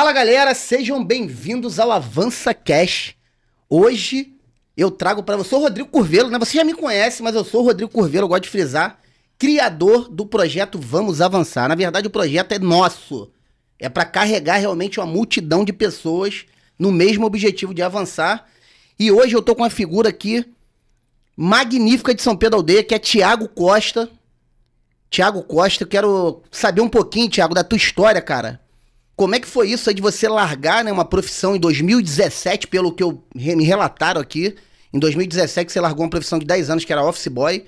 Fala galera, sejam bem-vindos ao Avança Cash. Hoje eu trago para você o Rodrigo Curvelo, né? Você já me conhece, mas eu sou o Rodrigo Curvelo, eu gosto de frisar, criador do projeto Vamos Avançar. Na verdade, o projeto é nosso. É para carregar realmente uma multidão de pessoas no mesmo objetivo de avançar. E hoje eu tô com uma figura aqui magnífica de São Pedro Aldeia, que é Tiago Costa. Tiago Costa, eu quero saber um pouquinho, Tiago, da tua história, cara como é que foi isso aí de você largar né, uma profissão em 2017, pelo que eu, me relataram aqui? Em 2017 você largou uma profissão de 10 anos, que era office boy,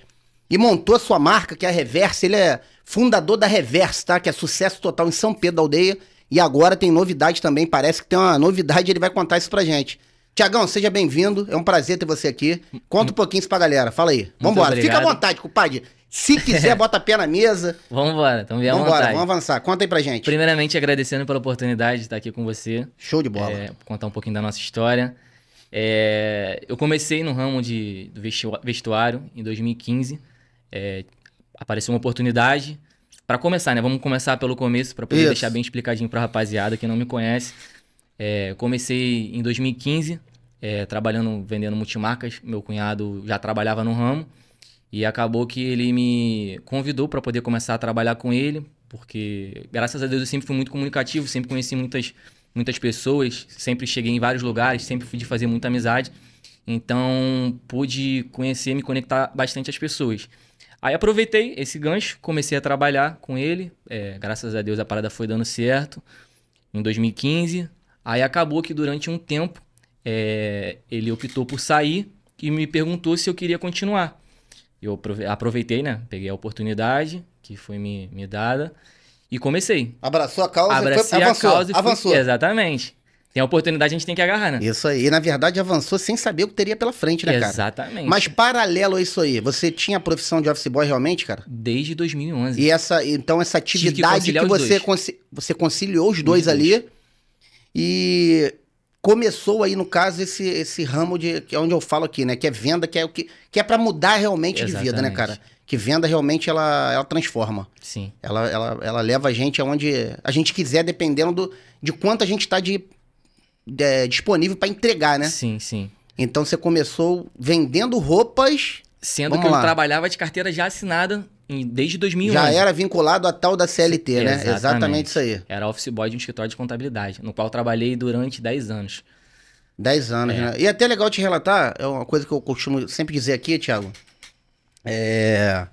e montou a sua marca, que é a Reverse. Ele é fundador da Reverse, tá? Que é sucesso total em São Pedro da Aldeia. E agora tem novidade também, parece que tem uma novidade, ele vai contar isso pra gente. Tiagão, seja bem-vindo. É um prazer ter você aqui. Conta um pouquinho isso pra galera. Fala aí. Vambora. Fica à vontade, compadre. Se quiser, bota a pé na mesa. Vamos embora, então vamos embora, vamos avançar. Conta aí pra gente. Primeiramente, agradecendo pela oportunidade de estar aqui com você. Show de bola. É, contar um pouquinho da nossa história. É, eu comecei no ramo de, do vestuário em 2015. É, apareceu uma oportunidade para começar, né? Vamos começar pelo começo para poder Isso. deixar bem explicadinho para rapaziada que não me conhece. É, comecei em 2015 é, trabalhando, vendendo multimarcas. Meu cunhado já trabalhava no ramo. E acabou que ele me convidou para poder começar a trabalhar com ele, porque graças a Deus eu sempre fui muito comunicativo, sempre conheci muitas, muitas pessoas, sempre cheguei em vários lugares, sempre fui de fazer muita amizade. Então pude conhecer, me conectar bastante às pessoas. Aí aproveitei esse gancho, comecei a trabalhar com ele. É, graças a Deus a parada foi dando certo em 2015. Aí acabou que durante um tempo é, ele optou por sair e me perguntou se eu queria continuar eu aproveitei, né? Peguei a oportunidade que foi me, me dada e comecei. Abraçou a causa, Abracei foi, avançou, a causa e fui, avançou. Exatamente. Tem a oportunidade, a gente tem que agarrar, né? Isso aí. E, na verdade, avançou sem saber o que teria pela frente, né, cara? Exatamente. Mas paralelo a isso aí, você tinha a profissão de office boy realmente, cara? Desde 2011. E essa, então, essa atividade que, que, você, você conciliou os dois, os dois. ali... E começou aí, no caso, esse, esse ramo de. que é onde eu falo aqui, né? Que é venda, que é o que. que é para mudar realmente Exatamente. de vida, né, cara? Que venda realmente ela, ela transforma. Sim. Ela, ela, ela leva a gente aonde a gente quiser, dependendo do, de quanto a gente tá de, de é, disponível para entregar, né? Sim, sim. Então você começou vendendo roupas. Sendo Vamos que lá. eu trabalhava de carteira já assinada Desde 2001 Já era vinculado à tal da CLT, Sim, né? Exatamente. exatamente. isso aí. Era office boy de um escritório de contabilidade, no qual trabalhei durante 10 anos. 10 anos, é. né? E é até legal te relatar, é uma coisa que eu costumo sempre dizer aqui, Thiago. É...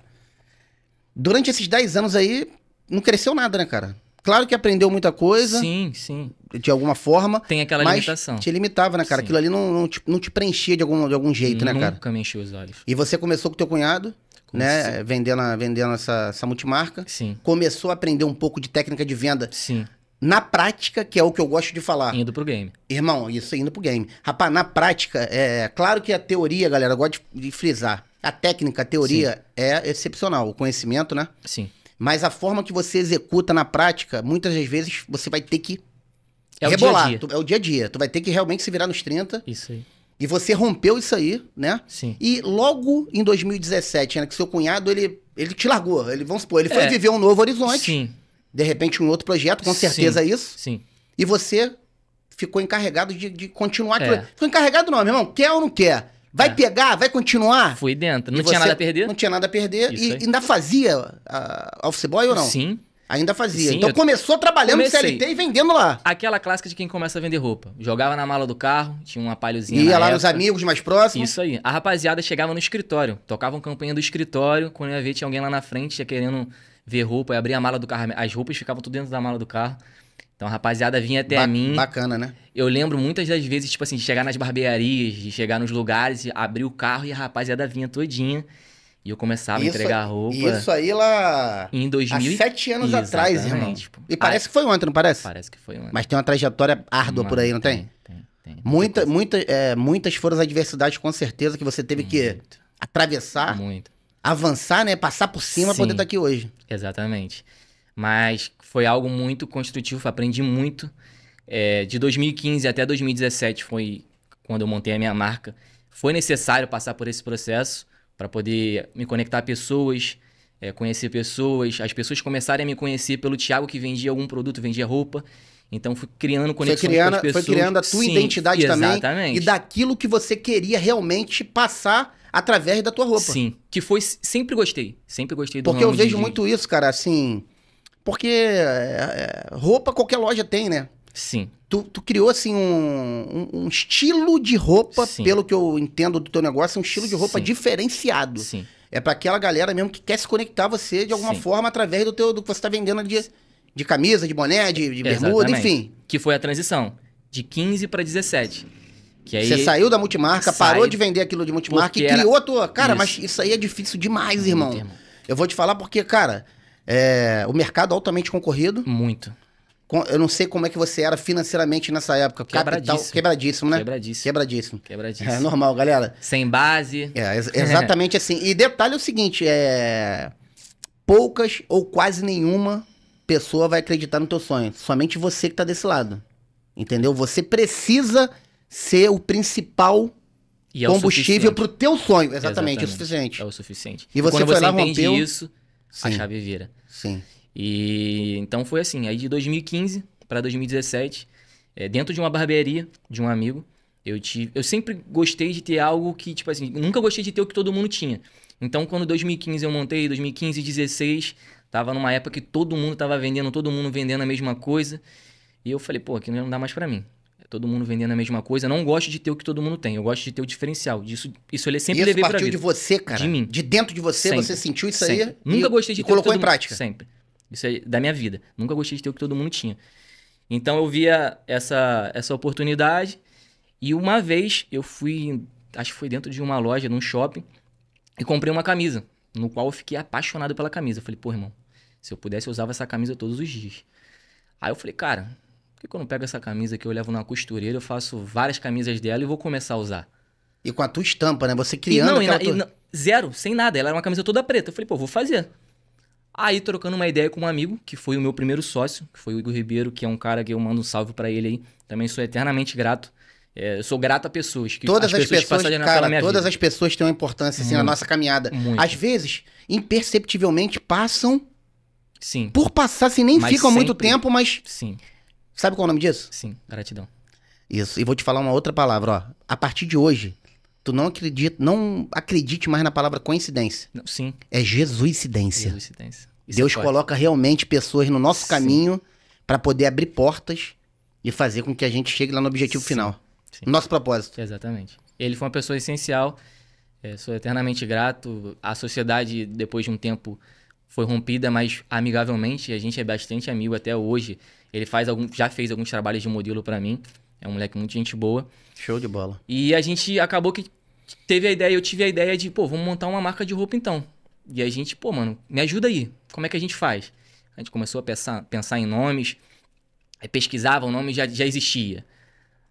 Durante esses 10 anos aí, não cresceu nada, né, cara? Claro que aprendeu muita coisa. Sim, sim. De alguma forma. Tem aquela mas limitação. Te limitava, né, cara? Sim. Aquilo ali não, não, te, não te preenchia de algum, de algum jeito, né, Nunca né, cara? Nunca me encheu os olhos. E você começou com teu cunhado? Como né? Vendendo, vendendo essa, essa multimarca. Sim. Começou a aprender um pouco de técnica de venda. Sim. Na prática, que é o que eu gosto de falar. Indo pro game. Irmão, isso é indo pro game. Rapaz, na prática, é claro que a teoria, galera, eu gosto de frisar. A técnica, a teoria Sim. é excepcional, o conhecimento, né? Sim. Mas a forma que você executa na prática, muitas das vezes você vai ter que é rebolar. O dia a dia. Tu, é o dia a dia. Tu vai ter que realmente se virar nos 30. Isso aí. E você rompeu isso aí, né? Sim. E logo em 2017, né, que seu cunhado, ele, ele te largou. Ele, vamos supor, ele foi é. viver um novo horizonte. Sim. De repente, um outro projeto, com certeza Sim. É isso. Sim. E você ficou encarregado de, de continuar. É. Ficou encarregado não, meu irmão. Quer ou não quer? Vai é. pegar? Vai continuar? Fui dentro. Não e tinha nada a perder? Não tinha nada a perder. Isso e aí. ainda fazia uh, office boy ou não? Sim. Ainda fazia. Sim, então eu... começou trabalhando no CLT e vendendo lá. Aquela clássica de quem começa a vender roupa. Jogava na mala do carro, tinha uma palhozinha. Ia lá época. nos amigos mais próximos. Isso aí. A rapaziada chegava no escritório, tocavam campanha do escritório. Quando ia ver, tinha alguém lá na frente querendo ver roupa. e abria a mala do carro. As roupas ficavam tudo dentro da mala do carro. Então a rapaziada vinha até ba mim. Bacana, né? Eu lembro muitas das vezes, tipo assim, de chegar nas barbearias, de chegar nos lugares, abrir o carro e a rapaziada vinha todinha. E eu começava isso, a entregar roupa. Isso aí lá. Em 2000. Há sete anos Exatamente. atrás, irmão. Tipo, e parece que foi ontem, não parece? Parece que foi ontem. Mas tem uma trajetória árdua por aí, não tem? Tem, tem. tem. Muita, tem muita, é, muitas foram as adversidades, com certeza, que você teve muito. que atravessar. Muito. Avançar, né? Passar por cima para poder estar tá aqui hoje. Exatamente. Mas foi algo muito construtivo, aprendi muito. É, de 2015 até 2017 foi quando eu montei a minha marca. Foi necessário passar por esse processo para poder me conectar a pessoas, é, conhecer pessoas, as pessoas começarem a me conhecer pelo Thiago que vendia algum produto, vendia roupa. Então fui criando conexões foi criando, com as pessoas. Foi criando a tua Sim, identidade exatamente. também e daquilo que você queria realmente passar através da tua roupa. Sim, que foi sempre gostei, sempre gostei do Porque eu vejo de... muito isso, cara, assim, porque é, é, roupa qualquer loja tem, né? Sim. Tu, tu, criou, assim, um, um, estilo de roupa, Sim. pelo que eu entendo do teu negócio, um estilo de roupa Sim. diferenciado. Sim. É para aquela galera mesmo que quer se conectar a você de alguma Sim. forma através do, teu, do que você está vendendo de, de camisa, de boné, de, de bermuda, enfim. Que foi a transição de 15 para 17. Que aí você saiu da multimarca, parou de vender aquilo de multimarca e criou era... a tua. Cara, isso. mas isso aí é difícil demais, irmão. Muito, irmão. Eu vou te falar porque, cara, é... o mercado altamente concorrido. Muito. Eu não sei como é que você era financeiramente nessa época. Quebradíssimo. Capital, quebradíssimo, né? Quebradíssimo. Quebradíssimo. Quebradíssimo. É normal, galera. Sem base. É, ex exatamente assim. E detalhe é o seguinte, é... Poucas ou quase nenhuma pessoa vai acreditar no teu sonho. Somente você que tá desse lado. Entendeu? Você precisa ser o principal e é combustível para o teu sonho. Exatamente, Exatamente, é o suficiente. É o suficiente. E você Quando foi você lá, entende rompeu... isso, Sim. a chave vira. Sim. E então foi assim, aí de 2015 para 2017, é, dentro de uma barbearia de um amigo, eu tive, eu sempre gostei de ter algo que tipo assim, nunca gostei de ter o que todo mundo tinha. Então quando 2015 eu montei, 2015, 2016, tava numa época que todo mundo tava vendendo, todo mundo vendendo a mesma coisa. E eu falei, pô, aqui não dá mais para mim todo mundo vendendo a mesma coisa. não gosto de ter o que todo mundo tem. Eu gosto de ter o diferencial. isso isso ele sempre isso levei para vida. partiu de você, cara. De mim. De dentro de você, sempre. você sentiu isso sempre. aí? Nunca e, gostei de e ter colocou em mundo. prática. Sempre. Isso é da minha vida. Nunca gostei de ter o que todo mundo tinha. Então eu via essa, essa oportunidade. E uma vez eu fui, acho que foi dentro de uma loja, num shopping, e comprei uma camisa, no qual eu fiquei apaixonado pela camisa. Eu falei, pô, irmão, se eu pudesse, eu usava essa camisa todos os dias. Aí eu falei, cara, por que, eu não pego essa camisa que eu levo na costureira, eu faço várias camisas dela e vou começar a usar? E com a tua estampa, né? Você criando. E não, e na, tua... e não, zero, sem nada. Ela era uma camisa toda preta. Eu falei, pô, vou fazer. Aí, trocando uma ideia com um amigo, que foi o meu primeiro sócio, que foi o Igor Ribeiro, que é um cara que eu mando um salve para ele aí. Também sou eternamente grato. É, eu sou grato a pessoas que todas as, as pessoas, pessoas cara, minha todas vida. as pessoas têm uma importância assim, muito, na nossa caminhada. Muito. Às vezes, imperceptivelmente passam. Sim. Por passar, assim, nem mas ficam sempre... muito tempo, mas. Sim. Sabe qual é o nome disso? Sim, gratidão. Isso. E vou te falar uma outra palavra, ó. A partir de hoje, tu não acredita, não acredite mais na palavra coincidência. Não, sim. É Jesuicidência. Jesuicidência. Deus pode. É coloca realmente pessoas no nosso sim. caminho para poder abrir portas e fazer com que a gente chegue lá no objetivo sim. final. Sim. Nosso propósito. Exatamente. Ele foi uma pessoa essencial. É, sou eternamente grato. A sociedade, depois de um tempo, foi rompida, mas amigavelmente. A gente é bastante amigo até hoje. Ele faz algum, já fez alguns trabalhos de modelo para mim. É um moleque muito gente boa. Show de bola. E a gente acabou que teve a ideia, eu tive a ideia de, pô, vamos montar uma marca de roupa então. E a gente, pô, mano, me ajuda aí. Como é que a gente faz? A gente começou a pensar, pensar em nomes, aí pesquisava, o nome já, já existia.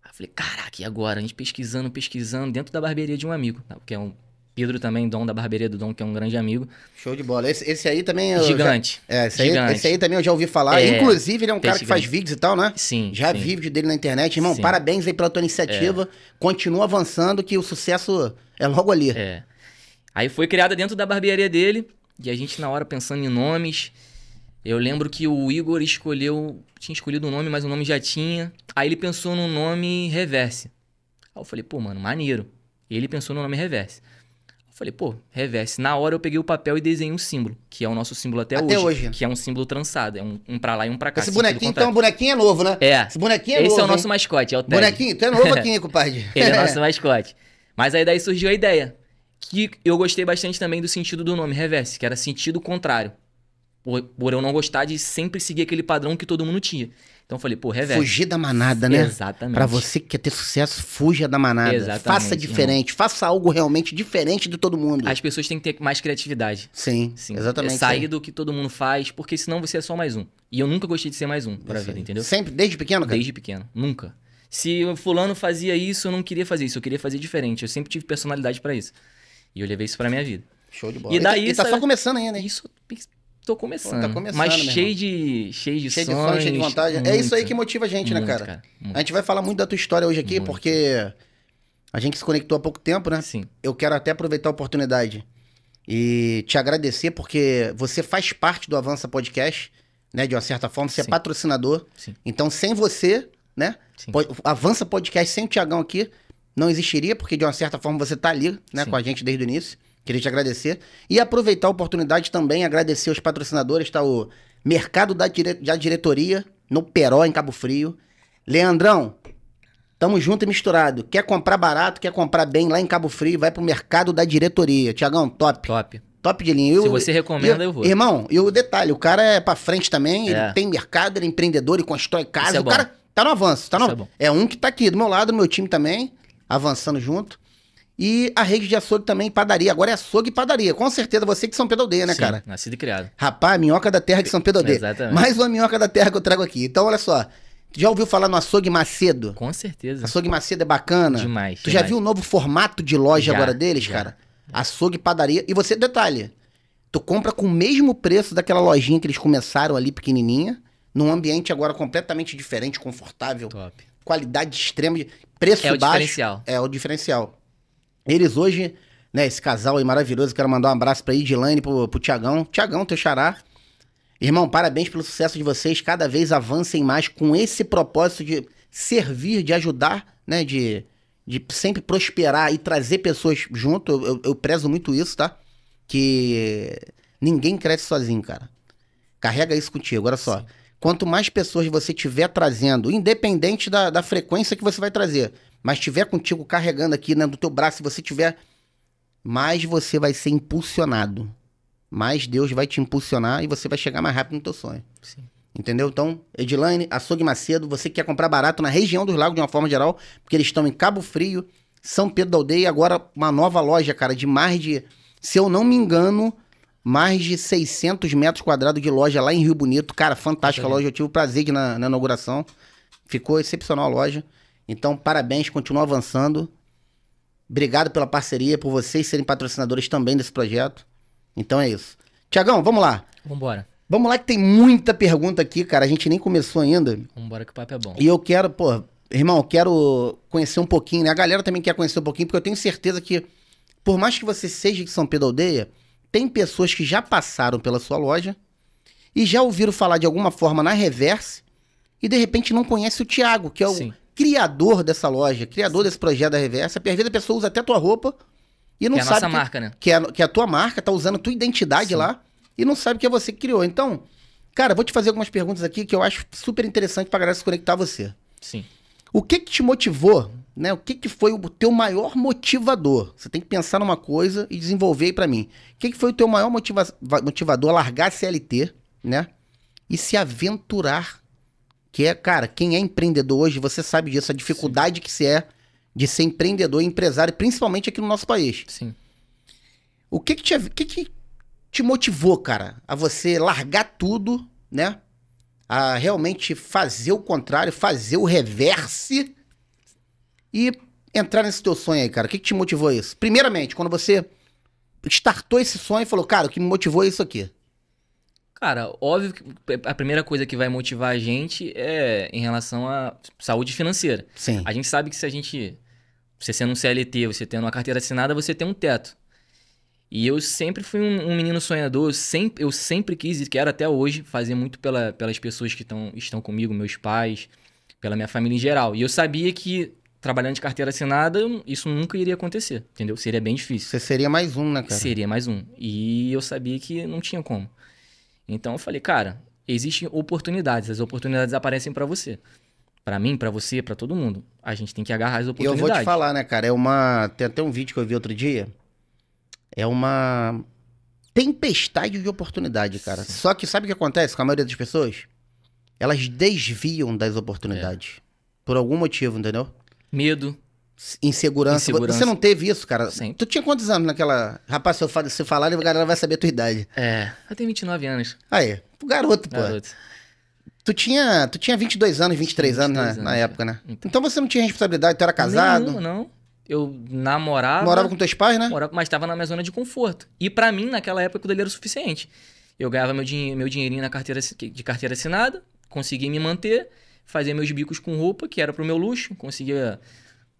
Aí eu falei, caraca, e agora? A gente pesquisando, pesquisando, dentro da barbearia de um amigo, tá? que é um Pedro também, Dom da Barbearia do Dom, que é um grande amigo. Show de bola. Esse, esse aí também... é. gigante. Já, é, esse aí, esse aí também eu já ouvi falar. É, Inclusive, ele é um cara que faz vídeos e tal, né? Sim. Já sim. vi vídeo dele na internet. Irmão, sim. parabéns aí pela tua iniciativa. É. Continua avançando que o sucesso é logo ali. É. Aí foi criada dentro da barbearia dele. E a gente, na hora, pensando em nomes... Eu lembro que o Igor escolheu... Tinha escolhido um nome, mas o nome já tinha. Aí ele pensou no nome Reverse. Aí eu falei, pô, mano, maneiro. Ele pensou no nome Reverse. Falei, pô, reverse. Na hora eu peguei o papel e desenhei um símbolo, que é o nosso símbolo até, até hoje, hoje, Que é um símbolo trançado, é um, um pra lá e um pra cá. Esse bonequinho, então, bonequinho é novo, né? É. Esse bonequinho é Esse novo. Esse é o nosso hein? mascote, é o Ted. Bonequinho, tu é novo aqui, compadre. Ele é nosso mascote. Mas aí daí surgiu a ideia, que eu gostei bastante também do sentido do nome, reverse, que era sentido contrário por eu não gostar de sempre seguir aquele padrão que todo mundo tinha. Então eu falei, pô, revés. Fugir da manada, né? Exatamente. Para você que quer ter sucesso, fuja da manada. Exatamente, faça diferente, irmão. faça algo realmente diferente de todo mundo. As pessoas têm que ter mais criatividade. Sim, sim. exatamente. É sair sim. do que todo mundo faz, porque senão você é só mais um. E eu nunca gostei de ser mais um pra vida, entendeu? Sempre, desde pequeno, cara? Desde pequeno, nunca. Se o fulano fazia isso, eu não queria fazer isso, eu queria fazer diferente. Eu sempre tive personalidade para isso. E eu levei isso pra minha vida. Show de bola. E daí e tá, e tá só começando ainda, né? Isso tô começando. Pô, tá é. começando mas cheio de, cheio de cheio sonhos. De sonho, cheio de vontade. Muito, é isso aí que motiva a gente, né, muito, né, cara? cara a gente vai falar muito da tua história hoje aqui, muito. porque a gente se conectou há pouco tempo, né? Sim. Eu quero até aproveitar a oportunidade e te agradecer, porque você faz parte do Avança Podcast, né? De uma certa forma, você é Sim. é patrocinador. Sim. Então, sem você, né? Sim. Avança Podcast, sem o Tiagão aqui, não existiria, porque de uma certa forma você tá ali, né? Com a gente desde o início. Queria te agradecer e aproveitar a oportunidade também, agradecer os patrocinadores, tá? O Mercado da, dire... da Diretoria, no Peró, em Cabo Frio. Leandrão, tamo junto e misturado. Quer comprar barato, quer comprar bem lá em Cabo Frio, vai pro Mercado da Diretoria. Tiagão, top. Top. Top de linha. Eu, Se você recomenda, eu, eu vou. Irmão, e o detalhe, o cara é pra frente também, é. ele tem mercado, ele é empreendedor, ele constrói é casa. É o cara tá no avanço, tá no... É, é, um que tá aqui do meu lado, no meu time também, avançando junto. E a rede de açougue também, padaria. Agora é açougue e padaria. Com certeza, você que é São Pedro aldeia, né, Sim, cara? Nascido e criado. Rapaz, minhoca da terra de São Pedro aldeia. Exatamente. Mais uma minhoca da terra que eu trago aqui. Então, olha só. Já ouviu falar no Açougue Macedo? Com certeza. Açougue Macedo é bacana. Demais. Tu demais. já viu o novo formato de loja já, agora deles, já. cara? Açougue, padaria. E você, detalhe, tu compra com o mesmo preço daquela lojinha que eles começaram ali, pequenininha, num ambiente agora completamente diferente, confortável. Top. Qualidade extrema, preço é baixo. É o diferencial. É o diferencial. Eles hoje, né, esse casal aí maravilhoso, quero mandar um abraço pra Idilane, pro, pro Tiagão. Tiagão, teu xará. Irmão, parabéns pelo sucesso de vocês. Cada vez avancem mais com esse propósito de servir, de ajudar, né? De, de sempre prosperar e trazer pessoas junto. Eu, eu, prezo muito isso, tá? Que ninguém cresce sozinho, cara. Carrega isso contigo, olha só. Quanto mais pessoas você tiver trazendo, independente da, da frequência que você vai trazer, mas estiver contigo carregando aqui né, do teu braço, se você tiver, mais você vai ser impulsionado. Mais Deus vai te impulsionar e você vai chegar mais rápido no teu sonho. Sim. Entendeu? Então, Edilane, Açougue Macedo, você quer comprar barato na região dos lagos de uma forma geral, porque eles estão em Cabo Frio, São Pedro da Aldeia, agora uma nova loja, cara, de mais de, se eu não me engano, mais de 600 metros quadrados de loja lá em Rio Bonito. Cara, fantástica é. loja, eu tive o prazer de ir na, na inauguração. Ficou excepcional a loja. Então, parabéns, continua avançando. Obrigado pela parceria, por vocês serem patrocinadores também desse projeto. Então é isso. Tiagão, vamos lá. Vambora. Vamos lá que tem muita pergunta aqui, cara. A gente nem começou ainda. Vambora que o papo é bom. E eu quero, pô, irmão, eu quero conhecer um pouquinho, né? A galera também quer conhecer um pouquinho, porque eu tenho certeza que, por mais que você seja de São Pedro Aldeia, tem pessoas que já passaram pela sua loja e já ouviram falar de alguma forma na reverse e de repente não conhece o Tiago, que é o, Sim criador dessa loja, criador desse projeto da Reversa, às vezes a pessoa usa até a tua roupa e não que é sabe. A nossa que, marca, né? Que é, que é a tua marca, tá usando a tua identidade Sim. lá e não sabe que é você que criou. Então, cara, vou te fazer algumas perguntas aqui que eu acho super interessante pra galera se conectar a você. Sim. O que que te motivou, né? O que que foi o teu maior motivador? Você tem que pensar numa coisa e desenvolver para mim. O que que foi o teu maior motiva motivador a largar a CLT, né? E se aventurar que é, cara, quem é empreendedor hoje, você sabe disso, a dificuldade Sim. que se é de ser empreendedor e empresário, principalmente aqui no nosso país. Sim. O que que te, que que te motivou, cara, a você largar tudo, né? A realmente fazer o contrário, fazer o reverse e entrar nesse teu sonho aí, cara? O que, que te motivou isso? Primeiramente, quando você startou esse sonho e falou, cara, o que me motivou é isso aqui. Cara, óbvio que a primeira coisa que vai motivar a gente é em relação à saúde financeira. Sim. A gente sabe que se a gente. Você sendo um CLT, você tendo uma carteira assinada, você tem um teto. E eu sempre fui um, um menino sonhador, eu sempre, eu sempre quis e quero até hoje fazer muito pela, pelas pessoas que tão, estão comigo, meus pais, pela minha família em geral. E eu sabia que trabalhando de carteira assinada, isso nunca iria acontecer, entendeu? Seria bem difícil. Você seria mais um, né, cara? Seria mais um. E eu sabia que não tinha como. Então eu falei, cara, existem oportunidades, as oportunidades aparecem para você. Para mim, para você, para todo mundo. A gente tem que agarrar as oportunidades. E eu vou te falar, né, cara? É uma. Tem até um vídeo que eu vi outro dia. É uma tempestade de oportunidade, cara. Sim. Só que sabe o que acontece com a maioria das pessoas? Elas desviam das oportunidades. É. Por algum motivo, entendeu? Medo. Insegurança. Insegurança. Você não teve isso, cara? Sim. Tu tinha quantos anos naquela. Rapaz, se eu falar, se falar, a galera vai saber a tua idade. É, eu tenho 29 anos. Aí, garoto, pô. Garoto. Tu tinha, tu tinha 22 anos, 23, 23 anos, na, anos, na época, é. né? Então. então. você não tinha responsabilidade, tu era casado? Não, não. Eu namorava. Morava com teus pais, né? Morava, mas estava na minha zona de conforto. E para mim, naquela época, o dele era o suficiente. Eu ganhava meu, din meu dinheirinho na carteira, de carteira assinada, conseguia me manter, fazia meus bicos com roupa, que era pro meu luxo, conseguia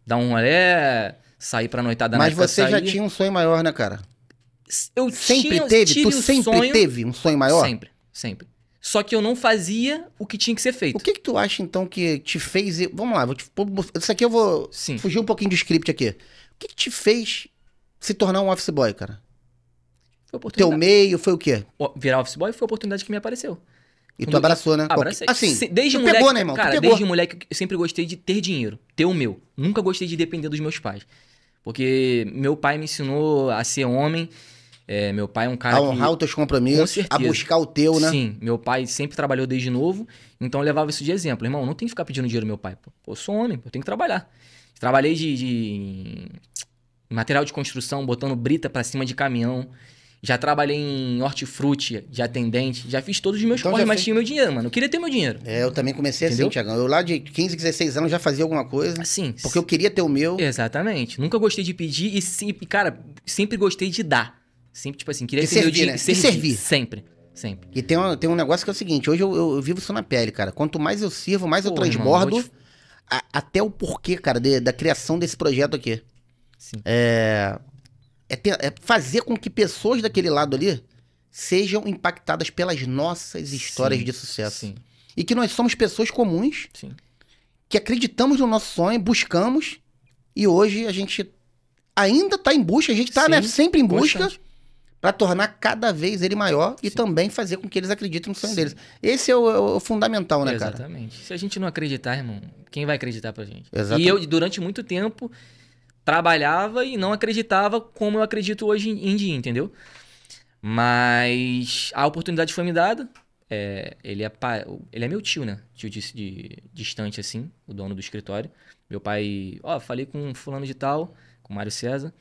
dar um rolé, sair pra noitada na Mas você sair. já tinha um sonho maior, né, cara? Eu sempre tinha, teve? Tu sempre sonho, teve um sonho maior? Sempre, sempre. Só que eu não fazia o que tinha que ser feito. O que, que tu acha, então, que te fez. Vamos lá, vou te... isso aqui eu vou Sim. fugir um pouquinho do script aqui. O que, que te fez se tornar um office boy, cara? Foi Teu meio foi o quê? Virar office boy foi a oportunidade que me apareceu. E tu abraçou, né? Ah, abracei. Assim, desde tu moleque, pegou, né, irmão? Cara, desde moleque eu sempre gostei de ter dinheiro, ter o meu. Nunca gostei de depender dos meus pais. Porque meu pai me ensinou a ser homem. É, meu pai é um cara. A honrar que, os teus compromissos, com a buscar o teu, né? Sim, meu pai sempre trabalhou desde novo, então eu levava isso de exemplo. Irmão, não tem que ficar pedindo dinheiro meu pai. Pô, eu sou homem, eu tenho que trabalhar. Trabalhei de, de material de construção, botando brita para cima de caminhão. Já trabalhei em hortifruti, de atendente, já fiz todos os meus então, corres, mas tinha meu dinheiro, mano. Eu queria ter meu dinheiro. É, eu também comecei assim, Entendeu? assim, Tiagão. Eu lá de 15, 16 anos já fazia alguma coisa. Sim. Porque eu queria ter o meu. Exatamente. Nunca gostei de pedir e sempre, cara, sempre gostei de dar. Sempre, tipo assim, queria de ter servir, meu dinheiro. Né? Servir, servir. Sempre. Sempre. E tem um, tem um negócio que é o seguinte: hoje eu, eu, eu vivo isso na pele, cara. Quanto mais eu sirvo, mais Pô, eu transbordo. Irmão, eu te... a, até o porquê, cara, de, da criação desse projeto aqui. Sim. É, é, ter, é fazer com que pessoas daquele lado ali sejam impactadas pelas nossas histórias sim, de sucesso. Sim. E que nós somos pessoas comuns sim. que acreditamos no nosso sonho, buscamos, e hoje a gente ainda está em busca, a gente está né, sempre em busca para tornar cada vez ele maior e também fazer com que eles acreditem no sonho deles. Esse é o, é é o fundamental, né, Exatamente. cara? Exatamente. Se a gente não acreditar, irmão, quem vai acreditar pra gente? Exatamente. E eu, durante muito tempo, trabalhava e não acreditava como eu acredito hoje em dia, entendeu? Mas a oportunidade foi me dada. É, ele, é ele é meu tio, né? Tio de, de, distante, assim, o dono do escritório. Meu pai, ó, falei com fulano de tal, com Mário César.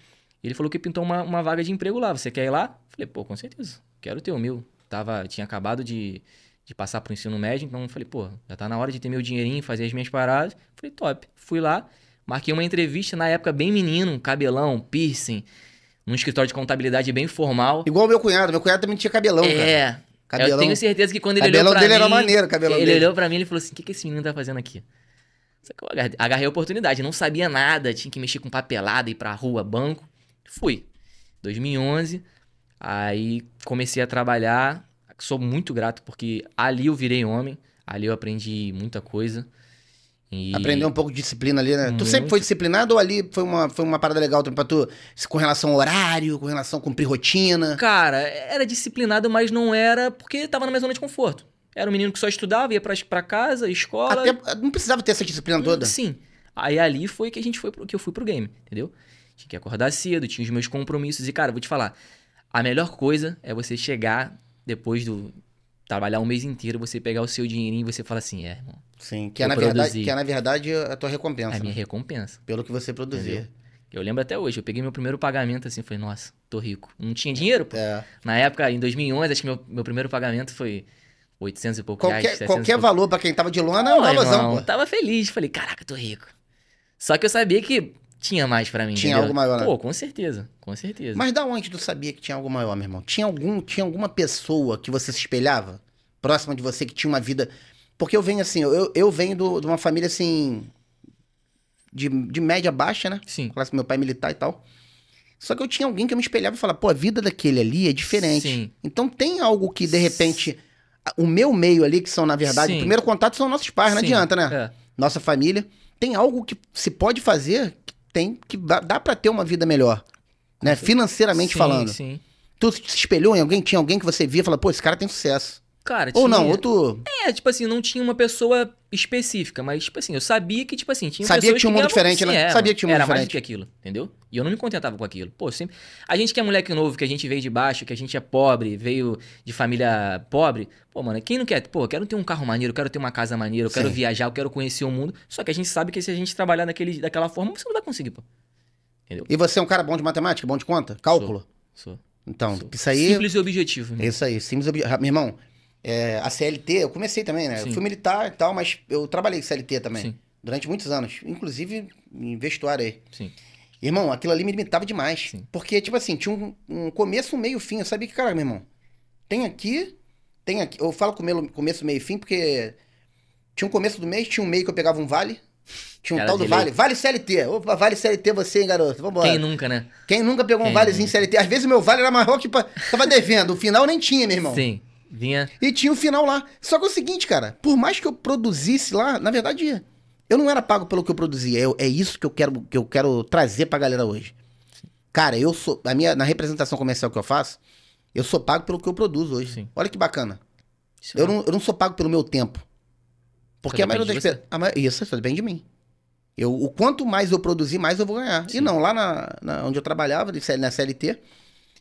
Ele falou que pintou uma, uma vaga de emprego lá. Você quer ir lá? Falei, pô, com certeza. Quero ter o meu. Tava, tinha acabado de, de passar pro ensino médio, então falei, pô, já tá na hora de ter meu dinheirinho, fazer as minhas paradas. Falei, top. Fui lá. Marquei uma entrevista na época bem menino, cabelão, piercing, num escritório de contabilidade bem formal. Igual meu cunhado, meu cunhado também tinha cabelão, é, cara. Cabelão. Eu tenho certeza que quando ele cabelão olhou pra dele Era maneiro, cabelão ele dele. olhou pra mim e falou assim, o que, que esse menino tá fazendo aqui? Só que eu agarrei, agarrei a oportunidade, não sabia nada, tinha que mexer com papelada, ir pra rua, banco. Fui. 2011, aí comecei a trabalhar. Sou muito grato porque ali eu virei homem, ali eu aprendi muita coisa. E... Aprender um pouco de disciplina ali, né? Muito. Tu uhum. sempre foi disciplinado ou ali foi uma, foi uma parada legal pra tu com relação ao horário, com relação a cumprir rotina? Cara, era disciplinado, mas não era porque tava na minha zona de conforto. Era um menino que só estudava, ia pra, pra casa, escola. Até, não precisava ter essa disciplina toda. Sim. Aí ali foi que a gente foi pro, que eu fui pro game, entendeu? Tinha que acordar cedo, tinha os meus compromissos. E, cara, vou te falar, a melhor coisa é você chegar depois do, trabalhar um mês inteiro, você pegar o seu dinheirinho e você fala assim, é, irmão. Sim, que é, na verdade, que é na verdade a tua recompensa. É a minha né? recompensa. Pelo que você produzir. Entendeu? Eu lembro até hoje, eu peguei meu primeiro pagamento assim, falei, nossa, tô rico. Não tinha dinheiro, pô. É. Na época, em 2011, acho que meu, meu primeiro pagamento foi 800 e pouco qualquer, reais. Qualquer valor pra quem tava de lona é um valorzão, irmão, Tava feliz, falei, caraca, tô rico. Só que eu sabia que tinha mais para mim. Tinha entendeu? algo maior. Né? Pô, com certeza, com certeza. Mas da onde tu sabia que tinha algo maior, meu irmão? Tinha algum, tinha alguma pessoa que você se espelhava próxima de você que tinha uma vida? Porque eu venho assim, eu, eu venho do, de uma família assim de, de média baixa, né? Sim. Classe meu pai é militar e tal. Só que eu tinha alguém que eu me espelhava e falava, pô, a vida daquele ali é diferente. Sim. Então tem algo que de repente o meu meio ali que são na verdade, Sim. o primeiro contato são nossos pais, não adianta, né? É. Nossa família tem algo que se pode fazer tem, que dá, para ter uma vida melhor, né? Financeiramente sim, falando. Sim. Tu se espelhou em alguém? Tinha alguém que você via e falava, pô, esse cara tem sucesso. Cara, tinha... Ou não, ou tu. É, tipo assim, não tinha uma pessoa específica, mas, tipo assim, eu sabia que, tipo assim, tinha Sabia que tinha um mundo diferente, né? É, sabia que tinha um mundo diferente. Era mais do que aquilo, entendeu? E eu não me contentava com aquilo. Pô, sempre. A gente que é moleque novo, que a gente veio de baixo, que a gente é pobre, veio de família pobre. Pô, mano, quem não quer? Pô, eu quero ter um carro maneiro, eu quero ter uma casa maneira, eu quero Sim. viajar, eu quero conhecer o mundo. Só que a gente sabe que se a gente trabalhar daquele, daquela forma, você não vai conseguir, pô. Entendeu? E você é um cara bom de matemática, bom de conta? Cálculo? Sou. sou. Então, sou. isso aí. Simples e objetivo. É irmão. Isso aí, simples e objetivo. Ah, meu irmão, é, a CLT, eu comecei também, né? Sim. Eu fui militar e tal, mas eu trabalhei com CLT também. Sim. Durante muitos anos. Inclusive em vestuário aí. Sim. Irmão, aquilo ali me limitava demais. Sim. Porque, tipo assim, tinha um, um começo, um meio fim. Eu sabia que, cara, meu irmão, tem aqui, tem aqui. Eu falo começo, meio fim, porque tinha um começo do mês, tinha um meio que eu pegava um vale. Tinha um Era tal do Vale. Lei. Vale CLT. Opa, Vale CLT você, hein, garoto? Vambora. Quem nunca, né? Quem nunca pegou Quem um valezinho nunca. CLT? Às vezes o meu vale era maior que pra... tava devendo. O final nem tinha, meu irmão. Sim. Vinha. E tinha o final lá. Só que é o seguinte, cara, por mais que eu produzisse lá, na verdade, eu não era pago pelo que eu produzia. Eu, é isso que eu quero que eu quero trazer pra galera hoje. Cara, eu sou. A minha, na representação comercial que eu faço, eu sou pago pelo que eu produzo hoje. Sim. Olha que bacana. Isso eu é. não, eu não sou pago pelo meu tempo. Porque a maioria das pessoas. Isso, isso depende de mim. Eu, o quanto mais eu produzir, mais eu vou ganhar. Sim. E não, lá na, na, onde eu trabalhava, na CLT,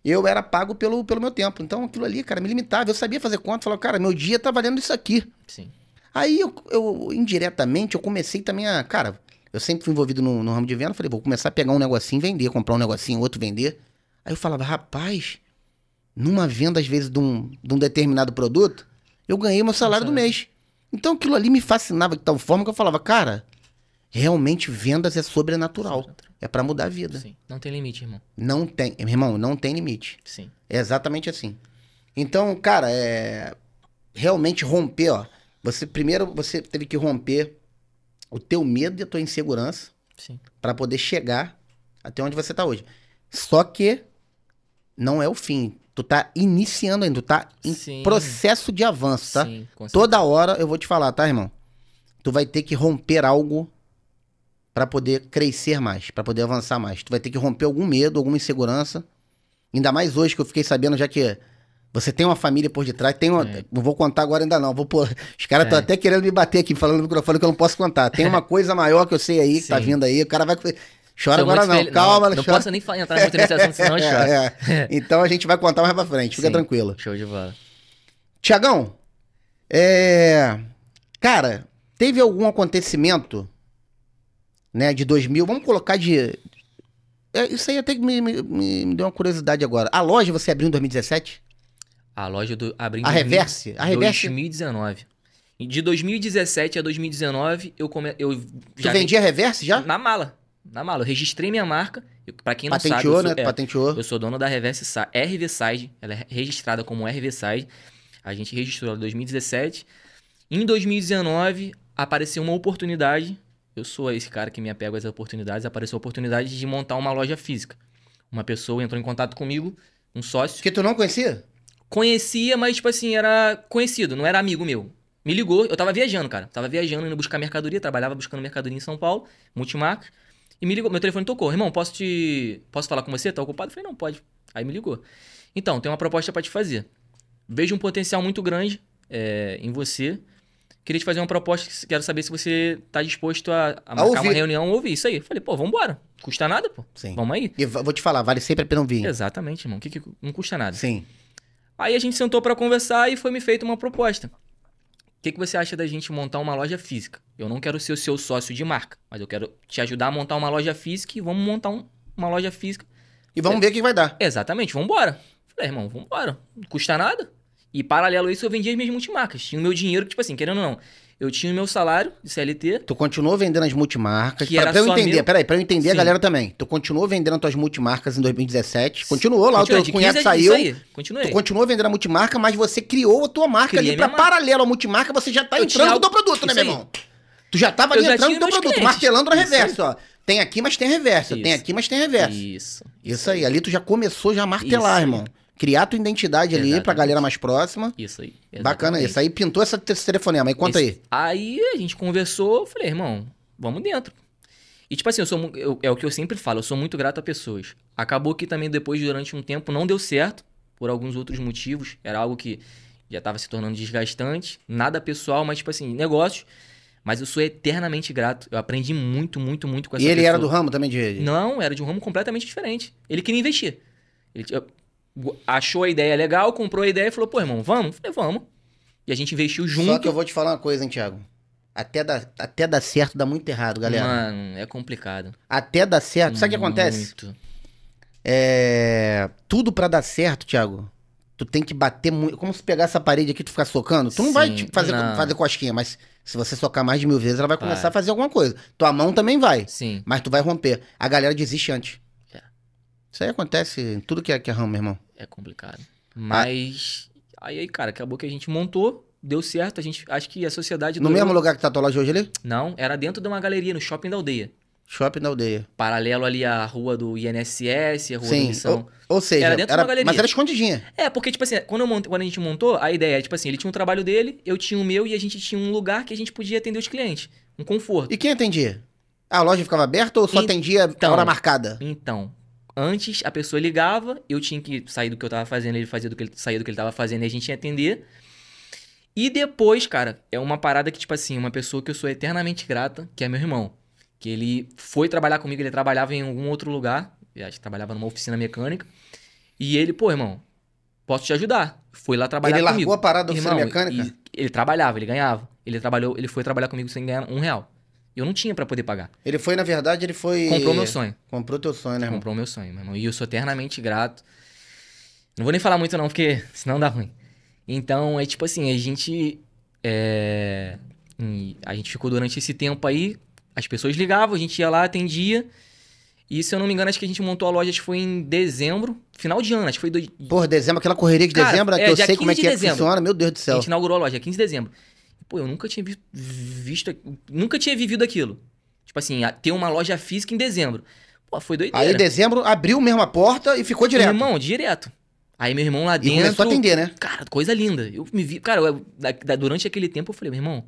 eu era pago pelo, pelo meu tempo. Então aquilo ali, cara, me limitava. Eu sabia fazer conta, falava, cara, meu dia tá valendo isso aqui. Sim. Aí eu, eu indiretamente, eu comecei também a. Cara, eu sempre fui envolvido no, no ramo de venda, falei, vou começar a pegar um negocinho vender, comprar um negocinho, outro vender. Aí eu falava, rapaz, numa venda, às vezes, de um, de um determinado produto, eu ganhei meu salário Nossa. do mês. Então aquilo ali me fascinava de tal forma que eu falava, cara, Realmente, vendas é sobrenatural. É para mudar a vida. Sim. Não tem limite, irmão. Não tem. Irmão, não tem limite. Sim. É exatamente assim. Então, cara, é. Realmente romper, ó. Você primeiro você teve que romper o teu medo e a tua insegurança para poder chegar até onde você tá hoje. Só que não é o fim. Tu tá iniciando ainda, tu tá em Sim. processo de avanço, tá? Sim, Toda hora eu vou te falar, tá, irmão? Tu vai ter que romper algo para poder crescer mais, para poder avançar mais. Tu vai ter que romper algum medo, alguma insegurança. Ainda mais hoje que eu fiquei sabendo, já que você tem uma família por detrás, tem uma... é. Não vou contar agora ainda não. Vou pôr... Os caras estão é. até querendo me bater aqui, falando no microfone que eu não posso contar. Tem uma coisa maior que eu sei aí, que tá Sim. tá vindo aí. O cara vai... Chora agora não, fel... calma. Não, não posso nem entrar muito nesse assunto, senão eu é, choro. É, é. Então a gente vai contar mais pra frente, fica Sim. tranquilo. Show de bola. Tiagão, é... Cara, teve algum acontecimento né, de 2000, vamos colocar de... É, isso aí até que me, me, me, deu uma curiosidade agora. A loja você abriu em 2017? A loja do, abriu em... A Reverse? A Reverse? 2019. De 2017 a 2019, eu, come... eu já... vendi vendia reverse já? Na mala. Na mala. Eu registrei minha marca. Para quem não Patenteou, sabe... patenteou sou, né? É, Patenteou. Eu sou dono da reverse, RV Side. Ela é registrada como RV Side. A gente registrou ela em 2017. Em 2019, apareceu uma oportunidade eu sou esse cara que me apego às oportunidades. Apareceu a oportunidade de montar uma loja física. Uma pessoa entrou em contato comigo, um sócio. Que tu não conhecia? Conhecia, mas, tipo assim, era conhecido, não era amigo meu. Me ligou, eu tava viajando, cara. Tava viajando, indo buscar mercadoria, trabalhava buscando mercadoria em São Paulo, multimarca. E me ligou, meu telefone tocou. Irmão, posso te. Posso falar com você? Tá ocupado? falei, não, pode. Aí me ligou. Então, tem uma proposta para te fazer. Vejo um potencial muito grande é, em você queria te fazer uma proposta, quero saber se você tá disposto a, a, marcar uma reunião ou ouvir isso aí. Falei, pô, vambora. Custa nada, pô. Sim. Vamos aí. E vou te falar, vale sempre a pena ouvir. Exatamente, irmão. Que, que não custa nada. Sim. Aí a gente sentou para conversar e foi me feita uma proposta. O que, que você acha da gente montar uma loja física? Eu não quero ser o seu sócio de marca, mas eu quero te ajudar a montar uma loja física e vamos montar um, uma loja física. E vamos é. ver o que vai dar. Exatamente, vamos embora. Falei, irmão, vamos embora. Não custa nada. E paralelo a isso, eu vendia as minhas multimarcas. Tinha o meu dinheiro, tipo assim, querendo ou não. Eu tinha o meu salário de CLT. Tu continuou vendendo as multimarcas. Que pra, pra eu entender, meu... peraí, pra eu entender Sim. a galera também. Tu continuou vendendo as tuas multimarcas em 2017. Continuou lá, o teu cunhado saiu. Aí, continuei. Tu continuou vendendo a multimarca, mas você criou a tua marca Criei ali pra marca. paralelo à multimarca, você já tá eu entrando no teu produto, né, isso né, meu irmão? Tu já tava ali entrando no teu produto, clientes. martelando no reverso ó. Tem aqui, mas tem reverso Isso. Tem aqui, mas tem reverso Isso. Isso, aí. aí. Ali tu já começou já a martelar, isso. irmão criar tua identidade Exatamente. ali pra galera mais próxima. Isso aí. Exatamente. Bacana isso. Aí pintou essa, esse telefonema. Aí conta esse... aí. Aí a gente conversou, falei, irmão, vamos dentro. E tipo assim, eu sou, eu, é o que eu sempre falo, eu sou muito grato a pessoas. Acabou que também depois, durante um tempo, não deu certo, por alguns outros motivos. Era algo que já estava se tornando desgastante. Nada pessoal, mas tipo assim, negócios. Mas eu sou eternamente grato. Eu aprendi muito, muito, muito com essa E ele pessoa. era do ramo também de rede? Não, era de um ramo completamente diferente. Ele queria investir. Ele, achou a ideia legal, comprou a ideia e falou, pô, irmão, vamos? falei, vamos. E a gente investiu junto. Só que eu vou te falar uma coisa, hein, Thiago. Até dar, até dar certo, dá muito errado, galera. Mano, é complicado. Até dar certo. Sabe o que acontece? Muito. É... Tudo para dar certo, Thiago. Tu tem que bater muito. É como se pegar essa parede aqui e tu ficar socando, tu não vai fazer, não. fazer cosquinha, mas se você socar mais de mil vezes, ela vai começar vai. a fazer alguma coisa. Tua mão também vai. Sim. Mas tu vai romper. A galera desiste antes. Isso aí acontece em tudo que é, que é ramo, meu irmão. É complicado. Mas. Ah. Aí, aí, cara, acabou que a gente montou, deu certo. A gente. Acho que a sociedade. No durou... mesmo lugar que tá a tua loja hoje ali? Não, era dentro de uma galeria, no shopping da aldeia. Shopping da aldeia. Paralelo ali à rua do INSS, a rua Sim, da missão. Ou, ou, seja, era dentro era, de uma galeria. Mas era escondidinha. É, porque, tipo assim, quando, eu quando a gente montou, a ideia é tipo assim, ele tinha um trabalho dele, eu tinha o meu e a gente tinha um lugar que a gente podia atender os clientes. Um conforto. E quem atendia? A loja ficava aberta ou só então, atendia a então, hora marcada? Então, Antes a pessoa ligava, eu tinha que sair do que eu tava fazendo, ele fazia do que ele saía do que ele tava fazendo e a gente ia atender. E depois, cara, é uma parada que, tipo assim, uma pessoa que eu sou eternamente grata, que é meu irmão. Que ele foi trabalhar comigo, ele trabalhava em algum outro lugar, acho que trabalhava numa oficina mecânica. E ele, pô, irmão, posso te ajudar. Foi lá trabalhar ele comigo. Ele largou a parada da oficina mecânica? ele trabalhava, ele ganhava. Ele trabalhou, ele foi trabalhar comigo sem ganhar um real. Eu não tinha para poder pagar. Ele foi, na verdade, ele foi. Comprou meu sonho. Comprou teu sonho, né? Irmão? Comprou meu sonho, meu irmão. E eu sou eternamente grato. Não vou nem falar muito, não, porque senão dá ruim. Então, é tipo assim, a gente. É... A gente ficou durante esse tempo aí, as pessoas ligavam, a gente ia lá, atendia. E se eu não me engano, acho que a gente montou a loja, acho que foi em dezembro, final de ano, acho que foi. Do... Porra, dezembro, aquela correria de Cara, dezembro, é, que é, eu sei como é que, é funciona, meu Deus do céu. A gente inaugurou a loja, 15 de dezembro. Pô, eu nunca tinha vi visto. Nunca tinha vivido aquilo. Tipo assim, ter uma loja física em dezembro. Pô, foi doideira. Aí em dezembro abriu mesmo a porta e ficou direto. Meu irmão, direto. Aí meu irmão lá dentro. E começou a atender, né? Cara, coisa linda. Eu me vi. Cara, eu, durante aquele tempo eu falei, meu irmão, o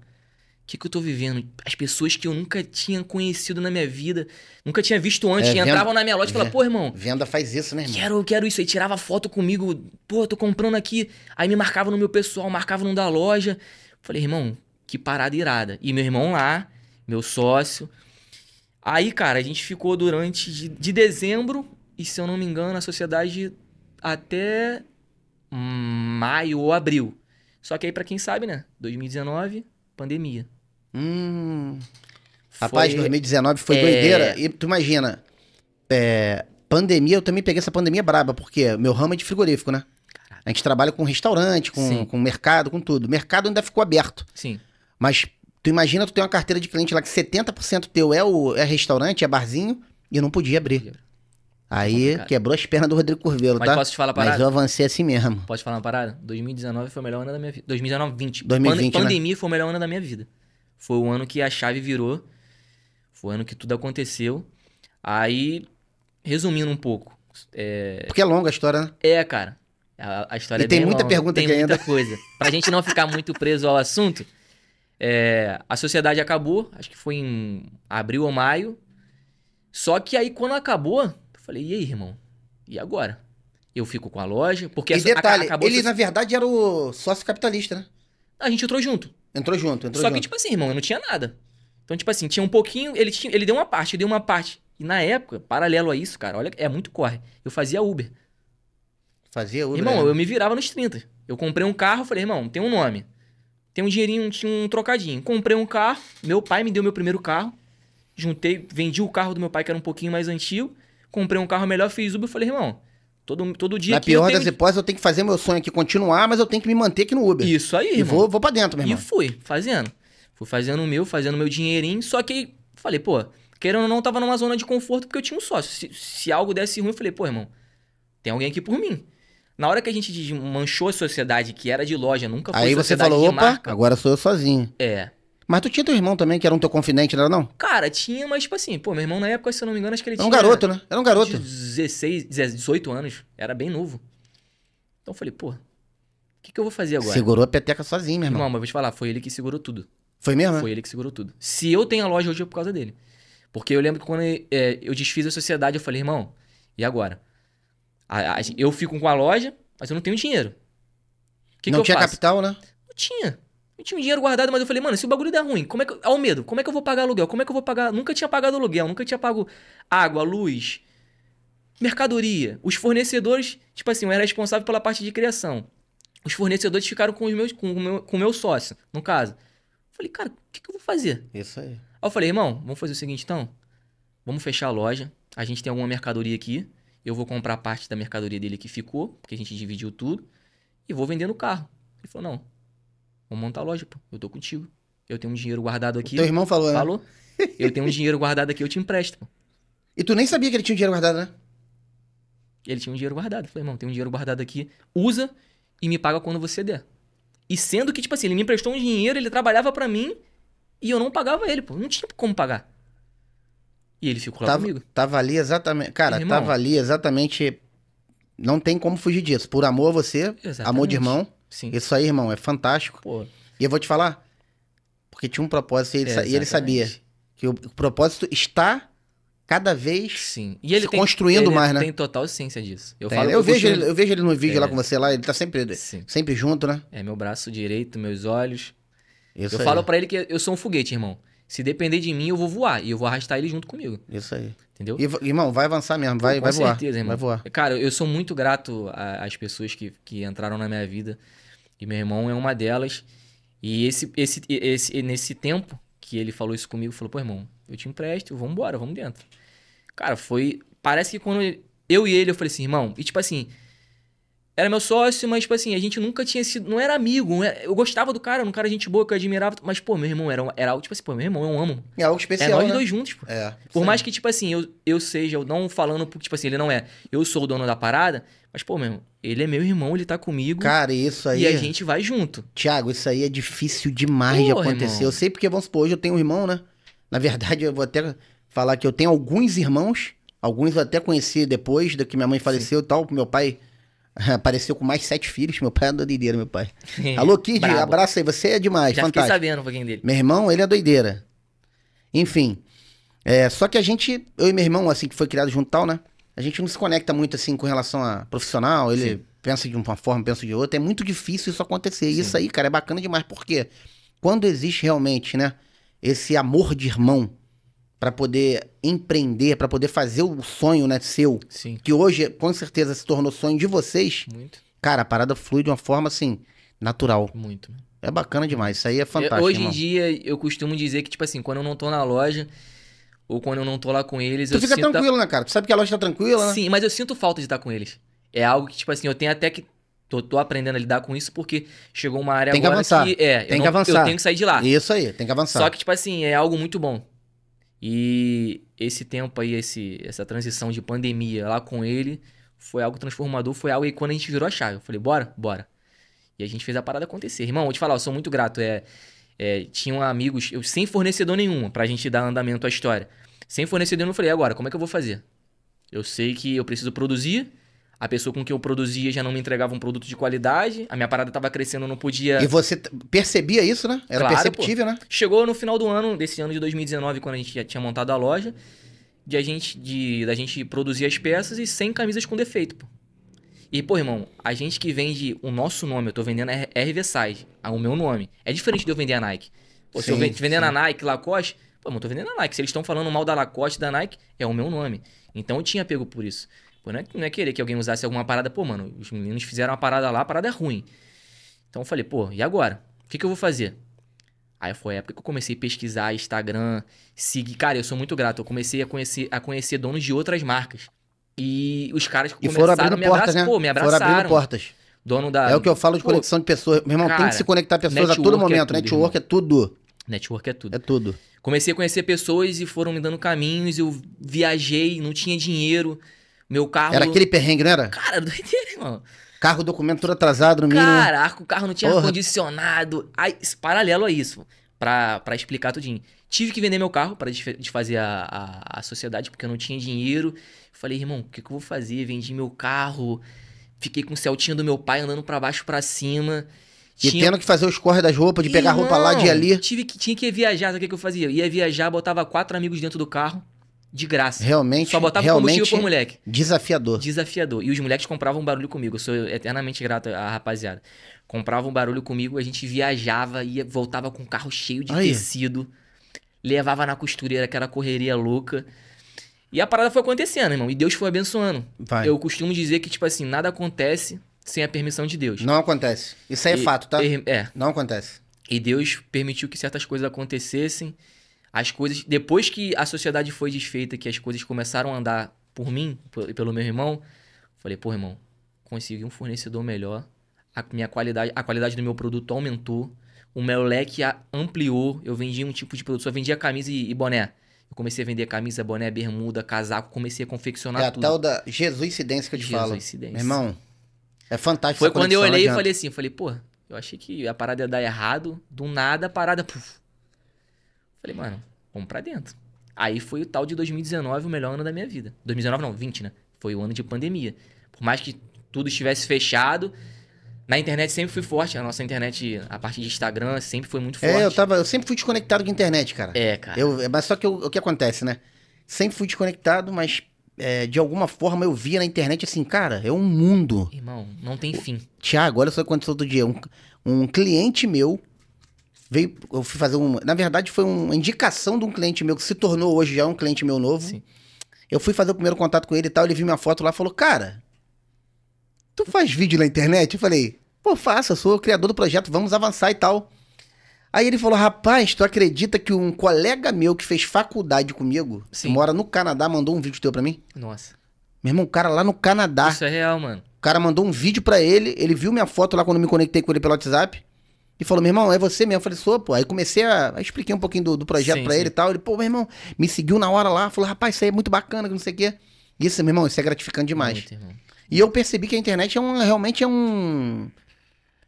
que, que eu tô vivendo? As pessoas que eu nunca tinha conhecido na minha vida, nunca tinha visto antes, é, entravam na minha loja e falavam, é, pô, irmão. Venda faz isso, né, irmão? Quero, quero isso. Aí tirava foto comigo, pô, tô comprando aqui. Aí me marcava no meu pessoal, marcava no da loja. Falei, irmão, que parada irada. E meu irmão lá, meu sócio. Aí, cara, a gente ficou durante de, de dezembro, e se eu não me engano, a sociedade até maio ou abril. Só que aí, para quem sabe, né? 2019, pandemia. Hum. Foi... Rapaz, 2019 foi é... doideira. E tu imagina, é, pandemia, eu também peguei essa pandemia braba, porque meu ramo é de frigorífico, né? A gente trabalha com restaurante, com, com mercado, com tudo. O mercado ainda ficou aberto. Sim. Mas tu imagina, tu tem uma carteira de cliente lá que 70% teu é, o, é restaurante, é barzinho, e não podia abrir. Aí é quebrou as pernas do Rodrigo Curvelo, tá? Posso te falar uma parada? Mas eu avancei assim mesmo. Posso te falar uma parada? 2019 foi o melhor ano da minha vida. 2019, 20. 2020, pandemia né? foi o melhor ano da minha vida. Foi o ano que a chave virou. Foi o ano que tudo aconteceu. Aí, resumindo um pouco. É... Porque é longa a história, né? É, cara. A, a história e é tem muita longa, pergunta tem que muita ainda. coisa. Pra gente não ficar muito preso ao assunto, é, a sociedade acabou, acho que foi em abril ou maio. Só que aí quando acabou, eu falei, e aí, irmão? E agora? Eu fico com a loja, porque... E detalhe, a, ele na verdade era o sócio capitalista, né? A gente entrou junto. Entrou junto, entrou Só junto. que, tipo assim, irmão, eu não tinha nada. Então, tipo assim, tinha um pouquinho, ele, tinha, ele deu uma parte, eu dei uma parte. E na época, paralelo a isso, cara, olha, é muito corre. Eu fazia Uber. Fazia Uber? Irmão, né? eu me virava nos 30. Eu comprei um carro, falei, irmão, tem um nome. Tem um dinheirinho, tinha um trocadinho. Comprei um carro, meu pai me deu meu primeiro carro. Juntei, vendi o carro do meu pai, que era um pouquinho mais antigo. Comprei um carro melhor, fiz Uber. Falei, irmão, todo, todo dia. Na pior tenho... das hipóteses, eu tenho que fazer meu sonho aqui continuar, mas eu tenho que me manter aqui no Uber. Isso aí. E irmão. vou, vou pra dentro, meu irmão. E fui, fazendo. Fui fazendo o meu, fazendo meu dinheirinho. Só que falei, pô, querendo ou não, tava numa zona de conforto porque eu tinha um sócio. Se, se algo desse ruim, eu falei, pô, irmão, tem alguém aqui por mim. Na hora que a gente manchou a sociedade que era de loja, nunca foi Aí você falou, opa, marca. agora sou eu sozinho. É. Mas tu tinha teu irmão também, que era um teu confidente, não era não? Cara, tinha, mas tipo assim, pô, meu irmão na época, se eu não me engano, acho que ele era tinha... um garoto, né? Era um garoto. 16, 18 anos. Era bem novo. Então eu falei, pô, o que, que eu vou fazer agora? Segurou a peteca sozinho, meu irmão. Não, mas vou te falar, foi ele que segurou tudo. Foi mesmo? Né? Foi ele que segurou tudo. Se eu tenho a loja hoje é por causa dele. Porque eu lembro que quando é, eu desfiz a sociedade, eu falei, irmão, e agora? A, a, eu fico com a loja, mas eu não tenho dinheiro. Que não que tinha faço? capital, né? Não tinha. Eu tinha um dinheiro guardado, mas eu falei, mano, se o bagulho der ruim, como é que. Ao medo, como é que eu vou pagar aluguel? Como é que eu vou pagar. Nunca tinha pagado aluguel, nunca tinha pago água, luz, mercadoria. Os fornecedores, tipo assim, eu era responsável pela parte de criação. Os fornecedores ficaram com, os meus, com, o, meu, com o meu sócio, no caso. Eu falei, cara, o que, que eu vou fazer? Isso aí. Aí eu falei, irmão, vamos fazer o seguinte então. Vamos fechar a loja. A gente tem alguma mercadoria aqui eu vou comprar parte da mercadoria dele que ficou, porque a gente dividiu tudo, e vou vender no carro. Ele falou, não, vou montar a loja, pô, eu tô contigo. Eu tenho um dinheiro guardado aqui. O teu irmão falou, né? Falou. Né? Eu tenho um dinheiro guardado aqui, eu te empresto. Pô. E tu nem sabia que ele tinha um dinheiro guardado, né? Ele tinha um dinheiro guardado. Eu falei, irmão, tem um dinheiro guardado aqui, usa e me paga quando você der. E sendo que, tipo assim, ele me emprestou um dinheiro, ele trabalhava para mim e eu não pagava ele, pô. Não tinha como pagar. E ele ficou lá tava, comigo. Tava ali exatamente. Cara, irmão. tava ali exatamente. Não tem como fugir disso. Por amor a você, exatamente. amor de irmão. Sim. Isso aí, irmão, é fantástico. Pô. E eu vou te falar, porque tinha um propósito e ele, é, e ele sabia que o, o, propósito está cada vez Sim. E ele se tem, construindo ele mais, né? Tem total ciência disso. Eu, eu, eu vejo ele, eu vejo ele no vídeo é. lá com você lá, ele tá sempre, sempre junto, né? É meu braço direito, meus olhos. Isso eu aí. falo para ele que eu sou um foguete, irmão. Se depender de mim, eu vou voar. E eu vou arrastar ele junto comigo. Isso aí. Entendeu? E, irmão, vai avançar mesmo, vai, com vai voar. Com certeza, irmão. Vai voar. Cara, eu sou muito grato às pessoas que, que entraram na minha vida. E meu irmão é uma delas. E esse, esse, esse, nesse tempo que ele falou isso comigo, falou: pô, irmão, eu te empresto, vamos embora, vamos dentro. Cara, foi. Parece que quando eu e ele, eu falei assim, irmão, e tipo assim, era meu sócio, mas, tipo assim, a gente nunca tinha sido. Não era amigo. Não era, é, eu gostava do cara, era um cara gente boa que eu admirava. Mas, pô, meu irmão, era, era algo, tipo assim, pô, meu irmão, eu amo. É algo especial. É nós né? dois juntos, pô. É, Por sim. mais que, tipo assim, eu, eu seja, eu não falando, tipo assim, ele não é. Eu sou o dono da parada, mas, pô, meu irmão, ele é meu irmão, ele tá comigo. Cara, isso aí. E a gente vai junto. Tiago, isso aí é difícil demais pô, de acontecer. Irmão. Eu sei porque, vamos supor, hoje eu tenho um irmão, né? Na verdade, eu vou até falar que eu tenho alguns irmãos. Alguns eu até conheci depois da que minha mãe faleceu e tal. Meu pai Apareceu com mais sete filhos. Meu pai é doideira, meu pai. Alô, Kid, abraço aí. Você é demais, Já fantástico. fiquei sabendo um pouquinho dele. Meu irmão, ele é doideira. Enfim. É, só que a gente, eu e meu irmão, assim, que foi criado junto tal, né? A gente não se conecta muito, assim, com relação a profissional. Ele Sim. pensa de uma forma, pensa de outra. É muito difícil isso acontecer. Sim. Isso aí, cara, é bacana demais. Por quê? Quando existe realmente, né? Esse amor de irmão, para poder empreender, para poder fazer o sonho né, seu, Sim. que hoje com certeza se tornou sonho de vocês. Muito. Cara, a parada flui de uma forma assim, natural. Muito. É bacana demais, isso aí é fantástico. Eu, hoje irmão. em dia eu costumo dizer que tipo assim, quando eu não tô na loja, ou quando eu não tô lá com eles. Tu fica tranquilo, a... né, cara? Tu sabe que a loja tá tranquila, né? Sim, mas eu sinto falta de estar com eles. É algo que, tipo assim, eu tenho até que. Tô, tô aprendendo a lidar com isso porque chegou uma área tem que agora avançar. que. É, tem eu que não, avançar. Eu tenho que sair de lá. Isso aí, tem que avançar. Só que, tipo assim, é algo muito bom. E esse tempo aí, esse, essa transição de pandemia lá com ele, foi algo transformador, foi algo aí quando a gente virou a chave. Eu falei, bora? Bora. E a gente fez a parada acontecer. Irmão, vou te falar, eu sou muito grato. É, é, tinham amigos, eu sem fornecedor nenhum, pra gente dar andamento à história. Sem fornecedor, eu falei, agora, como é que eu vou fazer? Eu sei que eu preciso produzir, a pessoa com quem eu produzia já não me entregava um produto de qualidade, a minha parada tava crescendo, eu não podia. E você percebia isso, né? Era claro, perceptível, pô. né? Chegou no final do ano, desse ano de 2019, quando a gente já tinha montado a loja, de a gente, de, da gente produzir as peças e sem camisas com defeito, pô. E, pô, irmão, a gente que vende o nosso nome, eu tô vendendo RV Size, o meu nome. É diferente de eu vender a Nike. Pô, sim, se eu vendendo a Nike, Lacoste, pô, irmão, eu tô vendendo a Nike. Se eles estão falando mal da Lacoste, da Nike, é o meu nome. Então eu tinha pego por isso. Tipo, não é, não é querer que alguém usasse alguma parada. Pô, mano, os meninos fizeram uma parada lá, a parada é ruim. Então eu falei, pô, e agora? O que, que eu vou fazer? Aí foi a época que eu comecei a pesquisar Instagram, seguir. Cara, eu sou muito grato. Eu comecei a conhecer, a conhecer donos de outras marcas. E os caras e foram abrindo me portas, né? pô, me abraçaram. Foram abrindo portas. Dono da... É o que eu falo de pô, conexão de pessoas. Meu irmão, cara, tem que se conectar a pessoas a todo é momento. É tudo, network irmão. é tudo. Network é tudo. É tudo. Comecei a conhecer pessoas e foram me dando caminhos. Eu viajei, não tinha dinheiro. Meu carro. Era aquele perrengue, não era? Cara, doideira, irmão. Carro documento todo atrasado no mínimo. Caraca, o carro não tinha ar-condicionado. Paralelo a isso, pra, pra explicar tudinho. Tive que vender meu carro para desfazer a, a, a, sociedade, porque eu não tinha dinheiro. Falei, irmão, o que, que eu vou fazer? Vendi meu carro, fiquei com o Celtinha do meu pai andando para baixo para cima. E tinha... tendo que fazer os corre das roupas, de pegar irmão, roupa lá, de ali. Tive que, tinha que viajar, sabe o que, que eu fazia? Eu ia viajar, botava quatro amigos dentro do carro de graça. Realmente. Só botava realmente combustível pro moleque. Desafiador. Desafiador. E os moleques compravam barulho comigo. Eu sou eternamente grato à rapaziada. Compravam barulho comigo, a gente viajava, ia, voltava com o carro cheio de Aí. tecido. Levava na costureira, aquela correria louca. E a parada foi acontecendo, irmão. E Deus foi abençoando. Vai. Eu costumo dizer que, tipo assim, nada acontece sem a permissão de Deus. Não acontece. Isso aí é e, é fato, tá? É. Não acontece. E Deus permitiu que certas coisas acontecessem as coisas. Depois que a sociedade foi desfeita, que as coisas começaram a andar por mim e pelo meu irmão, falei, pô, irmão, consegui um fornecedor melhor. A minha qualidade, a qualidade do meu produto aumentou. O meu leque ampliou. Eu vendia um tipo de produto, só vendia camisa e, e boné. Eu comecei a vender camisa, boné, bermuda, casaco, comecei a confeccionar é tudo. É a tal da Jesuicidência que eu te Jesus falo. Meu Irmão, é fantástico. Foi quando eu olhei e falei assim, falei, pô, eu achei que a parada ia dar errado. Do nada a parada, puf, Falei, mano, vamos pra dentro. Aí foi o tal de 2019, o melhor ano da minha vida. 2019 não, 20, né? Foi o ano de pandemia. Por mais que tudo estivesse fechado, na internet sempre fui forte. A nossa internet, a parte de Instagram, sempre foi muito forte. É, eu, tava, eu sempre fui desconectado de internet, cara. É, cara. Eu, mas só que eu, o que acontece, né? Sempre fui desconectado, mas é, de alguma forma eu via na internet assim, cara, é um mundo. Irmão, não tem fim. Tiago, olha só o que aconteceu outro dia. Um, um cliente meu Veio, eu fui fazer uma. Na verdade, foi uma indicação de um cliente meu que se tornou hoje já um cliente meu novo. Sim. Eu fui fazer o primeiro contato com ele e tal. Ele viu minha foto lá e falou: Cara, tu faz vídeo na internet? Eu falei: Pô, faça, sou o criador do projeto, vamos avançar e tal. Aí ele falou: Rapaz, tu acredita que um colega meu que fez faculdade comigo, Sim. que mora no Canadá, mandou um vídeo teu pra mim? Nossa. Meu irmão, um cara lá no Canadá. Isso é real, mano. O cara mandou um vídeo pra ele, ele viu minha foto lá quando me conectei com ele pelo WhatsApp. E falou, meu irmão, é você mesmo? Eu falei, sou, pô. Aí comecei a, a expliquei um pouquinho do, do projeto para pra ele e tal. Ele, pô, meu irmão, me seguiu na hora lá, falou, rapaz, isso aí é muito bacana, que não sei o quê. Isso, meu irmão, isso é gratificante demais. Muito, E eu percebi que a internet é um, realmente é um.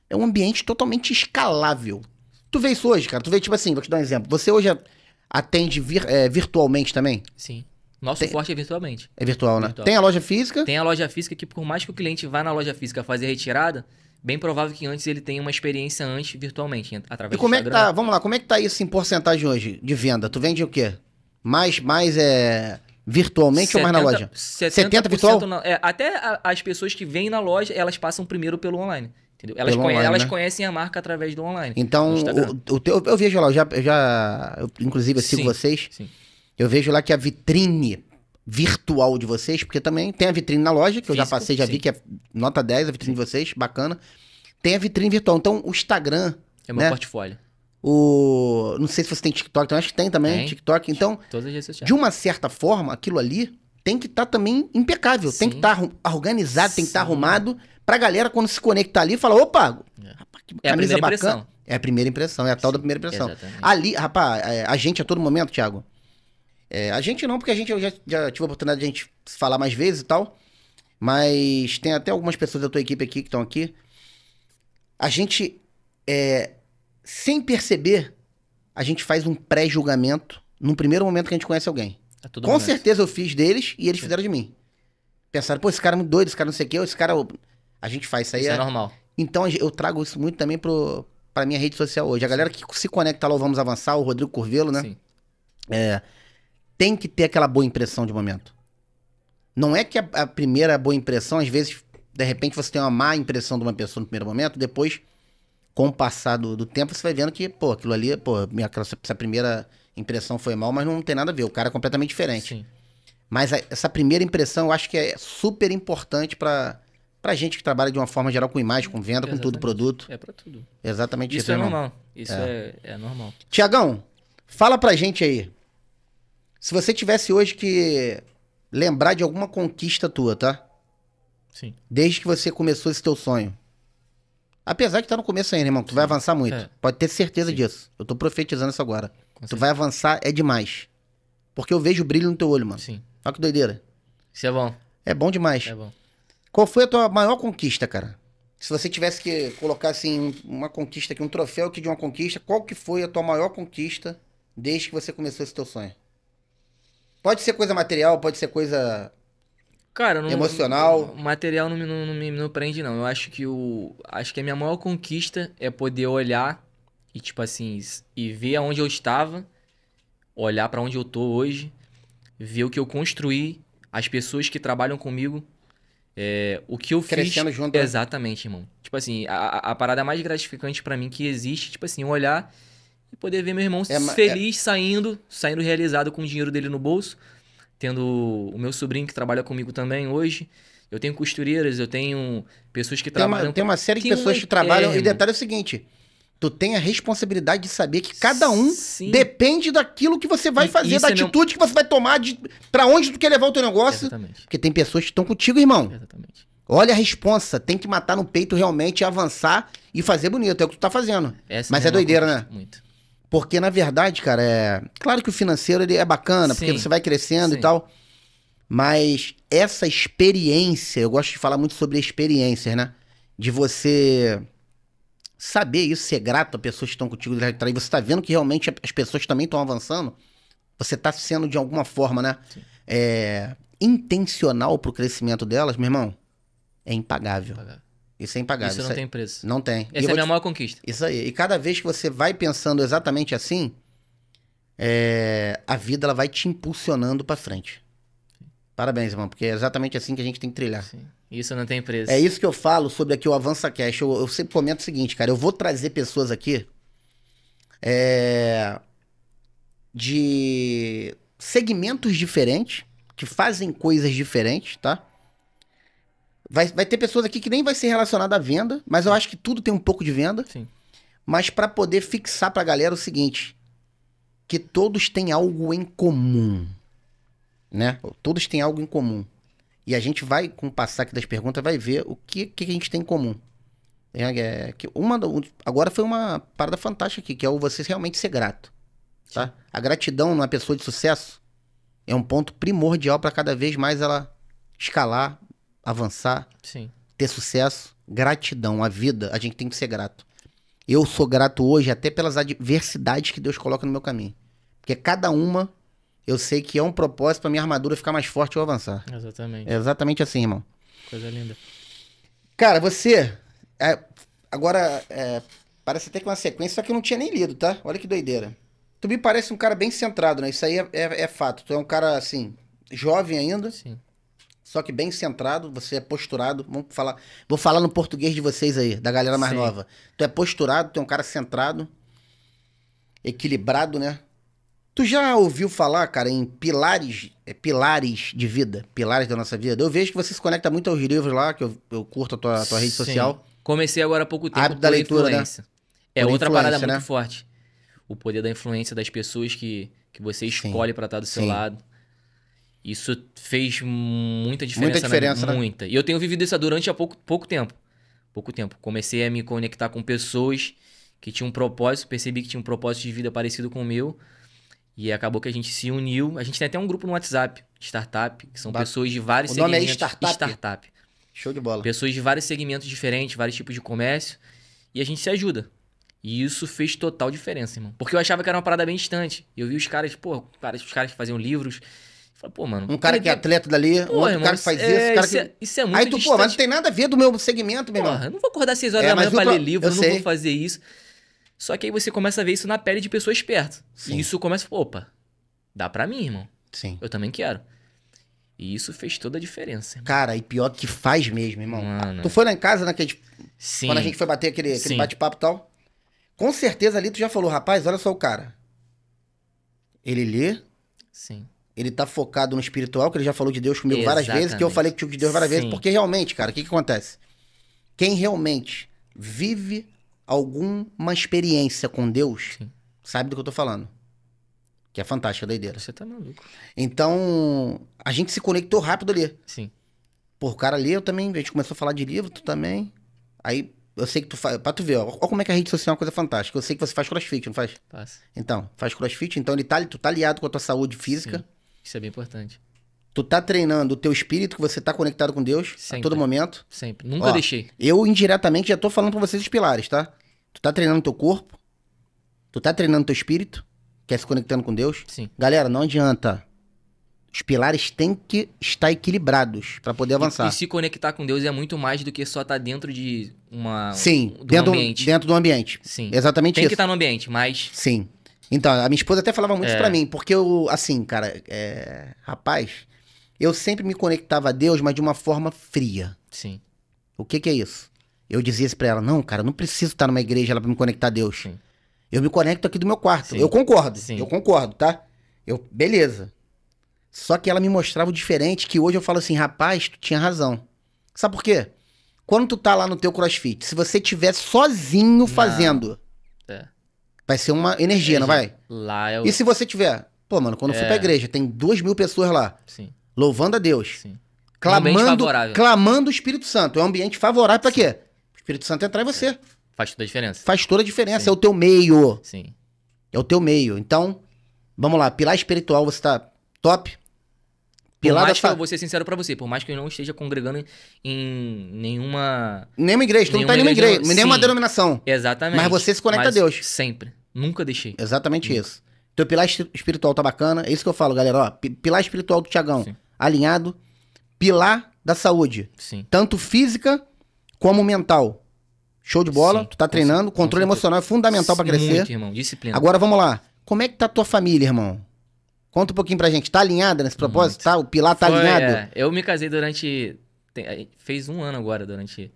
É um ambiente totalmente escalável. Tu vê isso hoje, cara? Tu vê, tipo assim, vou te dar um exemplo. Você hoje atende vir, é, virtualmente também? Sim. Nosso Tem... forte é virtualmente. É virtual, né? Virtual. Tem a loja física? Tem a loja física que, por mais que o cliente vá na loja física fazer retirada, bem provável que antes ele tenha uma experiência antes virtualmente, né, através e como é que tá, vamos lá, como é que tá isso em porcentagem hoje de venda? Tu vende o quê? Mais, mais é virtualmente 70, ou mais na loja? 70%, 70% virtual? Na, é, até a, as pessoas que vêm na loja, elas passam primeiro pelo online. Entendeu? Elas, conhe online, elas né? conhecem a marca através do online. Então, o, o teu, eu vejo lá, eu já, eu já eu, inclusive eu sigo sim, vocês. Sim. Eu vejo lá que a vitrine virtual de vocês, porque também tem a vitrine na loja, que Físico, eu já passei, já sim. vi que é nota 10 a vitrine sim. de vocês, bacana. Tem a vitrine virtual. Então, o Instagram. É meu né? portfólio. O. Não sei se você tem TikTok, então acho que tem também, tem. TikTok. Então, de uma certa forma, aquilo ali tem que estar tá também impecável, Sim. tem que estar tá organizado, Sim. tem que estar tá arrumado pra galera quando se conectar ali fala, opa, é. Rapaz, que é bacana. Impressão. É a primeira impressão, é a tal Sim. da primeira impressão. Exatamente. Ali, rapaz, é, a gente a todo momento, Thiago, é, a gente não, porque a gente eu já, já tive a oportunidade de a gente falar mais vezes e tal. Mas tem até algumas pessoas da tua equipe aqui que estão aqui. A gente, é, sem perceber, a gente faz um pré-julgamento no primeiro momento que a gente conhece alguém. É Com momento. certeza eu fiz deles e eles fizeram de mim. Pensaram, pô, esse cara é muito doido, esse cara não sei o quê, esse cara. A gente faz isso aí. Isso é, é normal. Então eu trago isso muito também pro, pra minha rede social hoje. A galera que se conecta lá, vamos avançar, o Rodrigo Curvelo, né? Sim. É tem que ter aquela boa impressão de momento. Não é que a, a primeira boa impressão, às vezes, de repente você tem uma má impressão de uma pessoa no primeiro momento, depois, com o passar do, do tempo, você vai vendo que, pô, aquilo ali, pô, minha, essa primeira impressão foi mal, mas não tem nada a ver, o cara é completamente diferente. Sim. Mas a, essa primeira impressão eu acho que é super importante para pra gente que trabalha de uma forma geral com imagem, com venda, Exatamente. com tudo, produto. É para tudo. Exatamente isso. Isso né, é normal. Isso é. é, é normal. Tiagão, fala pra gente aí. Se você tivesse hoje que lembrar de alguma conquista tua, tá? Sim. Desde que você começou esse teu sonho. Apesar de estar tá no começo ainda, irmão, tu Sim. vai avançar muito. É. Pode ter certeza Sim. disso. Eu tô profetizando isso agora. Com tu certeza. vai avançar é demais. Porque eu vejo o brilho no teu olho, mano. Sim. Olha que doideira. Isso é bom. É bom demais. É bom. Qual foi a tua maior conquista, cara? Se você tivesse que colocar assim uma conquista aqui, um troféu aqui de uma conquista, qual que foi a tua maior conquista desde que você começou esse teu sonho? Pode ser coisa material, pode ser coisa. Cara, não, emocional. Material não, não, não, me não prende, não. Eu acho que o. Acho que a minha maior conquista é poder olhar e, tipo assim, e ver aonde eu estava, olhar para onde eu tô hoje, ver o que eu construí, as pessoas que trabalham comigo, é, o que eu Crescendo fiz. Junto. Né? Exatamente, irmão. Tipo assim, a, a parada mais gratificante para mim que existe, tipo assim, olhar e poder ver meu irmão é, é feliz é... saindo, saindo realizado com o dinheiro dele no bolso, tendo o meu sobrinho que trabalha comigo também hoje. Eu tenho costureiras, eu tenho pessoas que tem trabalham. Uma, tem uma série de pessoas que trabalham. É, e detalhe é o seguinte: tu tem a responsabilidade de saber que cada um Sim. depende daquilo que você vai fazer, Isso da é atitude meu... que você vai tomar, de para onde tu quer levar o teu negócio. Exatamente. Porque tem pessoas que estão contigo, irmão. Exatamente. Olha a responsa, tem que matar no peito realmente, avançar e fazer bonito. É o que tu tá fazendo. Essa Mas é, é doideira, né? Muito. Porque, na verdade, cara, é. Claro que o financeiro ele é bacana, Sim. porque você vai crescendo Sim. e tal. Mas essa experiência, eu gosto de falar muito sobre experiências, né? De você saber isso, ser grato a pessoas que estão contigo de trás. Você tá vendo que realmente as pessoas também estão avançando. Você tá sendo, de alguma forma, né? É... intencional pro crescimento delas, meu irmão. É impagável. impagável e sem pagar. Isso, isso não é... tem preço. Não tem. Essa é a minha te... maior conquista. Isso aí. E cada vez que você vai pensando exatamente assim, é... a vida ela vai te impulsionando para frente. Sim. Parabéns, irmão, porque é exatamente assim que a gente tem que trilhar. Sim. Isso não tem preço. É isso que eu falo sobre aqui o Avança Cash. Eu, eu sempre comento o seguinte, cara. Eu vou trazer pessoas aqui é... de segmentos diferentes, que fazem coisas diferentes, tá? Vai, vai ter pessoas aqui que nem vai ser relacionada à venda, mas eu acho que tudo tem um pouco de venda. Sim. Mas para poder fixar pra galera é o seguinte: que todos têm algo em comum. Né? Todos têm algo em comum. E a gente vai, com o passar aqui das perguntas, vai ver o que, que a gente tem em comum. É, é que uma, agora foi uma parada fantástica aqui, que é o você realmente ser grato. Tá? A gratidão numa pessoa de sucesso é um ponto primordial para cada vez mais ela escalar avançar, Sim. ter sucesso, gratidão, a vida, a gente tem que ser grato. Eu sou grato hoje até pelas adversidades que Deus coloca no meu caminho. Porque cada uma eu sei que é um propósito para minha armadura ficar mais forte ou avançar. Exatamente. É exatamente assim, irmão. Coisa linda. Cara, você. É, agora, é, parece até que uma sequência, só que eu não tinha nem lido, tá? Olha que doideira. Tu me parece um cara bem centrado, né? Isso aí é, é, é fato. Tu é um cara, assim, jovem ainda. Sim só que bem centrado, você é posturado. Vamos falar. Vou falar no português de vocês aí, da galera mais Sim. nova. Tu é posturado, tu é um cara centrado, equilibrado, né? Tu já ouviu falar, cara, em pilares, é, pilares de vida, pilares da nossa vida? Eu vejo que você se conecta muito aos livros lá, que eu, eu curto a tua, a tua rede social. Comecei agora há pouco tempo. Hábito da leitura, né? influência. né? É por outra parada né? muito forte. O poder da influência das pessoas que, que você escolhe para estar do seu Sim. lado. Isso fez muita diferença. Muita diferença, na... né? Muita. E eu tenho vivido isso durante há pouco, pouco tempo. Pouco tempo. Comecei a me conectar com pessoas que tinham um propósito, percebi que tinha um propósito de vida parecido com o meu. E acabou que a gente se uniu. A gente tem até um grupo no WhatsApp, startup, que são ba... pessoas de vários o segmentos. O nome é startup? startup. Show de bola. Pessoas de vários segmentos diferentes, vários tipos de comércio. E a gente se ajuda. E isso fez total diferença, irmão. Porque eu achava que era uma parada bem distante. Eu vi os caras, pô, os caras que faziam livros, pô, mano. Um cara que, é atleta dali, pô, outro irmão, cara que faz é, isso, cara isso, é- que... é, isso é muito Aí tu, distante. pô, mas não tem nada a ver do meu segmento, meu irmão. eu não vou acordar 6 horas é, da manhã pra ler livro, eu não sei. vou fazer isso. Só que aí você começa a ver isso na pele de pessoas perto. Sim. E isso começa, opa, dá pra mim, irmão. Sim. Eu também quero. E isso fez toda a diferença. Irmão. Cara, e pior que faz mesmo, irmão. Mano. Tu foi lá em casa, né? Sim. Quando a gente foi bater aquele, aquele bate-papo e tal. Com certeza ali tu já falou, rapaz, olha só o cara. Ele lê. Sim ele tá focado no espiritual, que ele já falou de Deus comigo Exatamente. várias vezes, que eu falei contigo de Deus várias Sim. vezes, porque realmente, cara, o que, que acontece? Quem realmente vive alguma experiência com Deus, Sim. sabe do que eu tô falando. Que é fantástica a doideira. Você tá maluco. Então, a gente se conectou rápido ali. Sim. Por cara ali, eu também, a gente começou a falar de livro, tu também. Aí, eu sei que tu faz. Pra tu ver, ó, como é que a rede social é uma coisa fantástica. Eu sei que você faz crossfit, não faz? Faz. Então, faz crossfit, então ele tá, tu tá aliado com a tua saúde física. Sim isso é bem importante. Tu tá treinando o teu espírito, que você tá conectado com Deus Sempre. a todo momento. Sempre. Nunca Ó, deixei. Eu indiretamente já tô falando pra vocês os pilares, tá? Tu tá treinando o teu corpo, tu tá treinando o teu espírito, que é se conectando com Deus. Sim. Galera, não adianta. Os pilares têm que estar equilibrados para poder avançar. E, e, se conectar com Deus é muito mais do que só estar tá dentro de uma. Sim, de dentro, um ambiente. dentro do ambiente. Sim. Exatamente Tem isso. Tem tá que estar no ambiente, mas. Sim. Então, a minha esposa até falava muito é. isso pra é. mim, porque eu, assim, cara, é, rapaz, eu sempre me conectava a Deus, mas de uma forma fria. Sim. O que que é isso? Eu dizia isso pra ela, não, cara, não preciso estar numa igreja lá pra me conectar a Deus. Sim. Eu me conecto aqui do meu quarto. Sim. Eu concordo, Sim. eu concordo, tá? Eu, beleza. Só que ela me mostrava o diferente, que hoje eu falo assim, rapaz, tu tinha razão. Sabe por quê? Quando tu tá lá no teu crossfit, se você tiver sozinho não. fazendo... É Vai ser uma energia, não vai? Lá é o... E se você tiver... Pô, mano, quando eu fui pra é. igreja, tem duas mil pessoas lá. Sim. Louvando a Deus. Sim. Clamando, um clamando o Espírito Santo. É um ambiente favorável para quê? O Espírito Santo entrar em você. É. Faz toda a diferença. Faz toda a diferença. Sim. É o teu meio. Sim. É o teu meio. Então, vamos lá. Pilar espiritual, você tá top? Pilar por mais da... que eu vou ser sincero pra você, por mais que eu não esteja congregando em nenhuma. Nenhuma igreja, tu nenhuma não tá em nenhuma igreja, igreja nenhuma denominação. Exatamente. Mas você se conecta Mas a Deus. Sempre. Nunca deixei. Exatamente Nunca. isso. Teu pilar espiritual tá bacana. É isso que eu falo, galera. Ó, pilar espiritual do Tiagão, alinhado. Pilar da saúde. Sim. Tanto física como mental. Show de bola. Sim, tu tá com treinando. controle com emocional é fundamental para crescer. Muito, irmão. Disciplina. Agora vamos lá. Como é que tá a tua família, irmão? Conta um pouquinho pra gente. Tá alinhada nesse propósito? Tá? O pilar tá Foi, alinhado? É. Eu me casei durante. Fez um ano agora, durante.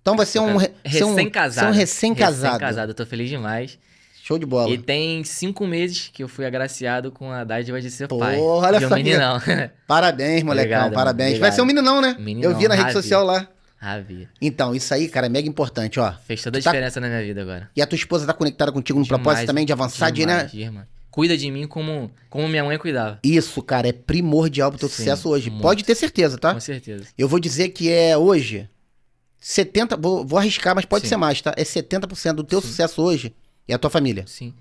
Então vai ser um. Recém-casado. Um... Recém-casado. Recém-casado. Eu tô feliz demais. Show de bola. E tem cinco meses que eu fui agraciado com a dádiva de ser Porra, pai. Olha só, um meninão. Parabéns, molecão. Obrigado, parabéns. Obrigado. Vai ser um meninão, né? Meninão, eu vi na rede social lá. Ravi. Então, isso aí, cara, é mega importante, ó. Fez toda a tá diferença tá... na minha vida agora. E a tua esposa tá conectada contigo no propósito também de avançar, demais, de, né? Irmã. Cuida de mim como, como minha mãe cuidava. Isso, cara, é primordial pro teu Sim, sucesso hoje. Muito. Pode ter certeza, tá? Com certeza. Eu vou dizer que é hoje 70, vou, vou arriscar, mas pode Sim. ser mais, tá? É 70% do teu Sim. sucesso hoje é a tua família. Sim.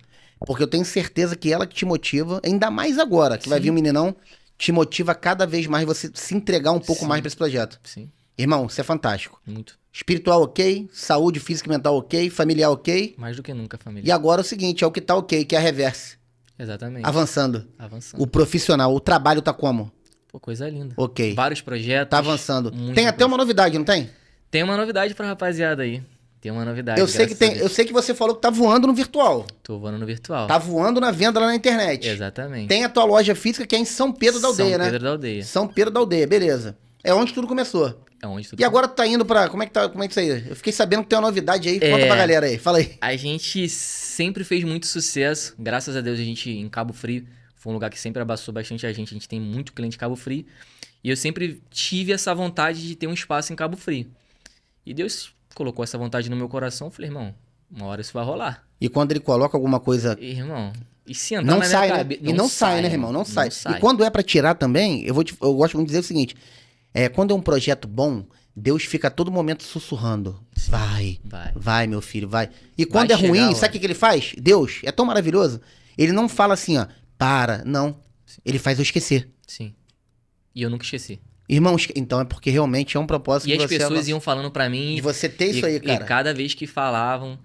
Porque eu tenho certeza que ela que te motiva, ainda mais agora, que Sim. vai vir um meninão, te motiva cada vez mais você se entregar um pouco Sim. mais para esse projeto. Sim. Irmão, isso é fantástico. Muito. Espiritual ok, saúde física e mental ok, familiar ok. Mais do que nunca, família. E agora é o seguinte, é o que tá ok, que é a reverse. Exatamente. Avançando. Avançando. O profissional, o trabalho tá como? Pô, coisa linda. Ok. Vários projetos. Tá avançando. Tem até coisa. uma novidade, não tem? Tem uma novidade pra rapaziada aí. Tem uma novidade. Eu sei, que tem, eu sei que você falou que tá voando no virtual. Tô voando no virtual. Tá voando na venda lá na internet. Exatamente. Tem a tua loja física que é em São Pedro da Aldeia, São né? São Pedro da Aldeia. São Pedro da Aldeia, beleza. É onde tudo começou. É onde tudo E agora tu tá indo pra. Como é que tá? Como é que tá aí? Eu fiquei sabendo que tem uma novidade aí. Conta é... pra galera aí. Fala aí. A gente sempre fez muito sucesso. Graças a Deus, a gente em Cabo Frio. Foi um lugar que sempre abaçou bastante a gente. A gente tem muito cliente em Cabo Frio. E eu sempre tive essa vontade de ter um espaço em Cabo Frio. E Deus colocou essa vontade no meu coração, falei, irmão, uma hora isso vai rolar. E quando ele coloca alguma coisa. Irmão, e se entrar não na sai, minha né? cabeça. E não, sai, sai, né, irmão? Não, não sai. sai. E quando é para tirar também, eu, vou te, eu gosto muito de dizer o seguinte: é, quando é um projeto bom, Deus fica a todo momento sussurrando. Vai, vai, vai meu filho, vai. E quando vai é ruim, sabe o que ele faz? Deus, é tão maravilhoso. Ele não fala assim, ó, para, não. Sim. Ele faz eu esquecer. Sim. E eu nunca esqueci. Irmãos, então é porque realmente é um propósito e que as pessoas iam falando para mim. E você tem isso aí, cara. E cada vez que falavam,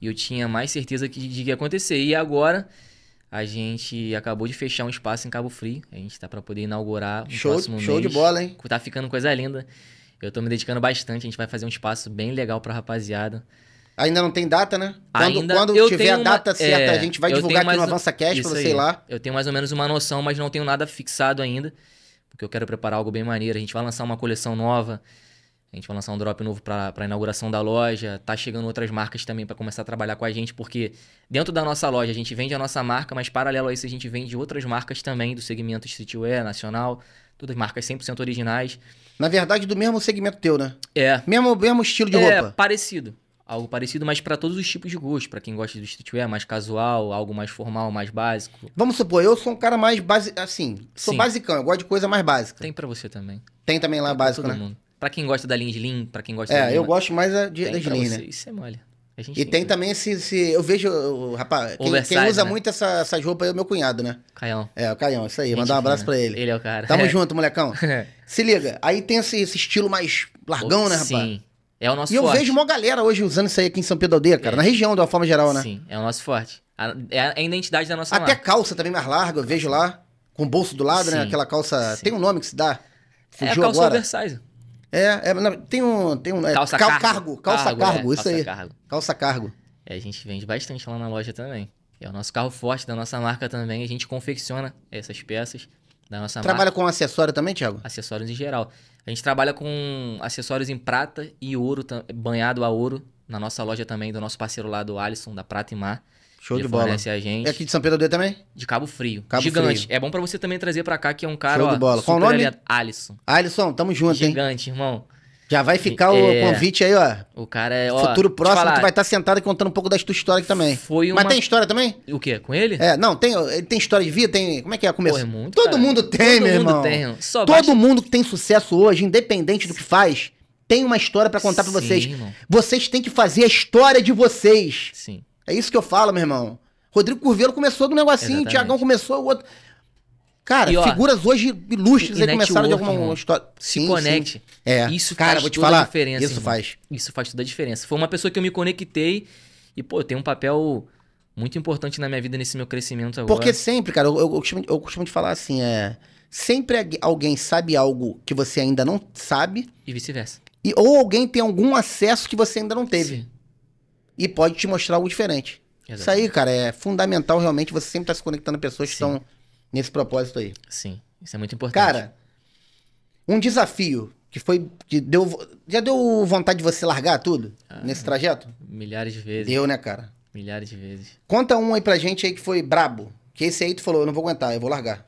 eu tinha mais certeza que, de que ia acontecer. E agora, a gente acabou de fechar um espaço em Cabo Frio. A gente tá para poder inaugurar no show, próximo show mês. Show de bola, hein? Tá ficando coisa linda. Eu tô me dedicando bastante. A gente vai fazer um espaço bem legal pra rapaziada. Ainda não tem data, né? Quando, Ainda, quando tiver a data uma, é, certa, é, a gente vai divulgar aqui no Avança Cash, pra, sei lá. Eu tenho mais ou menos uma noção, mas não tenho nada fixado ainda porque eu quero preparar algo bem maneiro. A gente vai lançar uma coleção nova, a gente vai lançar um drop novo para a inauguração da loja. Tá chegando outras marcas também para começar a trabalhar com a gente, porque dentro da nossa loja a gente vende a nossa marca, mas paralelo a isso a gente vende outras marcas também do segmento streetwear nacional, todas marcas 100% originais. Na verdade, do mesmo segmento teu, né? É. Mesmo, mesmo estilo de é, roupa. É, parecido algo parecido, mas para todos os tipos de gosto, para quem gosta do streetwear mais casual, algo mais formal, mais básico. Vamos supor, eu sou um cara mais base, assim, sou Sim. basicão, eu gosto de coisa mais básica. Tem para você também. Tem também lá básico, todo né? Mundo. Pra quem gosta da linha de lin, pra quem gosta É, eu gosto mais da de né? Isso é mole. e tem, tem também esse, esse, Eu vejo. Rapaz, quem, quem, usa né? muito essa, essas roupas é o meu cunhado, né? Caião. É, o Caião, isso aí. Mandar um abraço pra né? ele. Ele é o cara. Tamo é. junto, molecão. Se liga, aí tem esse, esse estilo mais largão, né, rapaz? Sim. É o nosso e forte. E eu vejo uma galera hoje usando isso aí aqui em São Pedro Aldeia, cara. É. Na região, de uma forma geral, né? Sim, é o nosso forte. É a, é a identidade da nossa Até marca. calça também mais larga, eu vejo lá. Com o bolso do lado, né? sim, né? Aquela calça. Sim. Tem um nome que se dá. Fugiu é a calça agora. oversize. É, é tem um. Tem um é, calça cal, cargo. Calça cargo, é, cargo é, isso calça aí. Cargo. Calça cargo. É, a gente vende bastante lá na loja também. É o nosso carro forte da nossa marca também. A gente confecciona essas peças da nossa Trabalha marca. Trabalha com acessório também, Thiago? Acessórios em geral. A gente trabalha com acessórios em prata e ouro, banhado a ouro, na nossa loja também, do nosso parceiro lá do Alisson, da Prata e Mar. Show de bola. Fornece a gente. É aqui de São Pedro do também? De Cabo Frio. Cabo Gigante. Frio. É bom para você também trazer para cá, que é um cara. Show de bola. Qual o nome? Alisson. Alisson, tamo junto, Gigante, hein? Gigante, irmão. Já vai ficar é, o convite aí, ó. O cara é. Ó, Futuro próximo, falar, tu vai estar tá sentado contando um pouco da tua história aqui também. Foi uma... Mas tem história também? O quê? Com ele? É, não, tem, ele tem história de vida, tem. Como é que é? Começo? Pô, é muito, Todo cara. mundo tem, Todo meu mundo irmão. Tem. Só Todo baixa... mundo que tem sucesso hoje, independente do que faz, tem uma história para contar para vocês. Irmão. Vocês têm que fazer a história de vocês. Sim. É isso que eu falo, meu irmão. Rodrigo Curvelo começou do negocinho, Exatamente. o Tiagão começou o outro. Cara, e, ó, figuras hoje ilustres e, aí começaram de alguma irmão, história. Sim, se conecte. Sim. É. Isso Cara, faz vou te toda falar, a diferença. Isso irmão. faz. Isso faz toda a diferença. Foi uma pessoa que eu me conectei e, pô, tem um papel muito importante na minha vida nesse meu crescimento agora. Porque sempre, cara, eu, eu, costumo, eu costumo te falar assim, é. Sempre alguém sabe algo que você ainda não sabe. E vice-versa. E, ou alguém tem algum acesso que você ainda não teve. Sim. E pode te mostrar algo diferente. Exatamente. Isso aí, cara, é fundamental realmente você sempre estar tá se conectando a pessoas Sim. que estão nesse propósito aí. Sim, isso é muito importante. Cara, um desafio que foi. Que deu, já deu vontade de você largar tudo ah, nesse trajeto? Milhares de vezes. Deu, né, cara? Milhares de vezes. Conta um aí pra gente aí que foi brabo. Que esse aí tu falou, eu não vou aguentar, eu vou largar.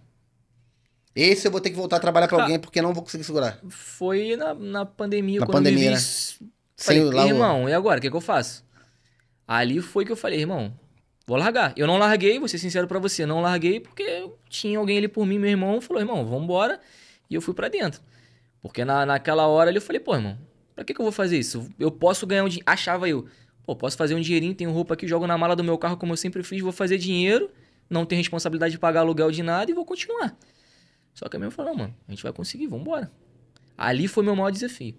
Esse eu vou ter que voltar a trabalhar pra alguém porque não vou conseguir segurar. Foi na, na pandemia, na quando pandemia, me vi... né? Falei, irmão, o... e agora? O que, é que eu faço? Ali foi que eu falei, irmão, vou largar. Eu não larguei, vou ser sincero para você, não larguei porque tinha alguém ali por mim, meu irmão falou, irmão, vamos embora. E eu fui para dentro. Porque na, naquela hora ali eu falei, pô, irmão, pra que, que eu vou fazer isso? Eu posso ganhar um dinheiro. Achava eu, pô, posso fazer um dinheirinho, tenho roupa aqui, jogo na mala do meu carro como eu sempre fiz, vou fazer dinheiro, não tenho responsabilidade de pagar aluguel de nada e vou continuar. Só que a minha falou, mano, a gente vai conseguir, vamos embora. Ali foi meu maior desafio.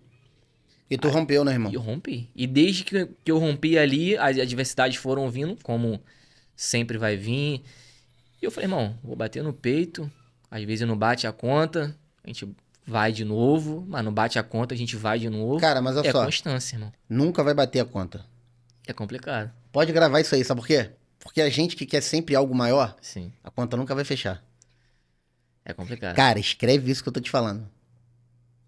E tu Aí, rompeu, né, irmão? Eu rompi. E desde que, que eu rompi ali, as adversidades foram vindo, como sempre vai vir. E eu falei, irmão, vou bater no peito. Às vezes não bate a conta, a gente vai de novo, mas não bate a conta, a gente vai de novo. Cara, mas olha é só. É constância, irmão. Nunca vai bater a conta. É complicado. Pode gravar isso aí, sabe por quê? Porque a gente que quer sempre algo maior, Sim. a conta nunca vai fechar. É complicado. Cara, escreve isso que eu tô te falando.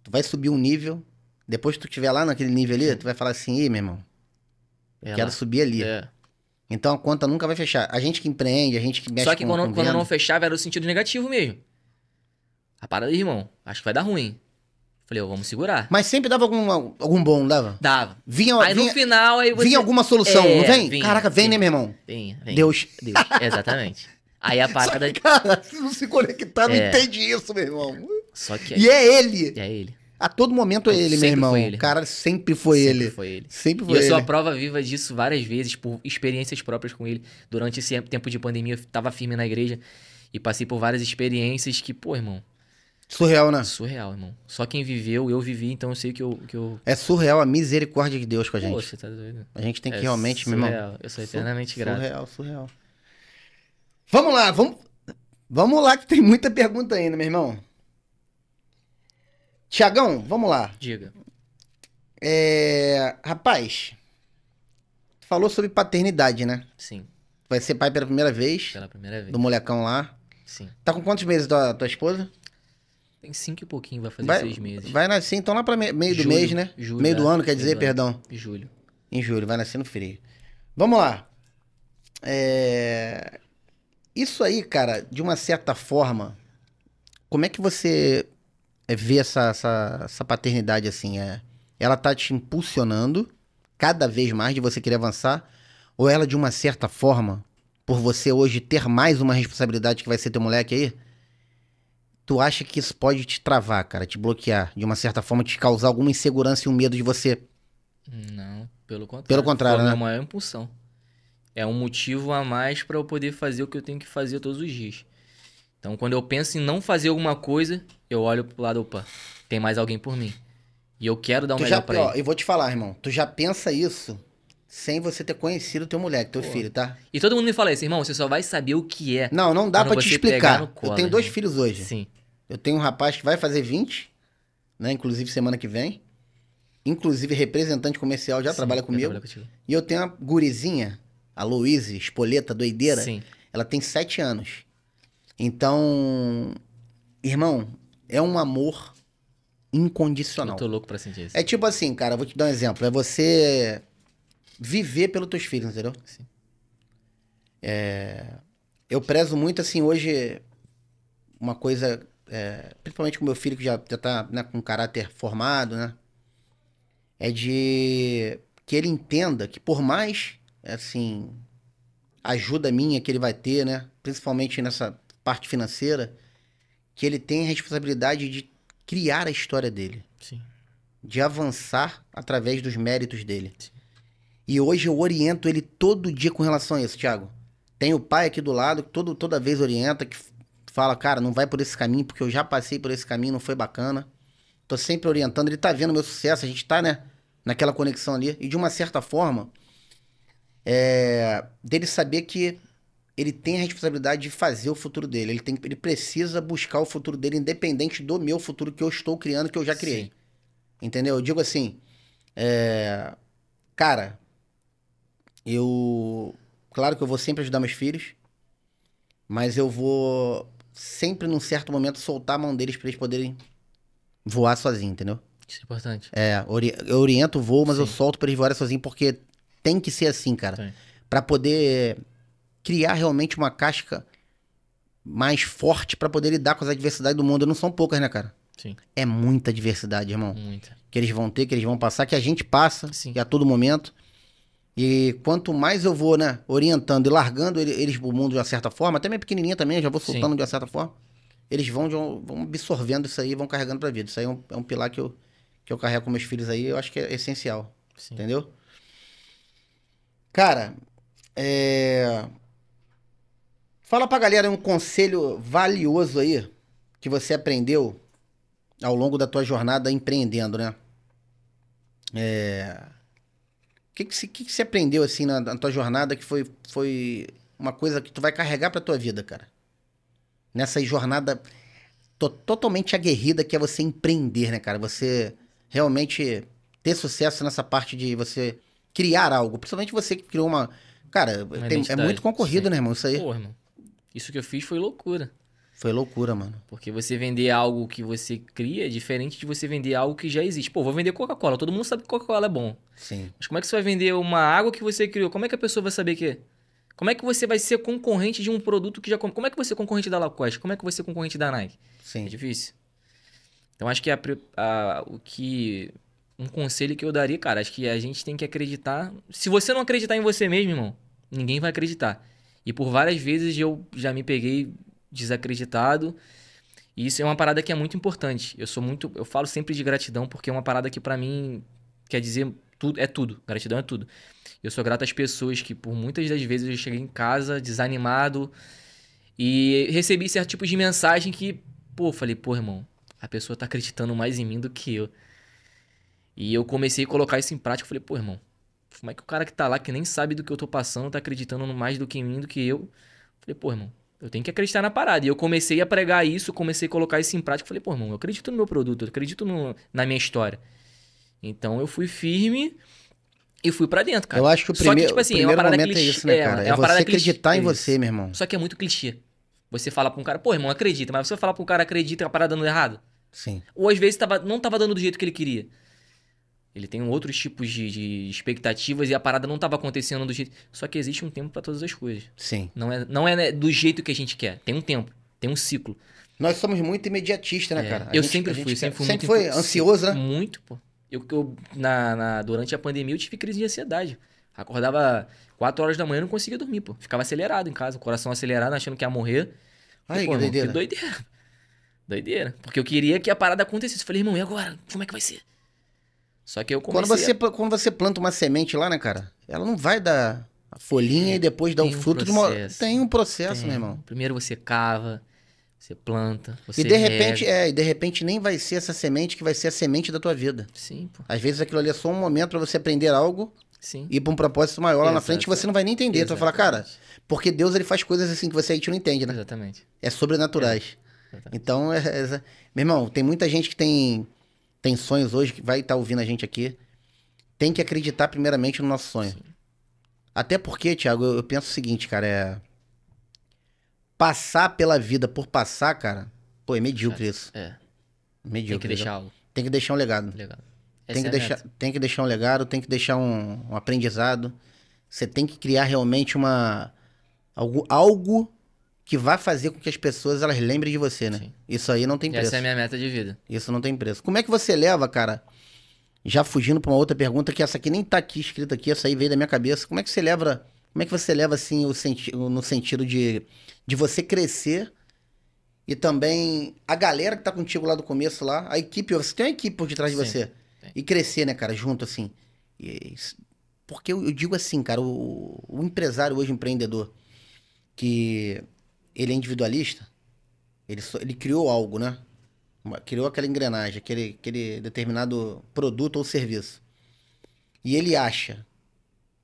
Tu vai subir um nível, depois que tu estiver lá naquele nível ali, Sim. tu vai falar assim, ih, meu irmão, é quero lá. subir ali. É. Então a conta nunca vai fechar. A gente que empreende, a gente que mexe Só que com, quando, com quando não fechava era o sentido negativo mesmo. A parada, irmão, acho que vai dar ruim. Falei, oh, vamos segurar. Mas sempre dava algum, algum bom, não dava? Dava. Vinha, aí vinha, no final, aí você... Vinha alguma solução, é, não vem? Vinha, Caraca, vem, né, vinha, né, meu irmão? Vem, vem. Deus. Deus, exatamente. Aí a parada... Só que, cara, se não se conectar, é. não entende isso, meu irmão. Só que... E é ele. É ele. A todo momento é ele, meu irmão. Ele. O né? cara sempre foi sempre ele. Foi ele. Sempre foi e ele. eu sou a prova viva disso várias vezes, por experiências próprias com ele. Durante esse tempo de pandemia, eu tava firme na igreja e passei por várias experiências que, pô, irmão. Surreal, né? Surreal, irmão. Só quem viveu, eu vivi, então eu sei que eu. Que eu... É surreal a misericórdia de Deus com a gente. Poxa, tá doido. A gente tem que é realmente, surreal. meu irmão. Eu sou eternamente grato. Surreal, surreal. Vamos lá, vamos. Vamos lá, que tem muita pergunta ainda, meu irmão. Tiagão, vamos lá. Diga. É, rapaz, falou sobre paternidade, né? Sim. Vai ser pai pela primeira vez. Pela primeira vez. Do molecão lá. Sim. Tá com quantos meses tua, tua esposa? Tem cinco e pouquinho, vai fazer vai, seis meses. Vai nascer então lá pra me, meio julho, do mês, né? Julho, meio do é. ano, quer dizer, perdão. perdão. Julho. Em julho, vai nascer no frio. Vamos lá. É... Isso aí, cara, de uma certa forma, como é que você é ver essa, essa, essa paternidade assim? É, ela tá te impulsionando cada vez mais de você querer avançar? Ou ela, de uma certa forma, por você hoje ter mais uma responsabilidade que vai ser teu moleque aí, tu acha que isso pode te travar, cara, te bloquear, de uma certa forma te causar alguma insegurança e um medo de você? Não, pelo contrário. Pelo contrário, Foi né? É a maior impulsão. É um motivo a mais para eu poder fazer o que eu tenho que fazer todos os dias. Então, quando eu penso em não fazer alguma coisa, eu olho pro lado, opa, tem mais alguém por mim. E eu quero dar um melhor já, pra ó, ele. Eu vou te falar, irmão. Tu já pensa isso sem você ter conhecido teu moleque, teu Pô. filho, tá? E todo mundo me fala isso, irmão, você só vai saber o que é. Não, não dá para te explicar. Colo, eu tenho dois né? filhos hoje. Sim. Eu tenho um rapaz que vai fazer 20, né? Inclusive semana que vem. Inclusive representante comercial já Sim, trabalha comigo. e eu tenho uma gurizinha, a Louise, espoleta, doideira. Sim. Ela tem 7 anos. Então, irmão, é um amor incondicional. Eu tô louco pra sentir isso. É tipo assim, cara, vou te dar um exemplo. É você viver pelos teus filhos, entendeu? Sim. É... Eu prezo muito, assim, hoje, uma coisa, é... principalmente com meu filho que já, já tá né, com caráter formado, né? É de que ele entenda que por mais, assim, ajuda minha que ele vai ter, né? Principalmente nessa parte financeira, que ele tem a responsabilidade de criar a história dele. Sim. De avançar através dos méritos dele. Sim. E hoje eu oriento ele todo dia com relação a isso, Thiago. Tem o pai aqui do lado que todo, toda vez orienta, que fala, cara, não vai por esse caminho, porque eu já passei por esse caminho, não foi bacana. Tô sempre orientando, ele tá vendo meu sucesso, a gente tá, né, naquela conexão ali. E de uma certa forma, é, dele saber que ele tem a responsabilidade de fazer o futuro dele. Ele, tem, ele precisa buscar o futuro dele, independente do meu futuro que eu estou criando, que eu já criei. Sim. Entendeu? Eu digo assim, é... cara, eu. Claro que eu vou sempre ajudar meus filhos, mas eu vou sempre, num certo momento, soltar a mão deles para eles poderem voar sozinhos, entendeu? Isso é importante. É, ori... eu oriento o voo, mas Sim. eu solto para eles voarem sozinhos, porque tem que ser assim, cara. Para poder criar realmente uma casca mais forte para poder lidar com as adversidades do mundo. Não são poucas, né, cara? Sim. É muita diversidade, irmão. Muita. Que eles vão ter, que eles vão passar, que a gente passa Sim. e é a todo momento. E quanto mais eu vou, né, orientando e largando eles pro mundo de uma certa forma, até minha pequenininha também, já vou soltando Sim. de uma certa forma, eles vão, vão absorvendo isso aí, vão carregando pra vida. Isso aí é um, é um pilar que eu, que eu carrego com meus filhos aí, eu acho que é essencial. Sim. Entendeu? Cara, é... Fala pra galera um conselho valioso aí que você aprendeu ao longo da tua jornada empreendendo, né? É... O que, que, se, que, que você aprendeu assim na, na, tua jornada que foi, foi uma coisa que tu vai carregar pra tua vida, cara? Nessa jornada to totalmente aguerrida que é você empreender, né, cara? Você realmente ter sucesso nessa parte de você criar algo. Principalmente você que criou uma. Cara, tem, é muito concorrido, sim. né, irmão? Isso aí. Porra, irmão. Isso que eu fiz foi loucura. Foi loucura, mano. Porque você vender algo que você cria é diferente de você vender algo que já existe. Pô, vou vender Coca-Cola. Todo mundo sabe que Coca-Cola é bom. Sim. Mas como é que você vai vender uma água que você criou? Como é que a pessoa vai saber que é? como é que você vai ser concorrente de um produto que já. Como é que você é concorrente da Lacoste? Como é que você é concorrente da Nike? Sim. É difícil. Então acho que a, a, o que. Um conselho que eu daria, cara, acho que a gente tem que acreditar. Se você não acreditar em você mesmo, irmão, ninguém vai acreditar. E por várias vezes eu já me peguei desacreditado. E isso é uma parada que é muito importante. Eu sou muito, eu falo sempre de gratidão porque é uma parada que para mim quer dizer tudo, é tudo. Gratidão é tudo. Eu sou grato às pessoas que por muitas das vezes eu cheguei em casa desanimado e recebi certo tipo de mensagem que, pô, falei, pô, irmão, a pessoa tá acreditando mais em mim do que eu. E eu comecei a colocar isso em prática, falei, pô, irmão, como é que o cara que tá lá, que nem sabe do que eu tô passando, tá acreditando mais do que em mim do que eu? Falei, pô, irmão, eu tenho que acreditar na parada. E eu comecei a pregar isso, comecei a colocar isso em prática. Falei, pô, irmão, eu acredito no meu produto, eu acredito no, na minha história. Então eu fui firme e fui para dentro, cara. Eu acho que o primeiro, que, tipo assim, o é primeiro é momento clichê, é isso, né, é, cara? É, é você acreditar em você, meu irmão. Só que é muito clichê. Você fala pra um cara, pô, irmão, acredita. Mas você fala pra um cara, acredita, a parada dando errado. Sim. Ou às vezes tava, não tava dando do jeito que ele queria. Ele tem outros tipos de, de, expectativas e a parada não estava acontecendo do jeito. Só que existe um tempo para todas as coisas. Sim. Não é, não é do jeito que a gente quer. Tem um tempo, tem um ciclo. Nós somos muito imediatistas, né, é. cara? A eu gente, sempre fui, sempre fui sempre muito. Sempre foi ansioso, né? Muito, pô. Eu, eu na, na, durante a pandemia eu tive crise de ansiedade. Acordava 4 horas da manhã e não conseguia dormir, pô. Ficava acelerado em casa, coração acelerado, achando que ia morrer. Ai, que doideira. que doideira. Doideira. Porque eu queria que a parada acontecesse. Eu falei, irmão, e agora? Como é que vai ser? Só que eu comecei... Quando você, a... quando você planta uma semente lá, né, cara? Ela não vai dar a folhinha e depois dar o um fruto processo, de uma... Tem um processo, tem. meu irmão. Primeiro você cava, você planta, você E de repente, é, e de repente nem vai ser essa semente que vai ser a semente da tua vida. Sim, pô. Às vezes aquilo ali é só um momento para você aprender algo Sim. e para um propósito maior Exato. lá na frente que você não vai nem entender. Exato. Tu vai falar, cara, porque Deus ele faz coisas assim que você aí não entende, né? Exatamente. É sobrenaturais. É. Exatamente. Então, é, é, meu irmão, tem muita gente que tem tem sonhos hoje que vai estar tá ouvindo a gente aqui, tem que acreditar primeiramente no nosso sonho. Sim. Até porque, Thiago, eu, eu penso o seguinte, cara, é passar pela vida por passar, cara, pô, é medíocre isso. É. Medíocre. Tem que deixar algo. Tem que deixar um legado. legado. Tem, que é deixar, tem que deixar um legado, tem que deixar um, um aprendizado. Você tem que criar realmente uma. Algo, algo que vai fazer com que as pessoas elas lembrem de você, né? Sim. Isso aí não tem preço. Essa é a minha meta de vida. Isso não tem preço. Como é que você leva, cara? Já fugindo para uma outra pergunta que essa aqui nem tá aqui escrita aqui, essa aí veio da minha cabeça. Como é que você leva? Como é que você leva assim o senti no sentido de de você crescer e também a galera que tá contigo lá do começo lá, a equipe, você tem uma equipe por detrás Sim, de você. Tem. E crescer, né, cara, junto assim. E, porque eu, eu digo assim, cara, o, o empresário hoje empreendedor que ele é individualista. Ele, só, ele criou algo, né? Criou aquela engrenagem, aquele, aquele determinado produto ou serviço. E ele acha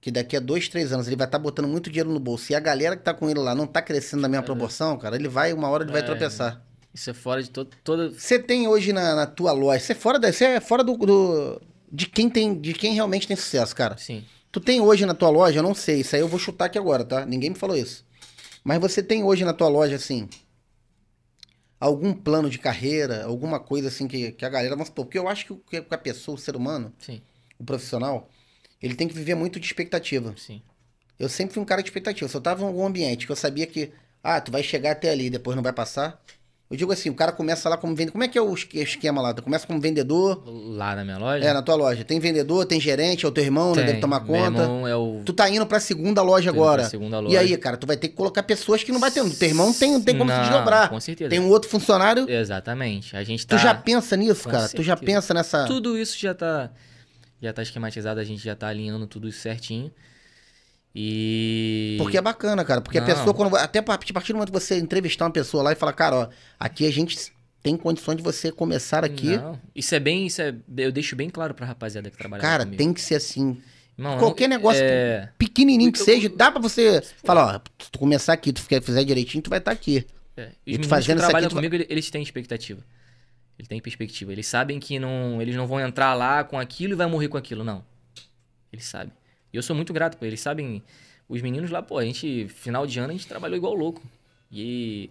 que daqui a dois, três anos ele vai estar tá botando muito dinheiro no bolso. E a galera que está com ele lá não está crescendo na mesma é. proporção, cara, ele vai, uma hora ele é. vai tropeçar. Isso é fora de todo. todo. Você tem hoje na, na tua loja, você é fora, da, você é fora do, do, de quem tem, de quem realmente tem sucesso, cara. Sim. Tu tem hoje na tua loja, eu não sei, isso aí eu vou chutar aqui agora, tá? Ninguém me falou isso. Mas você tem hoje na tua loja, assim, algum plano de carreira, alguma coisa assim que, que a galera, vamos supor, porque eu acho que a pessoa, o ser humano, Sim. o profissional, ele tem que viver muito de expectativa. Sim. Eu sempre fui um cara de expectativa. Se eu tava em algum ambiente que eu sabia que, ah, tu vai chegar até ali e depois não vai passar, eu digo assim, o cara começa lá como vendedor. Como é, é que é o esquema lá? Tu começa como vendedor. Lá na minha loja? É, na tua loja. Tem vendedor, tem gerente, é o teu irmão, tem, né? Deve tomar conta. Meu irmão é o... Tu tá indo pra segunda loja agora. Pra segunda loja. E aí, cara, tu vai ter que colocar pessoas que não vai ter. O teu irmão tem, tem como não, se desdobrar. Com certeza. Tem um outro funcionário. Exatamente. A gente tá... Tu já pensa nisso, com cara? Certeza. Tu já pensa nessa. Tudo isso já tá. Já tá esquematizado, a gente já tá alinhando tudo isso certinho. E... Porque é bacana, cara. Porque Não. a pessoa, quando, até a partir do momento que você entrevistar uma pessoa lá e falar, cara, ó, aqui a gente tem condições de você começar aqui. Não. Isso é bem, isso é, eu deixo bem claro pra rapaziada que trabalha Cara, comigo. tem que ser assim. Não, Qualquer negócio é... pequenininho que eu... seja, dá pra você falar, ó, se tu começar aqui, tu fizer direitinho, tu vai estar tá aqui. É. E, e tu fazendo que trabalham aqui, comigo, eles têm expectativa. Eles têm perspectiva. Eles sabem que não, eles não vão entrar lá com aquilo e vai morrer com aquilo, não. Eles sabem. E eu sou muito grato por eles, sabem? Os meninos lá, pô, a gente, final de ano, a gente trabalhou igual louco. E,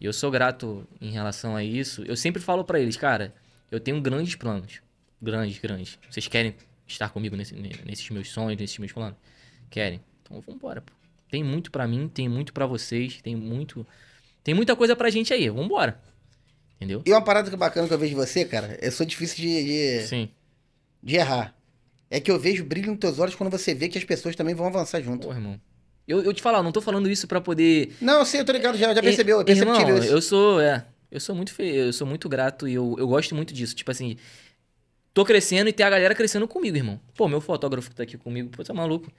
e eu sou grato em relação a isso. Eu sempre falo para eles, cara, eu tenho grandes planos. Grandes, grandes. Vocês querem estar comigo nesse, nesses meus sonhos, nesses meus planos? Querem? Então vamos embora, pô. Tem muito para mim, tem muito para vocês, tem muito tem muita coisa pra gente aí. Vamos embora. Entendeu? E uma parada que é bacana que eu vejo você, cara, eu sou difícil de, de Sim. de errar. É que eu vejo brilho nos teus olhos quando você vê que as pessoas também vão avançar junto. Porra, irmão. Eu, eu te falar, não tô falando isso para poder. Não, sim, sei, eu tô ligado, já, já percebeu, é irmão, isso. Eu sou, é. Eu sou muito fe... eu sou muito grato e eu, eu gosto muito disso. Tipo assim, tô crescendo e tem a galera crescendo comigo, irmão. Pô, meu fotógrafo que tá aqui comigo, pô, é maluco.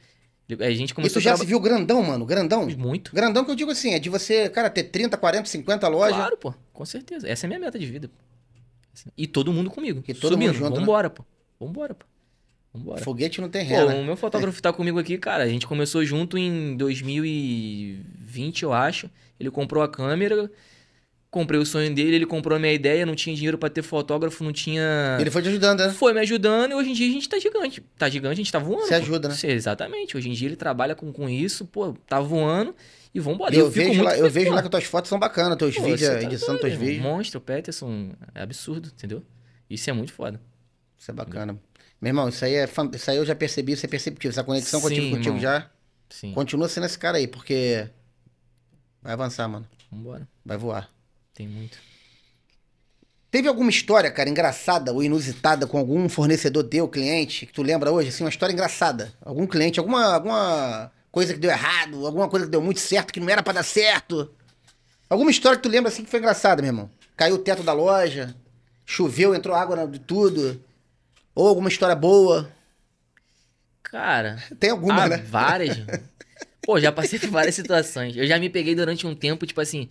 A gente começou Isso já se viu grandão, mano? Grandão? Muito. Grandão que eu digo assim, é de você, cara, ter 30, 40, 50 lojas. Claro, pô, com certeza. Essa é a minha meta de vida. Assim, e todo mundo comigo. E todo Subindo. mundo junto. Né? Vambora, né? pô. Vambora, pô. Vambora. Foguete não tem ré, Pô, né? o meu fotógrafo tá comigo aqui, cara. A gente começou junto em 2020, eu acho. Ele comprou a câmera, comprei o sonho dele, ele comprou a minha ideia, não tinha dinheiro para ter fotógrafo, não tinha... Ele foi te ajudando, né? Foi me ajudando e hoje em dia a gente tá gigante. Tá gigante, a gente tá voando. Você ajuda, né? Cê, exatamente. Hoje em dia ele trabalha com, com isso, pô, tá voando e vambora. Eu, eu vejo, lá, eu vejo lá que tuas fotos são bacanas, teus pô, vídeos, tá edição dos teus vídeos. Monstro, Peterson, é absurdo, entendeu? Isso é muito foda. Isso é bacana. Meu irmão, isso aí, é, isso aí eu já percebi, isso é perceptível. Essa conexão que eu tive contigo já. Sim. Continua sendo esse cara aí, porque vai avançar, mano. Vambora. Vai voar. Tem muito. Teve alguma história, cara, engraçada ou inusitada com algum fornecedor teu, cliente, que tu lembra hoje? Assim, uma história engraçada. Algum cliente, alguma, alguma coisa que deu errado, alguma coisa que deu muito certo, que não era para dar certo. Alguma história que tu lembra assim que foi engraçada, meu irmão? Caiu o teto da loja, choveu, entrou água de tudo. Ou alguma história boa? Cara. Tem alguma, né? Várias. Pô, já passei por várias situações. Eu já me peguei durante um tempo, tipo assim,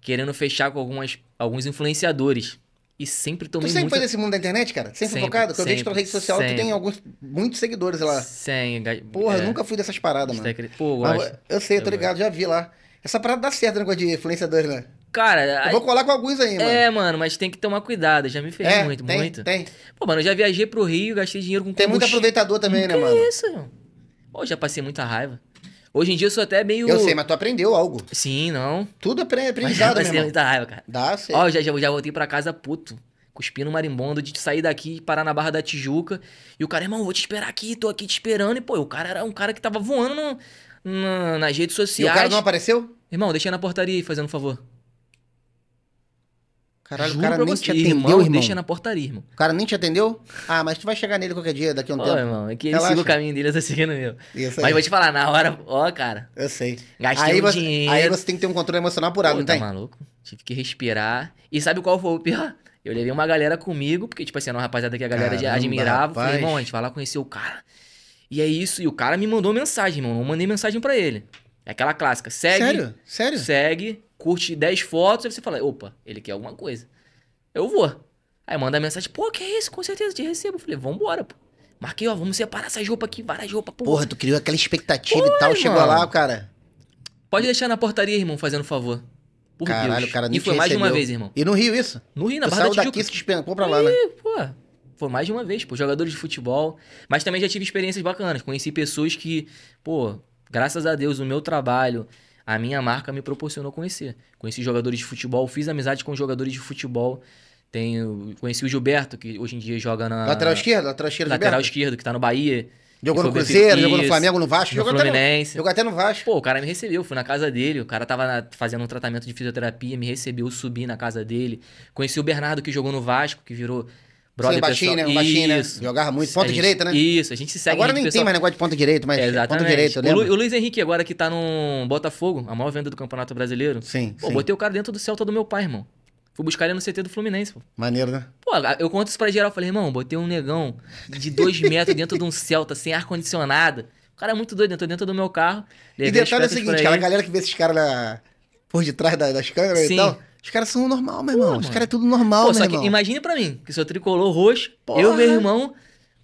querendo fechar com algumas, alguns influenciadores. E sempre tomei muito... Tu sempre foi desse mundo da internet, cara? Sempre, sempre focado? Porque eu vejo pela rede social sempre. tu tem alguns, muitos seguidores lá. Sem... Porra, é. eu nunca fui dessas paradas, mano. É Pô, eu, eu sei, eu tô ligado, já vi lá. Essa parada dá certo, negócio né, de influenciadores, né? Cara. Eu vou colar com alguns aí, mano. É, mano, mas tem que tomar cuidado. Já me fez é, muito, tem, muito. Tem. Pô, mano, eu já viajei pro Rio, gastei dinheiro com Tem muito aproveitador também, né, mano? Que isso, mano? Pô, já passei muita raiva. Hoje em dia eu sou até meio. Eu sei, mas tu aprendeu algo. Sim, não. Tudo aprendizado, né? Passei muita raiva, cara. Dá, sei. Ó, já, já, já voltei pra casa puto. Cuspindo marimbondo de sair daqui e parar na Barra da Tijuca. E o cara, irmão, vou te esperar aqui, tô aqui te esperando. E, pô, o cara era um cara que tava voando no, nas redes sociais. E o cara não apareceu? Irmão, deixa na portaria aí, fazendo um favor. Caralho, Juro o cara nem você, te atendeu, irmão, irmão. Deixa na portaria, irmão. O cara nem te atendeu? Ah, mas tu vai chegar nele qualquer dia, daqui a um Pô, tempo. irmão, é que ele Relaxa. siga o caminho dele, eu tô seguindo o meu. Isso aí. Mas vou te falar, na hora, ó, cara. Eu sei. Gastei aí um você, dinheiro. Aí você tem que ter um controle emocional apurado, Pô, não tá tem? maluco? Tive que respirar. E sabe qual foi o pior? Eu levei uma galera comigo, porque, tipo assim, era uma rapaziada que a galera Caramba, admirava. Falei, irmão, a gente vai lá conhecer o cara. E é isso. E o cara me mandou mensagem, irmão. Eu mandei mensagem para ele. É aquela clássica. Segue. Sério? Sério? Segue curte 10 fotos, aí você fala, opa, ele quer alguma coisa. Eu vou. Aí manda mensagem, pô, que é isso? Com certeza te recebo. Eu falei, vambora, pô. Marquei, ó, vamos separar essas roupas aqui, várias roupas. pô porra, tu criou aquela expectativa e tal, mano. chegou lá, cara. Pode deixar na portaria, irmão, fazendo favor. Por Caralho, Deus. cara, nem E foi mais recebeu. de uma vez, irmão. E no Rio isso? No Rio, na tu Barra saiu da daqui, se pô, pra lá, e, né? pô, foi mais de uma vez, pô. Jogadores de futebol. Mas também já tive experiências bacanas. Conheci pessoas que, pô, graças a Deus, o meu trabalho a minha marca me proporcionou conhecer. Conheci jogadores de futebol, fiz amizade com jogadores de futebol. Tenho, conheci o Gilberto, que hoje em dia joga na. Lateral esquerdo, lateral esquerdo. Lateral esquerdo, que tá no Bahia. Jogou no Cruzeiro, jogou no Flamengo, no Vasco, no jogou Fluminense. Até no, jogou até no Vasco. Pô, o cara me recebeu, fui na casa dele, o cara tava na, fazendo um tratamento de fisioterapia, me recebeu, subi na casa dele. Conheci o Bernardo que jogou no Vasco, que virou Brother, Sim, baixinho, pessoal... né? Baixinho, né? Jogava muito. Ponta direita, né? Isso, a gente se segue. Agora nem pessoal... tem mais negócio de ponta direita, mas Exatamente. ponta direita, o, Lu... o, Luiz Henrique, agora que tá no Botafogo, a maior venda do Campeonato Brasileiro. Sim. Pô, sim. botei o cara dentro do Celta do meu pai, irmão. Fui buscar ele no CT do Fluminense, pô. Maneiro, né? Pô, eu conto isso pra geral. Falei, irmão, botei um negão de dois metros dentro de um Celta, sem ar-condicionado. O cara é muito doido, entrou dentro do meu carro. E detalhe é o seguinte, cara, a galera que vê esses caras na... por detrás das câmeras Sim. e tal... Os caras são normal, meu irmão. Pô, Os caras é tudo normal, Pô, meu só irmão. que imagina pra mim, que sou tricolor roxo, Porra. eu e meu irmão.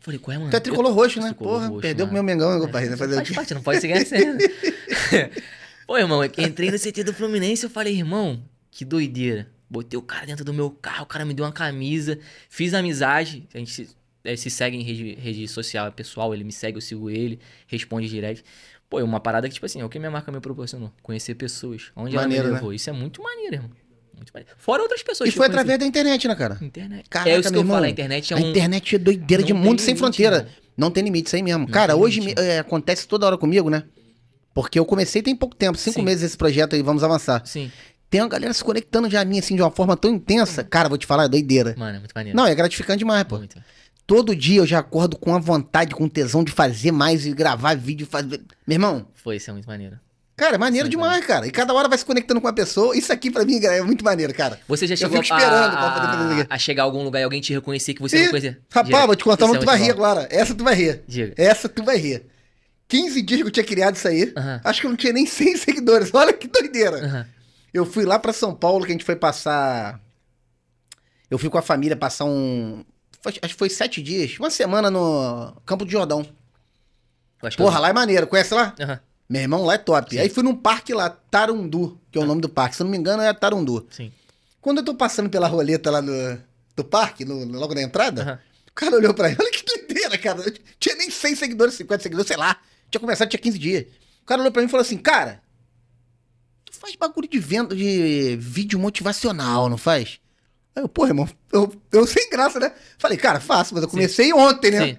Falei, qual é, mano? Tu é tricolor eu, roxo, né? Tricolor Porra, roxo, perdeu mano. Né? pro meu Mengão, meu pai. Né? faz parte, não pode ser ganhar cena. Pô, irmão, entrei no CT do Fluminense, eu falei, irmão, que doideira. Botei o cara dentro do meu carro, o cara me deu uma camisa, fiz amizade. A gente se, é, se segue em rede, rede social, é pessoal, ele me segue, eu sigo ele, responde direto. Pô, é uma parada que, tipo assim, é o que minha marca me proporcionou. Conhecer pessoas, onde Maneiro, ela me levou. Né? Isso é muito maneiro, irmão. Muito maneiro. Fora outras pessoas. E foi através da internet, né, cara? Internet. Caraca, é isso que eu irmão, falo, a internet é um... A internet é doideira não de mundo sem fronteira. Não tem limite, isso aí mesmo. Não cara, hoje é, acontece toda hora comigo, né? Porque eu comecei tem pouco tempo, cinco Sim. meses esse projeto aí, vamos avançar. Sim. Tem uma galera se conectando já a mim, assim, de uma forma tão intensa. Uhum. Cara, vou te falar, é doideira. Mano, é muito maneiro. Não, é gratificante demais, pô. Muito. Todo dia eu já acordo com a vontade, com o tesão de fazer mais e gravar vídeo. Fazer... Meu irmão. Foi, isso é muito maneiro. Cara, é maneiro Sim, demais, cara. E cada hora vai se conectando com uma pessoa. Isso aqui, pra mim, é muito maneiro, cara. Você já chegou eu fico a, esperando pra poder fazer a chegar a algum lugar e alguém te reconhecer que você e, não conhecia. Rapaz, vou te contar uma, é tu vai rir agora. Essa tu vai rir. Diga. Essa tu vai rir. 15 dias que eu tinha criado isso aí. Acho que eu não tinha nem 100 seguidores. Olha que doideira. Eu fui lá pra São Paulo, que a gente foi passar... Eu fui com a família passar um... Acho que foi sete dias. Uma semana no Campo do Jordão. Porra, eu... lá é maneiro. Conhece lá? Aham. Uhum. Meu irmão lá é top. Sim. Aí fui num parque lá, Tarundu, que é o tá. nome do parque. Se eu não me engano, é Tarundu. Sim. Quando eu tô passando pela roleta lá no, do parque, no, logo na entrada, o cara olhou pra mim. Olha que doideira, cara. Eu tinha nem 100 seguidores, 50 seguidores, sei lá. Tinha começado, tinha 15 dias. O cara olhou pra mim e falou assim: Cara, tu faz bagulho de venda, de vídeo motivacional, não faz? Aí eu, pô irmão, eu, eu sem graça, né? Falei, cara, faço, mas eu comecei Sim. ontem, né? Sim.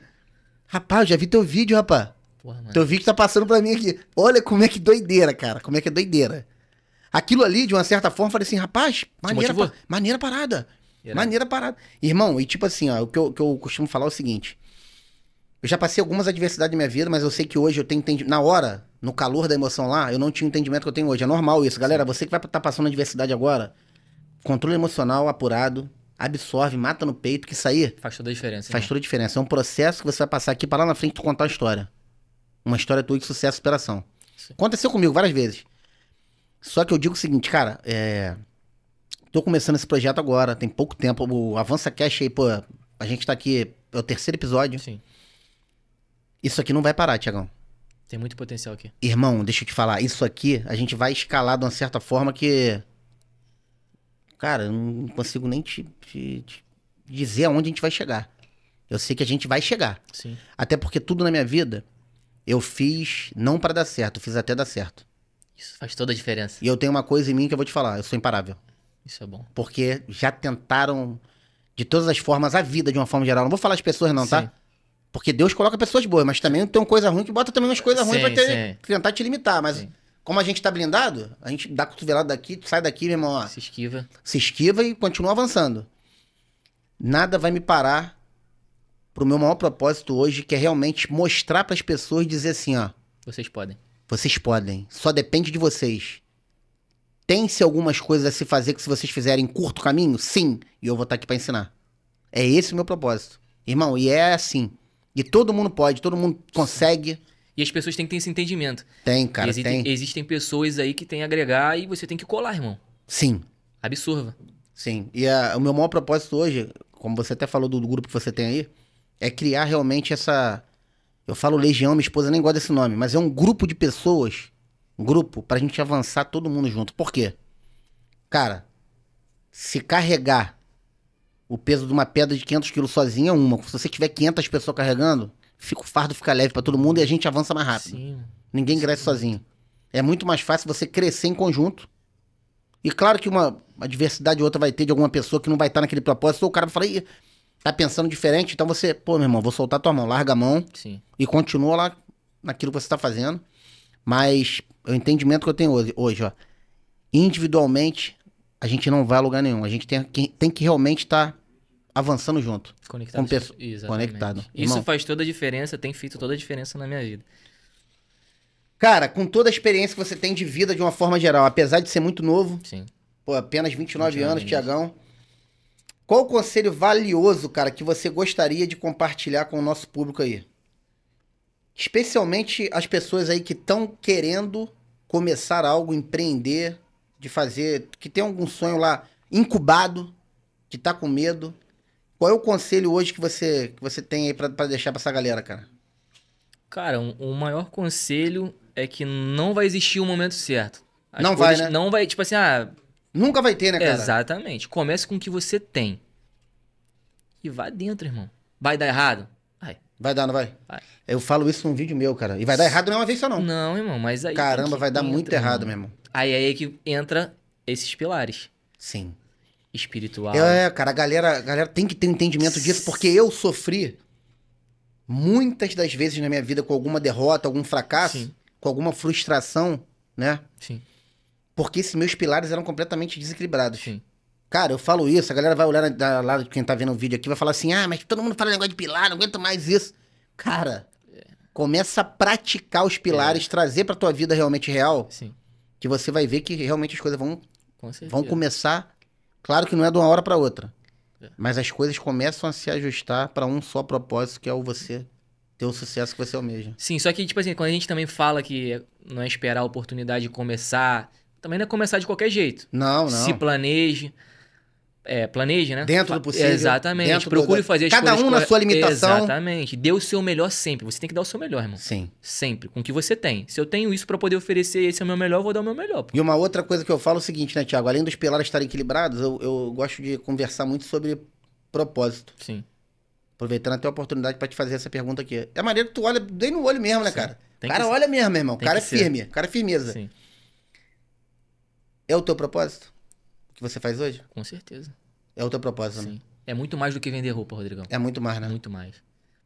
Rapaz, já vi teu vídeo, rapaz. Porra, mano. Teu então, vídeo tá passando pra mim aqui. Olha como é que doideira, cara. Como é que é doideira. Aquilo ali, de uma certa forma, eu falei assim, rapaz, maneira, pa maneira parada. Maneira parada. Irmão, e tipo assim, ó, o que eu, que eu costumo falar é o seguinte. Eu já passei algumas adversidades na minha vida, mas eu sei que hoje eu tenho entendimento. Na hora, no calor da emoção lá, eu não tinha o entendimento que eu tenho hoje. É normal isso. Galera, você que vai estar tá passando adversidade agora, controle emocional apurado, absorve, mata no peito, que sair. Faz toda a diferença. Faz né? toda a diferença. É um processo que você vai passar aqui para lá na frente tu contar a história uma história tua de sucesso e superação. Sim. Aconteceu comigo várias vezes. Só que eu digo o seguinte, cara, é... tô começando esse projeto agora, tem pouco tempo. O Avança Cash aí, pô, a gente tá aqui, é o terceiro episódio. Sim. Isso aqui não vai parar, Tiagão. Tem muito potencial aqui. Irmão, deixa eu te falar, isso aqui a gente vai escalar de uma certa forma que. Cara, eu não consigo nem te, te, te dizer aonde a gente vai chegar. Eu sei que a gente vai chegar. Sim. Até porque tudo na minha vida eu fiz não para dar certo, eu fiz até dar certo. Isso faz toda a diferença. E eu tenho uma coisa em mim que eu vou te falar, eu sou imparável. Isso é bom. Porque já tentaram de todas as formas a vida de uma forma geral. Não vou falar as pessoas não, tá? sim. tá? Porque Deus coloca pessoas boas, mas também tem coisa ruim que bota também umas coisas ruins para ter, tentar te limitar, mas sim. Como a gente tá blindado, a gente dá cotovelada daqui, sai daqui, meu irmão. Ó. Se esquiva. Se esquiva e continua avançando. Nada vai me parar pro meu maior propósito hoje, que é realmente mostrar para as pessoas dizer assim, ó, vocês podem. Vocês podem. Só depende de vocês. Tem-se algumas coisas a se fazer que se vocês fizerem curto caminho? Sim, e eu vou estar tá aqui para ensinar. É esse o meu propósito. Irmão, e é assim. E todo mundo pode, todo mundo consegue. E as pessoas têm que ter esse entendimento. Tem, cara, existem, tem. Existem pessoas aí que têm a agregar e você tem que colar, irmão. Sim. Absorva. Sim. E é, o meu maior propósito hoje, como você até falou do, do grupo que você tem aí, é criar realmente essa. Eu falo legião, minha esposa nem gosta desse nome, mas é um grupo de pessoas, um grupo, pra gente avançar todo mundo junto. Por quê? Cara, se carregar o peso de uma pedra de 500 quilos sozinha é uma. Se você tiver 500 pessoas carregando, fica, o fardo fica leve para todo mundo e a gente avança mais rápido. Sim. Ninguém cresce sozinho. É muito mais fácil você crescer em conjunto. E claro que uma, adversidade ou outra vai ter de alguma pessoa que não vai estar naquele propósito, ou o cara vai falar, tá pensando diferente, então você, pô, meu irmão, vou soltar tua mão, larga a mão Sim. e continua lá naquilo que você tá fazendo. Mas o entendimento que eu tenho hoje, hoje ó, individualmente, a gente não vai a lugar nenhum. A gente tem que, tem que realmente estar tá avançando junto. Conectado. Com exatamente. conectado. Isso faz toda a diferença, tem feito toda a diferença na minha vida. Cara, com toda a experiência que você tem de vida de uma forma geral, apesar de ser muito novo, Sim. Pô, apenas 29 anos, Tiagão qual o conselho valioso, cara, que você gostaria de compartilhar com o nosso público aí? Especialmente as pessoas aí que estão querendo começar algo, empreender, de fazer, que tem algum sonho lá incubado, que tá com medo. Qual é o conselho hoje que você, que você tem aí para deixar para essa galera, cara? Cara, um, o maior conselho é que não vai existir o momento certo. As não vai, né? Não vai, tipo assim, ah, Nunca vai ter, né, cara? Exatamente. Comece com o que você tem. E vá dentro, irmão. Vai dar errado? Vai. Vai dar, não vai? vai? Eu falo isso num vídeo meu, cara. E vai dar errado não é uma vez só, não. Não, irmão, mas aí. Caramba, vai dar entra, muito errado, irmão. meu irmão. Aí é aí que entra esses pilares. Sim. Espiritual. É, cara, a galera, a galera tem que ter um entendimento disso, porque eu sofri muitas das vezes na minha vida com alguma derrota, algum fracasso, Sim. com alguma frustração, né? Sim porque esses meus pilares eram completamente desequilibrados. Sim. Cara, eu falo isso, a galera vai olhar da, lá, quem tá vendo o vídeo aqui, vai falar assim, ah, mas todo mundo fala negócio de pilar, não aguento mais isso. Cara, começa a praticar os pilares, é. trazer pra tua vida realmente real, Sim. que você vai ver que realmente as coisas vão, Com vão começar, claro que não é de uma hora para outra, é. mas as coisas começam a se ajustar para um só propósito, que é o você ter o sucesso que você almeja. Sim, só que, tipo assim, quando a gente também fala que não é esperar a oportunidade de começar também não é começar de qualquer jeito. Não, não. Se planeje. É, planeje, né? Dentro do possível. Exatamente. Procure do... fazer as Cada coisas. Cada um na sua limitação. Exatamente. Dê o seu melhor sempre. Você tem que dar o seu melhor, irmão. Sim. Sempre. Com o que você tem. Se eu tenho isso para poder oferecer esse é o meu melhor, eu vou dar o meu melhor. Pô. E uma outra coisa que eu falo é o seguinte, né, Tiago? Além dos pilares estarem equilibrados, eu, eu gosto de conversar muito sobre propósito. Sim. Aproveitando até a oportunidade para te fazer essa pergunta aqui. É maneiro que tu olha bem no olho mesmo, né, Sim. cara? Tem o cara olha mesmo, meu irmão. O cara é firme. O cara é firmeza. Sim. É o teu propósito? O que você faz hoje? Com certeza. É o teu propósito, né? Sim. Né? É muito mais do que vender roupa, Rodrigão. É muito mais, né? Muito mais.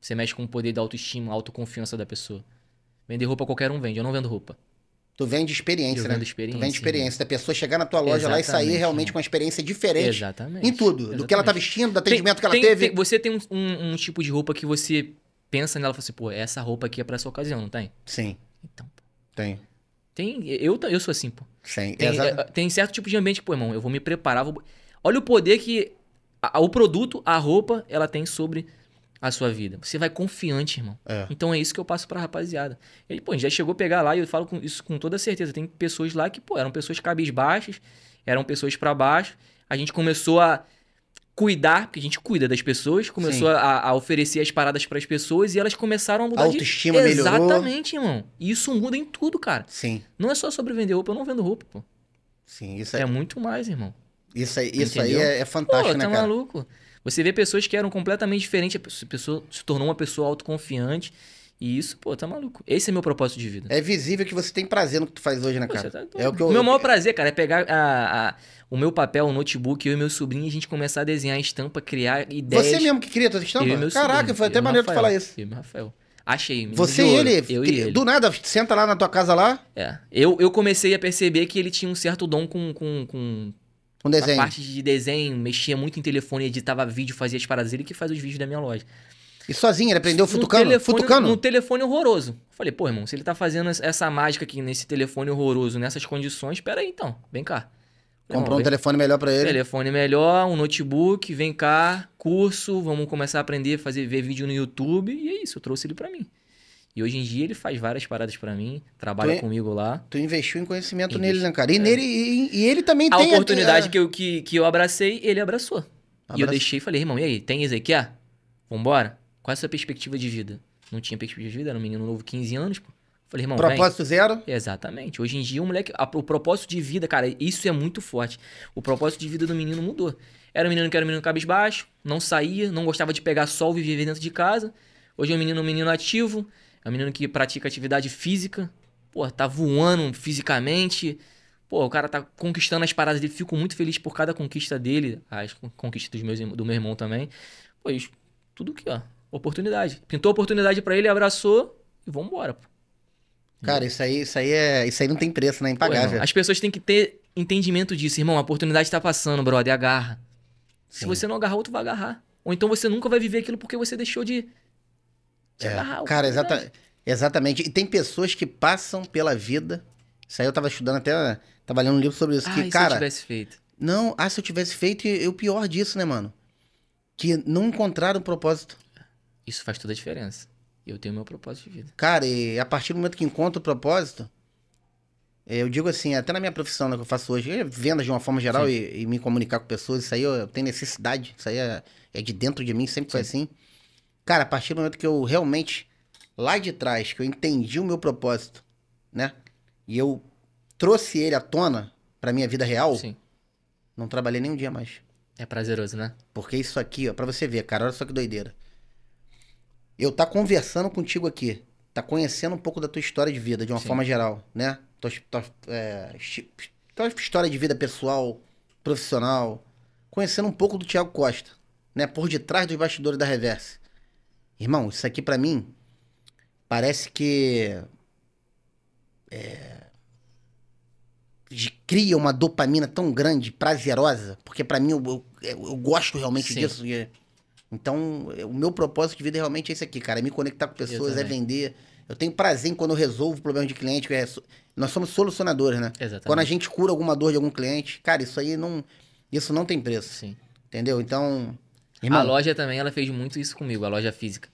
Você mexe com o poder da autoestima, autoconfiança da pessoa. Vender roupa qualquer um vende, eu não vendo roupa. Tu vende experiência, eu né? Vendo experiência, tu vende experiência né? da pessoa chegar na tua loja Exatamente, lá e sair realmente né? com uma experiência diferente. Exatamente. Em tudo. Exatamente. Do que ela tá vestindo, do atendimento tem, que ela tem, teve. Tem, você tem um, um, um, tipo de roupa que você pensa nela e fala assim, pô, essa roupa aqui é pra essa ocasião, não tem? Sim. Então. Tem. Tem, eu, eu sou assim, pô. Sim, tem, é, tem certo tipo de ambiente que, pô, irmão, eu vou me preparar. Vou... Olha o poder que a, o produto, a roupa, ela tem sobre a sua vida. Você vai confiante, irmão. É. Então é isso que eu passo pra rapaziada. Ele, pô, já chegou a pegar lá e eu falo com isso com toda certeza. Tem pessoas lá que, pô, eram pessoas cabisbaixas, eram pessoas para baixo. A gente começou a cuidar, porque a gente cuida das pessoas, começou a, a, oferecer as paradas para as pessoas e elas começaram a mudar a autoestima de... melhorou. Exatamente, irmão. E isso muda em tudo, cara. Sim. Não é só sobre vender roupa, eu não vendo roupa, pô. Sim, isso aí... É, é muito mais, irmão. Isso aí, isso aí é, é fantástico, pô, né, tá cara? maluco. Você vê pessoas que eram completamente diferentes, a pessoa se tornou uma pessoa autoconfiante e isso, pô, tá maluco. Esse é meu propósito de vida. É visível que você tem prazer no que tu faz hoje, né, pô, cara? Tá... É o que eu... meu maior prazer, cara, é pegar a, a, o meu papel, o notebook, eu e meu sobrinho, a gente começar a desenhar a estampa, criar ideias. Você mesmo que cria tua estampa? Eu e meu Caraca, sobrinho, foi até maneiro Rafael, tu falar isso. Eu e Rafael. Achei. Você e ele, eu e ele. Do nada, senta lá na tua casa lá. É. Eu, eu comecei a perceber que ele tinha um certo dom com. com, com um desenho. A parte de desenho, mexia muito em telefone, editava vídeo, fazia as paradas. Ele que faz os vídeos da minha loja. E sozinho, ele aprendeu futucando? No telefone, futucando? Num telefone horroroso. Falei, pô, irmão, se ele tá fazendo essa mágica aqui nesse telefone horroroso, nessas condições, pera aí então, vem cá. Comprou um telefone melhor para ele? Telefone melhor, um notebook, vem cá, curso, vamos começar a aprender, fazer, ver vídeo no YouTube. E é isso, eu trouxe ele para mim. E hoje em dia ele faz várias paradas para mim, trabalha tu, comigo lá. Tu investiu em conhecimento nele, né, cara? E, é. nele, e, e ele também a tem... A oportunidade Que, eu, que, que eu abracei, ele abraçou. Abraço. E eu deixei e falei, irmão, e aí, tem Ezequiel? Vambora? Qual é a sua perspectiva de vida? Não tinha perspectiva de vida, era um menino novo, 15 anos, pô. Falei, irmão, propósito vem. zero? Exatamente. Hoje em dia, o moleque. A, o propósito de vida, cara, isso é muito forte. O propósito de vida do menino mudou. Era um menino que era um menino cabisbaixo, não saía, não gostava de pegar sol e viver dentro de casa. Hoje é um menino, um menino ativo, é um menino que pratica atividade física. Pô, tá voando fisicamente. Pô, o cara tá conquistando as paradas dele. Fico muito feliz por cada conquista dele, as conquistas do meu irmão também. Pois, tudo que, ó, Oportunidade. Pintou a oportunidade para ele, abraçou e vamos embora. Cara, isso aí, isso aí é, isso aí não tem preço, né? Impagável. Pô, as pessoas têm que ter entendimento disso, irmão. A oportunidade está passando, brother, agarra. Sim. Se você não agarrar, outro vai agarrar. Ou então você nunca vai viver aquilo porque você deixou de, de é, agarrar. Cara, é exata, exatamente. E tem pessoas que passam pela vida. Isso aí eu tava estudando até. Tava lendo um livro sobre isso. Ah, que, e cara, se eu tivesse feito. Não, ah, se eu tivesse feito, e o pior disso, né, mano? Que não encontraram um propósito. Isso faz toda a diferença. Eu tenho meu propósito de vida. Cara, e a partir do momento que encontro o propósito, eu digo assim, até na minha profissão né, que eu faço hoje, é vendas de uma forma geral e, e, me comunicar com pessoas, isso aí eu, eu tenho necessidade, isso aí é, é, de dentro de mim, sempre Sim. foi assim. Cara, a partir do momento que eu realmente, lá de trás, que eu entendi o meu propósito, né? E eu trouxe ele à tona pra minha vida real, Sim. não trabalhei nem um dia mais. É prazeroso, né? Porque isso aqui, ó, pra você ver, cara, olha só que doideira eu tá conversando contigo aqui, tá conhecendo um pouco da tua história de vida, de uma Sim. forma geral, né? Tua, tua, é, tua, história de vida pessoal, profissional, conhecendo um pouco do Tiago Costa, né? Por detrás dos bastidores da Reverse. Irmão, isso aqui para mim parece que é, cria uma dopamina tão grande, prazerosa, porque para mim eu, eu, eu, gosto realmente Sim. disso. E, então, eh, o meu propósito de vida realmente é esse aqui, cara. É me conectar com pessoas, é vender. Eu tenho prazer em quando eu resolvo problema de cliente. É, nós somos solucionadores, né? Exatamente. Quando a gente cura alguma dor de algum cliente, cara, isso aí não. Isso não tem preço. Sim. Entendeu? Então. Irmão, a loja também, ela fez muito isso comigo, a loja física.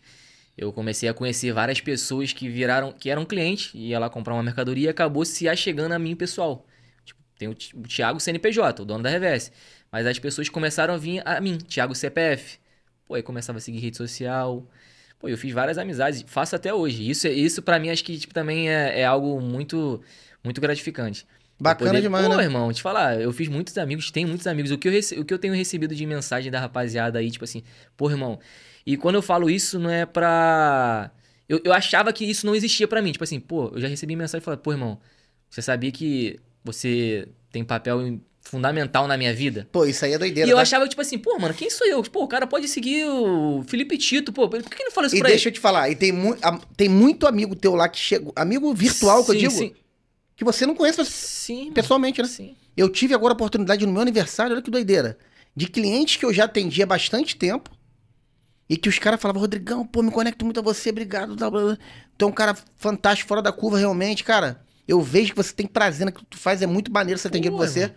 Eu comecei a conhecer várias pessoas que viraram, que eram clientes, e lá comprar uma mercadoria e acabou se achegando a mim pessoal. Tipo, tem o Thiago CNPJ, o dono da Reverse. Mas as pessoas começaram a vir a mim, Thiago CPF. Pô, aí começava a seguir rede social. Pô, eu fiz várias amizades, faço até hoje. Isso, isso para mim acho que tipo, também é, é algo muito, muito gratificante. Bacana poder... demais, Pô, né? irmão, te falar, eu fiz muitos amigos, tenho muitos amigos. O que, eu rece... o que eu tenho recebido de mensagem da rapaziada aí, tipo assim, pô, irmão. E quando eu falo isso, não é pra. Eu, eu achava que isso não existia para mim. Tipo assim, pô, eu já recebi mensagem falando, pô, irmão, você sabia que você tem papel em fundamental na minha vida. Pô, isso aí é doideira. E eu né? achava, tipo assim, pô, mano, quem sou eu? Pô, o cara pode seguir o Felipe Tito, pô. Por que, que não fala isso e pra deixa ele? Deixa eu te falar, e tem, mu a, tem muito amigo teu lá que chegou. Amigo virtual sim, que eu digo. Sim. Que você não conhece sim, pessoalmente, mano, né? Sim. Eu tive agora a oportunidade no meu aniversário, olha que doideira. De clientes que eu já atendi há bastante tempo. E que os caras falavam, Rodrigão, pô, me conecto muito a você, obrigado. Blá, blá, blá. Então, um cara fantástico, fora da curva, realmente, cara. Eu vejo que você tem prazer no que tu faz, é muito maneiro você atender por você. Mano.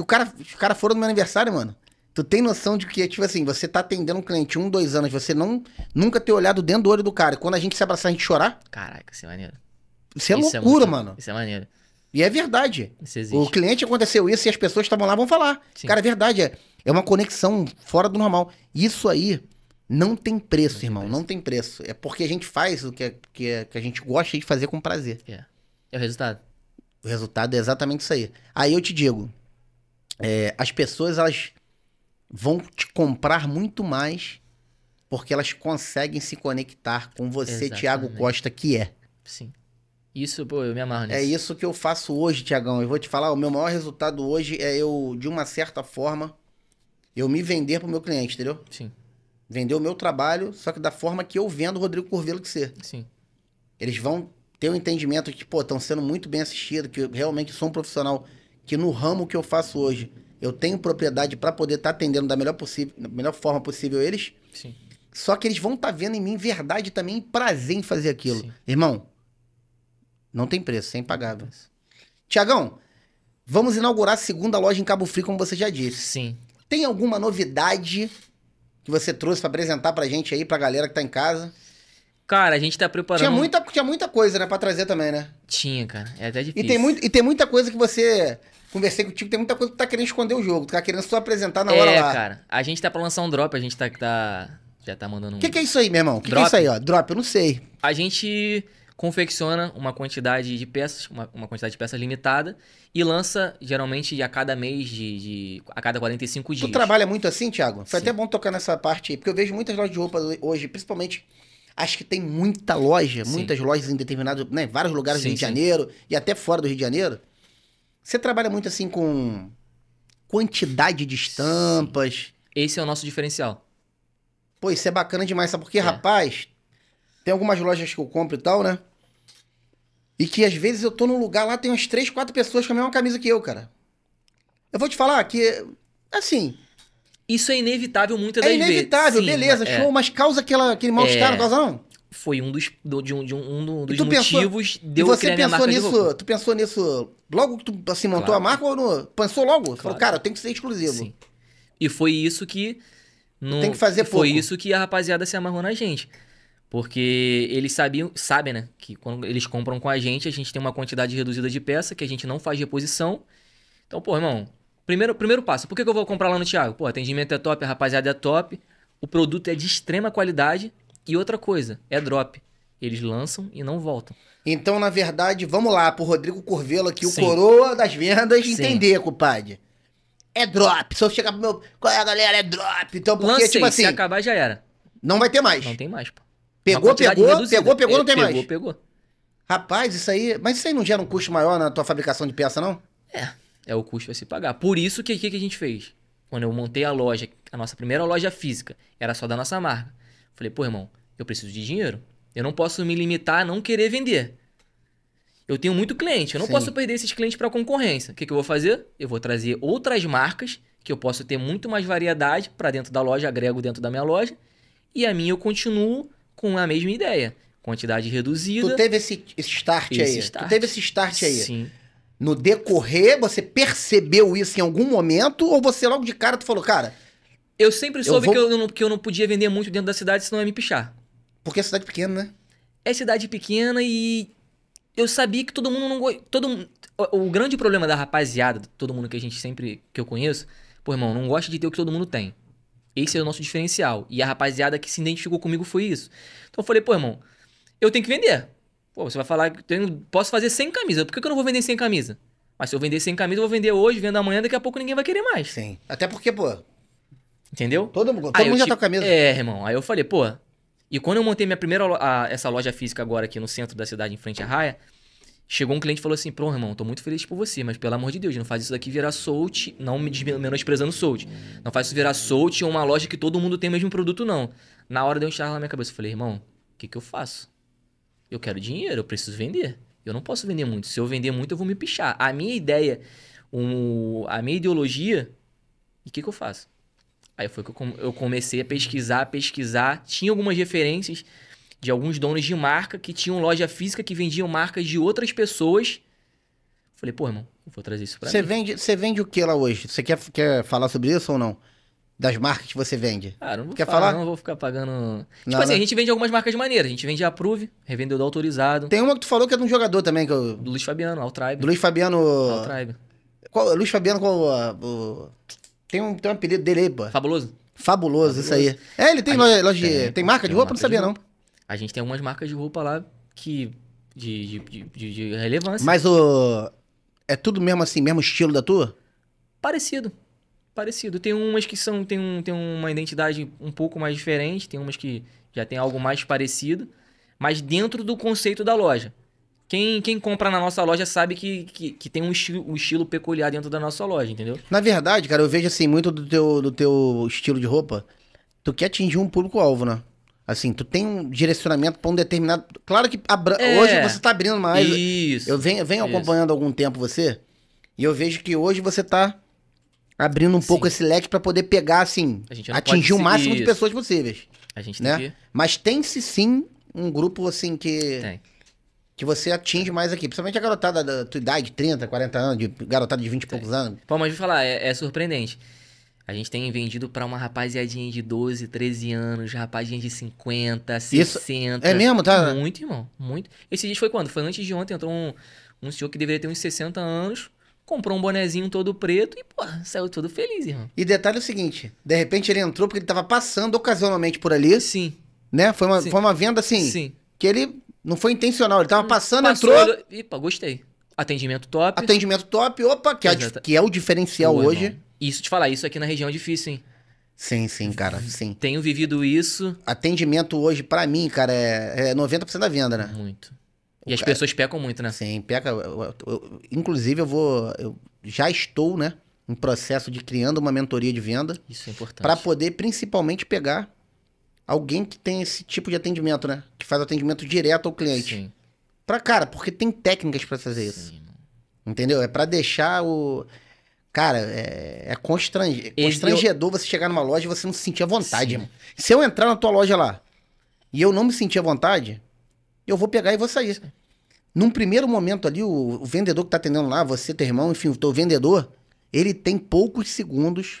O cara, os caras foram no meu aniversário, mano. Tu tem noção de que, tipo assim, você tá atendendo um cliente um, dois anos, você não nunca ter olhado dentro do olho do cara. E quando a gente se abraçar, a gente chorar. Caraca, isso é maneiro. Isso é isso é loucura, é muito, mano. Isso é maneiro. E é verdade. Isso existe. O cliente aconteceu isso e as pessoas que estavam lá vão falar. Sim. Cara, é verdade. É, é uma conexão fora do normal. Isso aí não tem preço, não tem irmão. Preço. Não tem preço. É porque a gente faz o que, é, que, é, que a gente gosta de fazer com prazer. É. É o resultado. O resultado é exatamente isso aí. Aí eu te digo, é, as pessoas elas vão te comprar muito mais porque elas conseguem se conectar com você, Tiago Costa, que é. Sim. Isso, pô, eu me amarro é nisso. É isso que eu faço hoje, Tiagão. Eu vou te falar, o meu maior resultado hoje é eu, de uma certa forma, eu me vender pro meu cliente, entendeu? Sim. Vender o meu trabalho, só que da forma que eu vendo o Rodrigo Corvelo que ser. Sim. Eles vão ter o um entendimento que, pô, estão sendo muito bem assistidos, que eu realmente sou um profissional que no ramo que eu faço hoje, eu tenho propriedade para poder estar tá atendendo da melhor, possível, da melhor forma possível eles. Sim. Só que eles vão estar tá vendo em mim verdade também, prazer em fazer aquilo. Sim. Irmão, não tem preço, é impagável. Tiagão, vamos inaugurar a segunda loja em Cabo Frio, como você já disse. Sim. Tem alguma novidade que você trouxe para apresentar pra gente aí, pra galera que tá em casa? Cara, a gente tá preparando. Tinha muita, tinha muita coisa, né, pra trazer também, né? Tinha, cara. É até difícil. E tem, muito, e tem muita coisa que você. Conversei contigo, tem muita coisa que tu tá querendo esconder o jogo. Tu tá querendo só apresentar na hora é, lá. É, cara. A gente tá pra lançar um drop, a gente tá. tá já tá mandando um. O que, que é isso aí, meu irmão? O que, que, é isso aí, ó? Drop, eu não sei. A gente confecciona uma quantidade de peças, uma, uma quantidade de peças limitada, e lança geralmente a cada mês, de, de a cada 45 dias. Tu trabalha muito assim, Thiago? Foi Sim. até bom tocar nessa parte aí, porque eu vejo muitas lojas de roupa hoje, principalmente Acho que tem muita loja, Sim. muitas lojas em determinados, né, vários lugares sim, do Rio de Janeiro sim. e até fora do Rio de Janeiro. Você trabalha muito assim com quantidade de estampas. Esse é o nosso diferencial. Pô, isso é bacana demais, sabe? Porque, é. rapaz, tem algumas lojas que eu compro e tal, né? E que às vezes eu tô num lugar lá, tem umas três, quatro pessoas com a mesma camisa que eu, cara. Eu vou te falar que, assim, isso é inevitável muitas é das vezes. É inevitável, beleza, show, mas causa aquela, aquele mal-estar, é. não causa não? Foi um dos, do, de um, de um, um dos motivos pensou, de eu você criar pensou nisso, Tu pensou nisso logo que tu assim, montou claro. a marca ou no, pensou logo? Claro. Falou, cara, tem que ser exclusivo. Sim. E foi isso que... No, tem que fazer pouco. Foi isso que a rapaziada se amarrou na gente. Porque eles sabiam, sabem, né? Que quando eles compram com a gente, a gente tem uma quantidade reduzida de peça que a gente não faz reposição. Então, pô, irmão, Primeiro, primeiro passo, por que, que eu vou comprar lá no Thiago? Pô, atendimento é top, a rapaziada é top, o produto é de extrema qualidade e outra coisa, é drop. Eles lançam e não voltam. Então, na verdade, vamos lá pro Rodrigo Curvelo aqui, Sim. o coroa das vendas, Sim. entender, compadre. É drop. Se eu chegar pro meu. Qual é, a galera? É drop. Então, porque, Lancei, tipo assim. Se acabar, já era. Não vai ter mais. Não tem mais, pô. Pegou, pegou, reduzida. pegou, pegou, não é, tem pegou, mais. Pegou, pegou. Rapaz, isso aí. Mas isso aí não gera um custo maior na tua fabricação de peça, não? É. É o custo vai se pagar. Por isso que o que, que a gente fez? Quando eu montei a loja, a nossa primeira loja física, era só da nossa marca. Falei, pô, irmão, eu preciso de dinheiro. Eu não posso me limitar a não querer vender. Eu tenho muito cliente, eu não Sim. posso perder esses clientes para a concorrência. O que, que eu vou fazer? Eu vou trazer outras marcas que eu posso ter muito mais variedade para dentro da loja, agrego dentro da minha loja. E a minha eu continuo com a mesma ideia. Quantidade reduzida. Tu teve esse start esse aí. Start. Tu teve esse start aí. Sim. No decorrer, você percebeu isso em algum momento ou você logo de cara tu falou, cara... Eu sempre soube eu vou... que, eu não, que eu não podia vender muito dentro da cidade, senão ia me pichar. Porque é cidade pequena, né? É cidade pequena e eu sabia que todo mundo não... Todo... O, o grande problema da rapaziada, todo mundo que a gente sempre... que eu conheço, pô, irmão, não gosta de ter o que todo mundo tem. Esse é o nosso diferencial. E a rapaziada que se identificou comigo foi isso. Então eu falei, pô, irmão, eu tenho que vender. Pô, você vai falar que eu posso fazer sem camisa? Por que, que eu não vou vender sem camisa. Mas se eu vender sem camisa, eu vou vender hoje, vendo amanhã, daqui a pouco ninguém vai querer mais. Sim. Até porque, pô. Entendeu? Todo, todo mundo já tá com a camisa. É, irmão. Aí eu falei, pô. E quando eu montei minha primeira a, essa loja física agora aqui no centro da cidade, em frente à raia, chegou um cliente e falou assim: Pô, irmão, tô muito feliz por você, mas pelo amor de Deus, não faz isso daqui virar solte. não me menosprezando solte. Não faz isso virar solte, ou uma loja que todo mundo tem o mesmo produto, não. Na hora deu um charro na minha cabeça. Eu falei, irmão, o que, que eu faço? Eu quero dinheiro, eu preciso vender. Eu não posso vender muito. Se eu vender muito, eu vou me pichar. A minha ideia, um, a minha ideologia, e o que, que eu faço? Aí foi que eu comecei a pesquisar, pesquisar. Tinha algumas referências de alguns donos de marca que tinham loja física que vendiam marcas de outras pessoas. Falei, pô, irmão, vou trazer isso pra você mim. Vende, você vende o que lá hoje? Você quer, quer falar sobre isso ou não? das marcas que você vende? Ah, não vou Quer falar, falar? Não vou ficar pagando. Tipo não, tipo assim, né? a gente vende algumas marcas de maneira. A gente vende a Prove, revendedor autorizado. Tem uma que tu falou que é de um jogador também, que eu... Do Luiz Fabiano, Altribe. Do Luiz Fabiano. Altribe. Qual, Luiz Fabiano, qual. Uh, tem, um, tem um apelido dele aí, pô. Fabuloso. Fabuloso, isso aí. É, ele tem loja, loja tem, de. Tem marca tem de roupa? Marca não sabia, não. A gente tem algumas marcas de roupa lá que. de, de, de, de relevância. Mas o. É tudo mesmo assim, mesmo estilo da tua? Parecido parecido. Tem umas que são tem, um, tem uma identidade um pouco mais diferente, tem umas que já tem algo mais parecido, mas dentro do conceito da loja. Quem, quem compra na nossa loja sabe que, que, que tem um estilo, um estilo peculiar dentro da nossa loja, entendeu? Na verdade, cara, eu vejo assim muito do teu, do teu estilo de roupa. Tu quer atingir um público-alvo, né? Assim, tu tem um direcionamento para um determinado. Claro que abra... é. hoje você tá abrindo mais. Isso. Eu venho, venho acompanhando há algum tempo você, e eu vejo que hoje você tá abrindo um Sim. pouco esse leque para poder pegar, assim, atingir o máximo isso. de pessoas possíveis. A gente né? tem né? Que... Mas tem-se sim um grupo, assim, que. Tem. Que você atinge mais aqui. Principalmente a garotada da tua idade, 30, 40 anos, de garotada de 20 e poucos anos. Pô, mas vou falar, é, é surpreendente. A gente tem vendido para uma rapaziadinha de 12, 13 anos, rapaziadinha de 50, 60. Isso é mesmo, tá? Muito, irmão. Muito. Esse dia foi quando? Foi antes de ontem. Entrou um, um senhor que deveria ter uns 60 anos comprou um bonezinho todo preto e, pô, saiu todo feliz, irmão. E detalhe é o seguinte: de repente ele entrou porque ele tava passando ocasionalmente por ali. Sim. Né? Foi uma, Sim. Foi uma venda assim. Sim. Que ele não foi intencional, ele tava hum, passando, Passou, entrou. Ele... Ipa, gostei. Atendimento top. Atendimento top, opa, que, é, que é o diferencial hoje. Irmão. Isso te falar, isso aqui na região é difícil, hein? Sim, sim, cara, sim. Tenho vivido isso. Atendimento hoje, para mim, cara, é, é 90% da venda, né? Muito. E as é. pessoas pecam muito, né? Sim, peca. Eu, eu, inclusive, eu vou. Eu já estou, né? Em processo de criando uma mentoria de venda. Isso é importante. Para poder, principalmente, pegar alguém que tem esse tipo de atendimento, né? Que faz atendimento direto ao cliente. Sim. Pra, cara, porque tem técnicas para fazer isso. Sim. Entendeu? É para deixar o. Cara, é, é constrange... constrangedor eu... você chegar numa loja e você não se sentir à vontade. Se eu entrar na tua loja lá e eu não me sentir à vontade, eu vou pegar e vou sair. Num primeiro momento ali, o, o vendedor que está atendendo lá, você, teu irmão, enfim, o teu vendedor, ele tem poucos segundos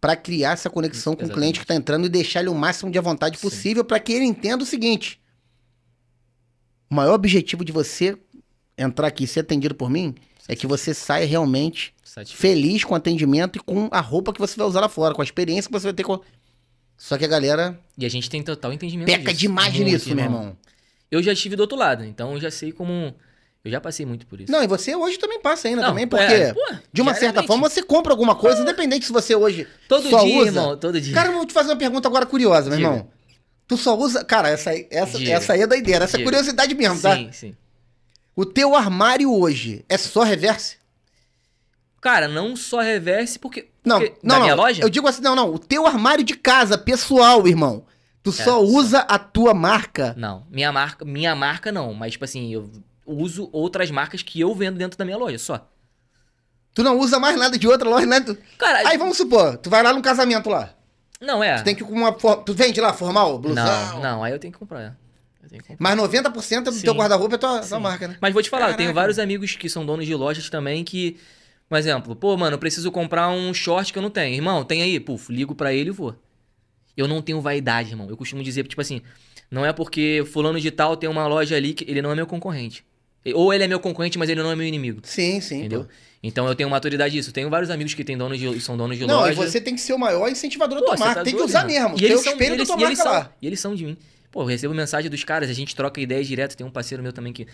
para criar essa conexão Exatamente. com o cliente que está entrando e deixar ele o máximo de vontade possível para que ele entenda o seguinte: o maior objetivo de você entrar aqui e ser atendido por mim é que você saia realmente Satisfeito. feliz com o atendimento e com a roupa que você vai usar lá fora, com a experiência que você vai ter com. Só que a galera. E a gente tem total entendimento. Peca disso. demais nisso, irmão. meu irmão eu já estive do outro lado, então eu já sei como. Eu já passei muito por isso. Não, e você hoje também passa ainda, não, também, é, porque é, pô, de uma certa forma você compra alguma coisa, ah. independente se você hoje. Todo só dia, usa. irmão, todo dia. Cara, eu vou te fazer uma pergunta agora curiosa, meu Diga. irmão. Tu só usa. Cara, essa, essa, essa aí é ideia, essa é curiosidade mesmo, sim, tá? Sim, sim. O teu armário hoje é só reverse? Cara, não só reverse porque. porque não, não, não, minha loja? Eu digo assim, não, não. O teu armário de casa, pessoal, irmão. Tu é, só usa só. a tua marca? Não, minha marca, minha marca não, mas tipo assim, eu uso outras marcas que eu vendo dentro da minha loja, só. Tu não usa mais nada de outra loja, né? Cara, aí vamos supor, tu vai lá num casamento lá. Não, é. Tu tem que com uma tu vende lá formal, blusão. Não, não, aí eu tenho que comprar. É. Mas 90% do Sim. teu guarda-roupa é tua, tua, marca, né? Mas vou te falar, Caraca. eu tenho vários amigos que são donos de lojas também que, por exemplo, pô, mano, eu preciso comprar um short que eu não tenho. Irmão, tem aí, puf, ligo para ele e vou. Eu não tenho vaidade, irmão. Eu costumo dizer, tipo assim, não é porque fulano de tal tem uma loja ali que ele não é meu concorrente. Ou ele é meu concorrente, mas ele não é meu inimigo. Sim, sim. Entendeu? Pô. Então eu tenho maturidade disso. Tenho vários amigos que têm donos de, são donos de loja. Não, você tem que ser o maior incentivador da tua marca. Tá tem que usar irmão. mesmo. E é eles, são, eles, e, eles são, e eles são de mim. Pô, eu recebo mensagem dos caras, a gente troca ideias direto. Tem um parceiro meu também que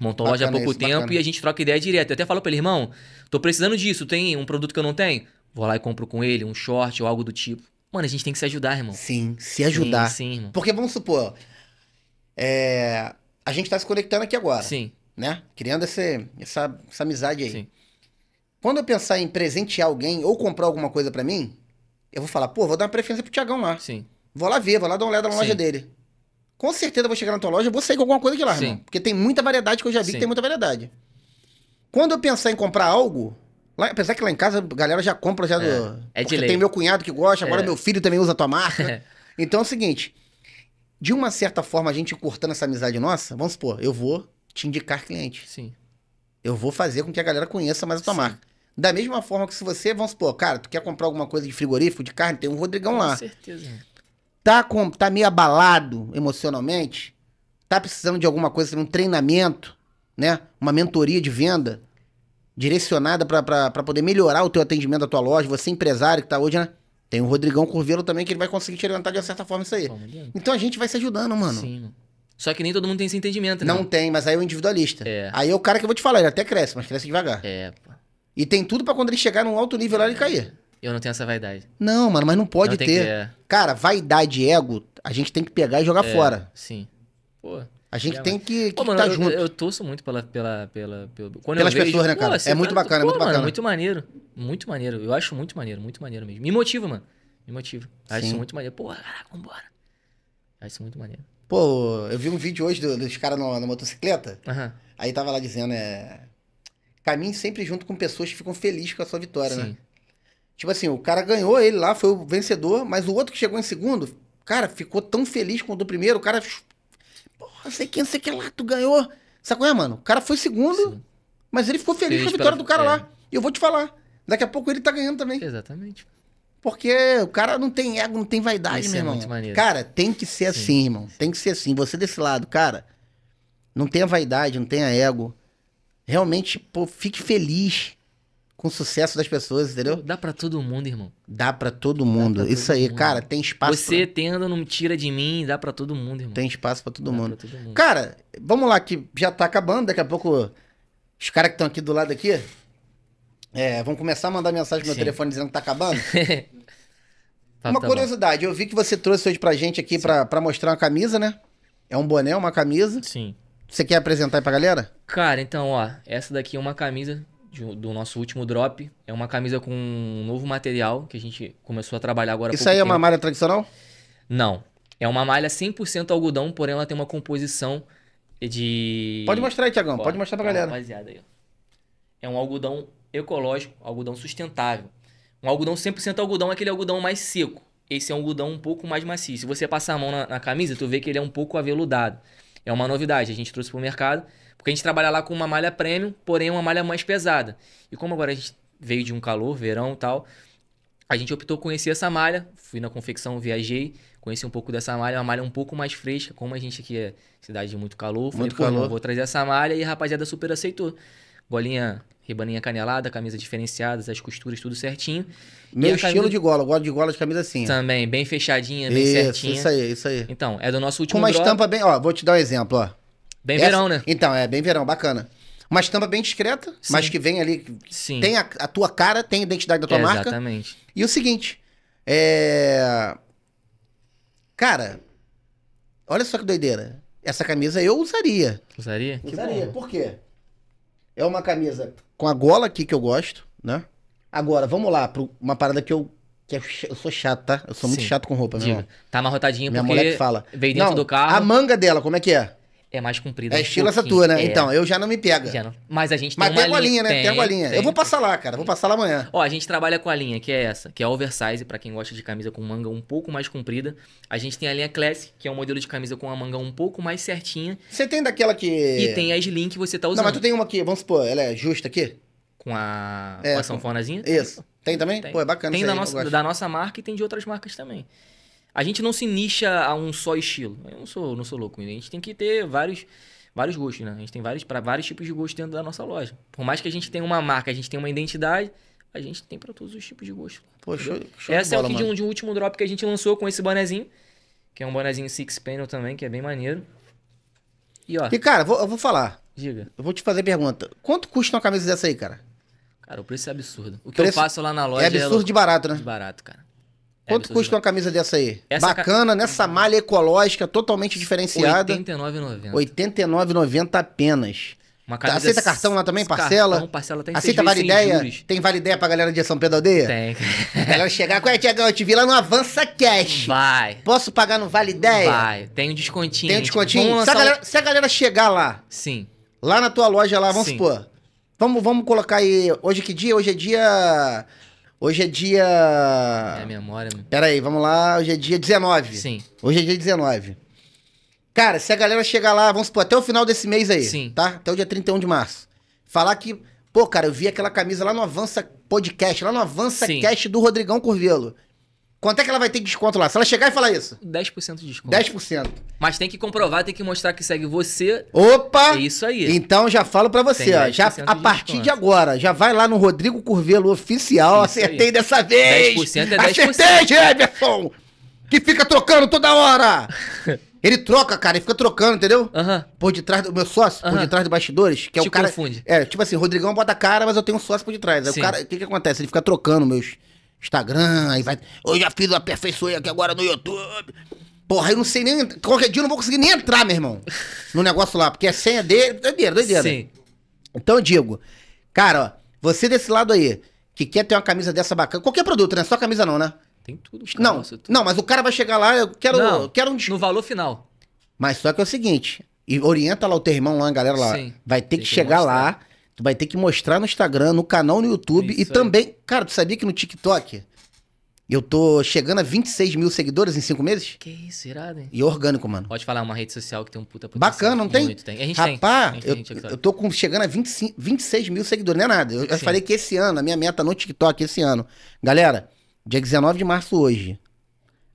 montou bacana loja há pouco isso, tempo bacana. e a gente troca ideia direto. Eu até falo pra ele, irmão, tô precisando disso. Tem um produto que eu não tenho? Vou lá e compro com ele, um short ou algo do tipo. Mano, a gente tem que se ajudar, irmão. Sim, se ajudar. Sim, sim irmão. Porque vamos supor, é, a gente tá se conectando aqui agora. Sim. Né? Criando esse, essa, essa amizade aí. Sim. Quando eu pensar em presentear alguém ou comprar alguma coisa para mim, eu vou falar, pô, vou dar uma preferência pro Tiagão lá. Sim. Vou lá ver, vou lá dar uma olhada na sim. loja dele. Com certeza eu vou chegar na tua loja, e vou sair com alguma coisa de lá, Sim. irmão. Porque tem muita variedade que eu já vi Sim. que tem muita variedade. Quando eu pensar em comprar algo, Lá, apesar que lá em casa a galera já compra já é, do. É, é de Tem meu cunhado que gosta, agora é. meu filho também usa a tua marca. então é o seguinte: de uma certa forma, a gente cortando essa amizade nossa, vamos supor, eu vou te indicar cliente. Sim. Eu vou fazer com que a galera conheça mais a tua Sim. marca. Da mesma forma que se você, vamos supor, cara, tu quer comprar alguma coisa de frigorífico, de carne, tem um Rodrigão com lá. Com certeza. Tá, com, tá meio abalado emocionalmente, tá precisando de alguma coisa, um treinamento, né? Uma mentoria de venda direcionada para poder melhorar o teu atendimento da tua loja, você é empresário que tá hoje, né? Tem o Rodrigão Curvelo também que ele vai conseguir te orientar de uma certa forma isso aí. Então a gente vai se ajudando, mano. Sim. Só que nem todo mundo tem esse entendimento, né? Não tem, mas aí é o individualista. É. Aí é o cara que eu vou te falar, ele até cresce, mas cresce devagar. É, pô. E tem tudo para quando ele chegar num alto nível lá ele cair. Eu não tenho essa vaidade. Não, mano, mas não pode não ter. Que... É. Cara, vaidade e ego, a gente tem que pegar e jogar é, fora. Sim. Pô. A gente é, tem que estar tá junto. Eu, eu torço muito pela, pela, pela, pela quando pelas pessoas, né, cara? é muito bacana, é pô, muito mano, bacana. Muito maneiro. Muito maneiro. Eu acho muito maneiro, muito maneiro mesmo. Me motiva, mano. Me motiva. Acho Sim. muito maneiro. Pô, caraca, vambora. Acho muito maneiro. Pô, eu vi um vídeo hoje do, dos caras na motocicleta. Uhum. Aí tava lá dizendo, é. Caminhe sempre junto com pessoas que ficam felizes com a sua vitória, né? Sim. né? Tipo assim, o cara ganhou, ele lá foi o vencedor, mas o outro que chegou em segundo, cara, ficou tão feliz com o do primeiro, o cara não sei quem, não sei que lá, tu ganhou. Sabe qual é, mano? O cara foi segundo, Sim. mas ele ficou feliz, com a vitória do cara é. lá. E eu vou te falar, daqui a pouco ele tá ganhando também. Exatamente. Porque o cara não tem ego, não tem vaidade, Isso meu é irmão. muito Cara, tem que ser Sim. assim, irmão. Tem que ser assim. Você desse lado, cara, não tenha vaidade, não tenha ego. Realmente, pô, fique feliz com o sucesso das pessoas, entendeu? Dá para todo mundo, irmão. Dá para todo mundo. Pra Isso todo aí, mundo. cara, tem espaço. Você pra... tendo não tira de mim, dá para todo mundo, irmão. Tem espaço para todo, mundo. todo mundo. Cara, vamos lá que já tá acabando, daqui a pouco os caras que estão aqui do lado aqui é, vão começar a mandar mensagem pro meu Sim. telefone dizendo que tá acabando. tá, uma tá curiosidade, bom. eu vi que você trouxe hoje pra gente aqui para mostrar uma camisa, né? É um boné, uma camisa. Sim. Você quer apresentar aí pra galera? Cara, então, ó, essa daqui é uma camisa do nosso último drop. É uma camisa com um novo material que a gente começou a trabalhar agora. Isso aí é tempo. uma malha tradicional? Não. É uma malha 100% algodão, porém ela tem uma composição de. Pode mostrar aí, Tiagão. Pode mostrar pra tá, galera. Rapaziada aí. É um algodão ecológico, algodão sustentável. Um algodão 100% algodão é aquele algodão mais seco. Esse é um algodão um pouco mais macio. Se você passar a mão na, na camisa, tu vê que ele é um pouco aveludado. É uma novidade, a gente trouxe pro mercado. Porque a gente trabalha lá com uma malha premium, porém uma malha mais pesada. E como agora a gente veio de um calor, verão e tal, a gente optou conhecer essa malha. Fui na confecção, viajei, conheci um pouco dessa malha, uma malha um pouco mais fresca, como a gente aqui é cidade de muito calor. Falei, muito calor. vou trazer essa malha e a rapaziada super aceitou. Golinha, ribaninha canelada, camisa diferenciada, as costuras tudo certinho. Meu estilo camisa... de gola, gosto de gola de camisa assim. Também, bem fechadinha, bem isso, certinha. Isso aí, isso aí. Então, é do nosso último Com uma drop. estampa bem, ó, vou te dar um exemplo, ó. Bem Essa, verão, né? Então, é bem verão, bacana. Uma estampa bem discreta, Sim. mas que vem ali. Sim. Tem a, a, tua cara, tem a identidade da tua é, marca. Exatamente. E o seguinte, é. Cara, olha só que doideira. Essa camisa eu usaria. Usaria? Usaria. Por quê? É uma camisa com a gola aqui que eu gosto, né? Agora, vamos lá, para uma parada que eu que é eu sou chato, tá? Eu sou muito chato com roupa, meu Diga. Tá amarrotadinha Minha porque mulher que fala. veio dentro Não, do carro. A manga dela, como é que é? é mais comprida. É um estilo essa tua, né? É. Então, eu já não me pega. Já não. Mas a gente tem Mas tem uma linha, né? Tem, a linha. Tem, eu vou passar lá, cara. Vou passar lá amanhã. Ó, a gente trabalha com a linha que é essa, que é oversize, para quem gosta de camisa com manga um pouco mais comprida. A gente tem a linha Classic, que é um modelo de camisa com a manga um pouco mais certinha. Você tem daquela que. E tem a Slim que você tá usando. Não, mas tu tem uma que, vamos supor, ela é justa aqui? Com a, é, com a sanfonazinha? Isso. Tem também? Tem. Pô, é bacana. Tem da, aí, nossa, da nossa marca e tem de outras marcas também a gente não se nicha a um só estilo. Eu não sou, não sou louco. A gente tem que ter vários, vários gostos, né? A gente tem vários, pra, vários tipos de gostos dentro da nossa loja. Por mais que a gente tenha uma marca, a gente tenha uma identidade, a gente tem para todos os tipos de gostos. Essa bola, é o que de um, de um último drop que a gente lançou com esse bonezinho, que é um bonezinho six panel também, que é bem maneiro. E, ó, e cara, vou, eu vou falar. Diga. Eu vou te fazer pergunta. Quanto custa uma camisa dessa aí, cara? Cara, o preço é absurdo. O que preço eu faço lá na é loja é absurdo é louco, de barato, né? De barato, cara. É, Quanto custa uma camisa dessa aí? Essa Bacana, ca... Né? nessa malha ecológica totalmente diferenciada. R$ 89,90. R$ 89,90 apenas. Uma camisa... Aceita cartão lá também? Parcela? Cartão, parcela tem Aceita valideia? Tem ideia pra galera de São Pedro Aldeia? Tem. Ela chegar, qual é, Tiagão? Eu te vi lá no Avança Cash. Vai. Posso pagar no ideia? Vai. Tem um descontinho. Tem um descontinho. Tipo, se, a galera, se, a galera, chegar lá, sim. Lá na tua loja lá, vamos sim. supor. Vamos, vamos colocar aí. Hoje que dia? Hoje é dia. Hoje é dia. É a memória, mano. Né? Pera aí, vamos lá. Hoje é dia 19. Sim. Hoje é dia 19. Cara, se a galera chegar lá, vamos supor, até o final desse mês aí. Sim. Tá? Até o dia 31 de março. Falar que. Pô, cara, eu vi aquela camisa lá no Avança Podcast, lá no Avança Sim. Cast do Rodrigão Curvelo. Quanto é que ela vai ter de desconto lá? Se ela chegar e falar isso? 10% de desconto. 10%. Mas tem que comprovar, tem que mostrar que segue você. Opa! É isso aí. Então já falo para você, ó, já de a partir desconto. de agora, já vai lá no Rodrigo Curvelo oficial, isso acertei aí. dessa vez. 10% é 10%. Acertei, Jefferson! Que fica trocando toda hora. Ele troca, cara, ele fica trocando, entendeu? Uhum. Por detrás do meu sócio, uhum. por detrás dos bastidores, que é o cara. Confunde. É, tipo assim, Rodrigão bota a cara, mas eu tenho um sócio por detrás. Aí é Sim. o cara, o que que acontece? Ele fica trocando meus Instagram, aí vai. Eu já fiz, aperfeiçoei aqui agora no YouTube. Porra, eu não sei nem. Qualquer dia eu não vou conseguir nem entrar, meu irmão. No negócio lá, porque a senha dele. Doideira, doideira. Sim. Então eu digo, cara, ó, você desse lado aí, que quer ter uma camisa dessa bacana. Qualquer produto, né? Só camisa não, né? Tem tudo. Cara, não, não, mas o cara vai chegar lá, eu quero, não, eu quero um. No valor final. Mas só que é o seguinte, e orienta lá o teu irmão lá, a galera lá. Sim, vai ter que, que chegar mostrar. lá Tu vai ter que mostrar no Instagram, no canal no YouTube é Isso e aí. também. Cara, tu sabia que no TikTok eu tô chegando a 26 mil seguidores em 5 meses? Que isso, irado, hein? E é orgânico, mano. Pode falar, uma rede social que tem um puta Bacana, não tem? Muito, tem. A gente Rapá, tem. Rapaz, eu, eu tô com, chegando a 25, 26 mil seguidores, não é nada. Eu, eu falei que esse ano, a minha meta no TikTok esse ano. Galera, dia 19 de março hoje,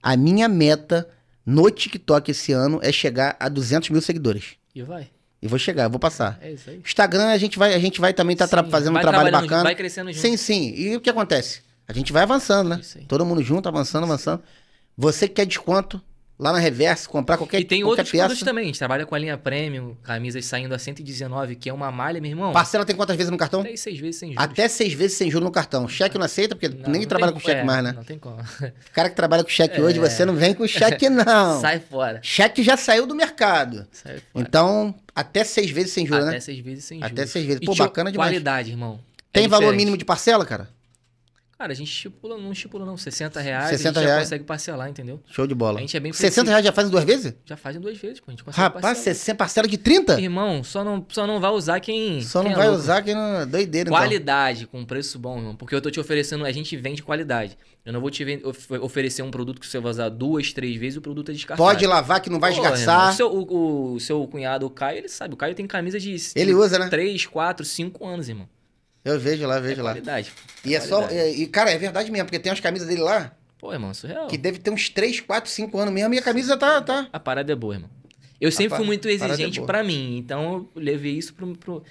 a minha meta no TikTok esse ano é chegar a 200 mil seguidores. E vai. E vou chegar, eu vou passar. É isso aí. Instagram, a gente vai, a gente vai também estar tá tra fazendo um trabalho bacana. vai crescendo junto. Sim, sim. E o que acontece? A gente vai avançando, né? Todo mundo junto, avançando, avançando. Você que quer desconto, lá na reversa, comprar qualquer E tem outros peça. produtos também. A gente trabalha com a linha premium, camisas saindo a 119, que é uma malha, meu irmão. Parcela tem quantas vezes no cartão? Até seis vezes sem juros. Até seis vezes sem juros no cartão. Cheque não aceita, porque não, nem não trabalha tem, com cheque é, mais, né? Não tem como. O cara que trabalha com cheque é. hoje, você não vem com cheque, não. Sai fora. Cheque já saiu do mercado. Sai fora. Então, até seis vezes sem juros, até né? Até seis vezes sem juros. Até seis vezes. Pô, e bacana demais. Qualidade, irmão. Tem é valor mínimo de parcela, cara? Cara, a gente estipula, não estipula não, 60 reais, 60 a gente reais. consegue parcelar, entendeu? Show de bola. A gente é bem 60 reais já faz duas vezes? Já fazem duas vezes, pô. A gente consegue Rapaz, parcelar. 60 parcela de 30? Irmão, só não, só não vai usar quem... Só não é vai louco. usar quem não... É doideira, então. Qualidade, então. com preço bom, irmão. Porque eu tô te oferecendo, a gente vende qualidade. Eu não vou te oferecer um produto que você vai usar duas, três vezes e o produto é descartado. Pode lavar que não vai pô, o, seu, o, o, seu cunhado, o Caio, ele sabe. O Caio tem camisa de... Ele usa, né? Três, quatro, cinco anos, irmão. Eu vejo lá, vejo é lá. Qualidade. E é, é só. E, cara, é verdade mesmo, porque tem umas camisas dele lá. Pô, irmão, surreal. Que deve ter uns 3, 4, 5 anos mesmo e a camisa tá. tá... A parada é boa, irmão. Eu a sempre fui muito é exigente para mim, então eu levei isso pro, pro,